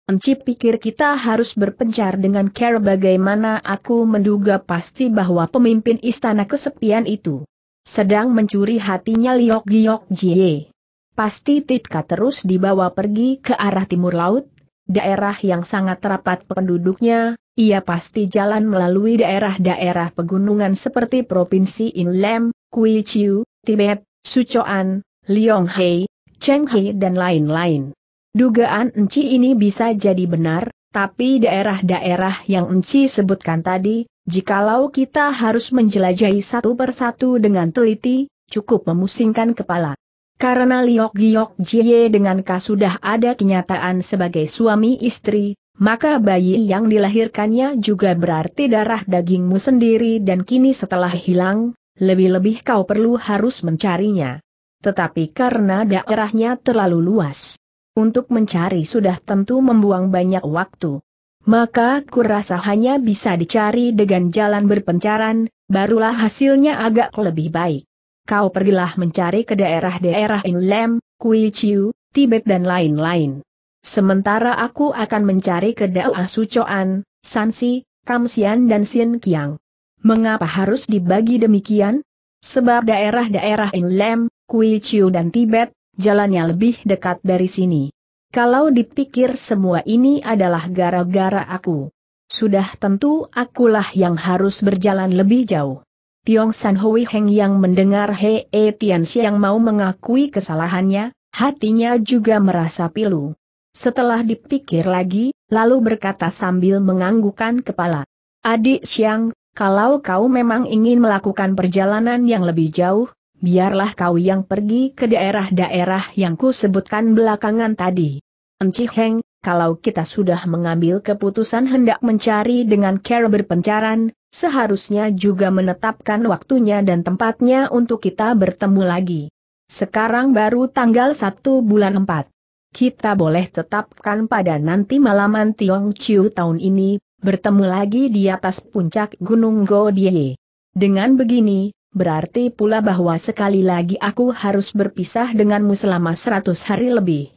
A: Enci pikir kita harus berpencar dengan care bagaimana aku menduga pasti bahwa pemimpin istana kesepian itu sedang mencuri hatinya Liok Giok Jie. Pasti Titka terus dibawa pergi ke arah timur laut, daerah yang sangat rapat penduduknya, ia pasti jalan melalui daerah-daerah pegunungan seperti Provinsi Inlem, Kuichiu, Tibet, Sucoan, Lionghei, Chenghe dan lain-lain. Dugaan Enci ini bisa jadi benar, tapi daerah-daerah yang Enci sebutkan tadi, jikalau kita harus menjelajahi satu persatu dengan teliti, cukup memusingkan kepala. Karena Liok Giok Jie dengan Ka sudah ada kenyataan sebagai suami istri, maka bayi yang dilahirkannya juga berarti darah dagingmu sendiri dan kini setelah hilang, lebih-lebih kau perlu harus mencarinya. Tetapi karena daerahnya terlalu luas, untuk mencari sudah tentu membuang banyak waktu. Maka kurasa hanya bisa dicari dengan jalan berpencaran, barulah hasilnya agak lebih baik kau pergilah mencari ke daerah-daerah Inlem, Kui Chiu, Tibet dan lain-lain. Sementara aku akan mencari ke daerah Sucoan, Sansi, Kamsian dan Sien Kiang. Mengapa harus dibagi demikian? Sebab daerah-daerah Inlem, Kui Chiu dan Tibet, jalannya lebih dekat dari sini. Kalau dipikir semua ini adalah gara-gara aku. Sudah tentu akulah yang harus berjalan lebih jauh. Tiong San Hui Heng yang mendengar He E Tian Xiang mau mengakui kesalahannya, hatinya juga merasa pilu. Setelah dipikir lagi, lalu berkata sambil menganggukan kepala. Adik Xiang, kalau kau memang ingin melakukan perjalanan yang lebih jauh, biarlah kau yang pergi ke daerah-daerah yang ku sebutkan belakangan tadi. Enci Heng, kalau kita sudah mengambil keputusan hendak mencari dengan cara berpencaran, seharusnya juga menetapkan waktunya dan tempatnya untuk kita bertemu lagi. Sekarang baru tanggal 1 bulan 4. Kita boleh tetapkan pada nanti malaman Tiong Chiu tahun ini, bertemu lagi di atas puncak Gunung Godie. Dengan begini, berarti pula bahwa sekali lagi aku harus berpisah denganmu selama 100 hari lebih.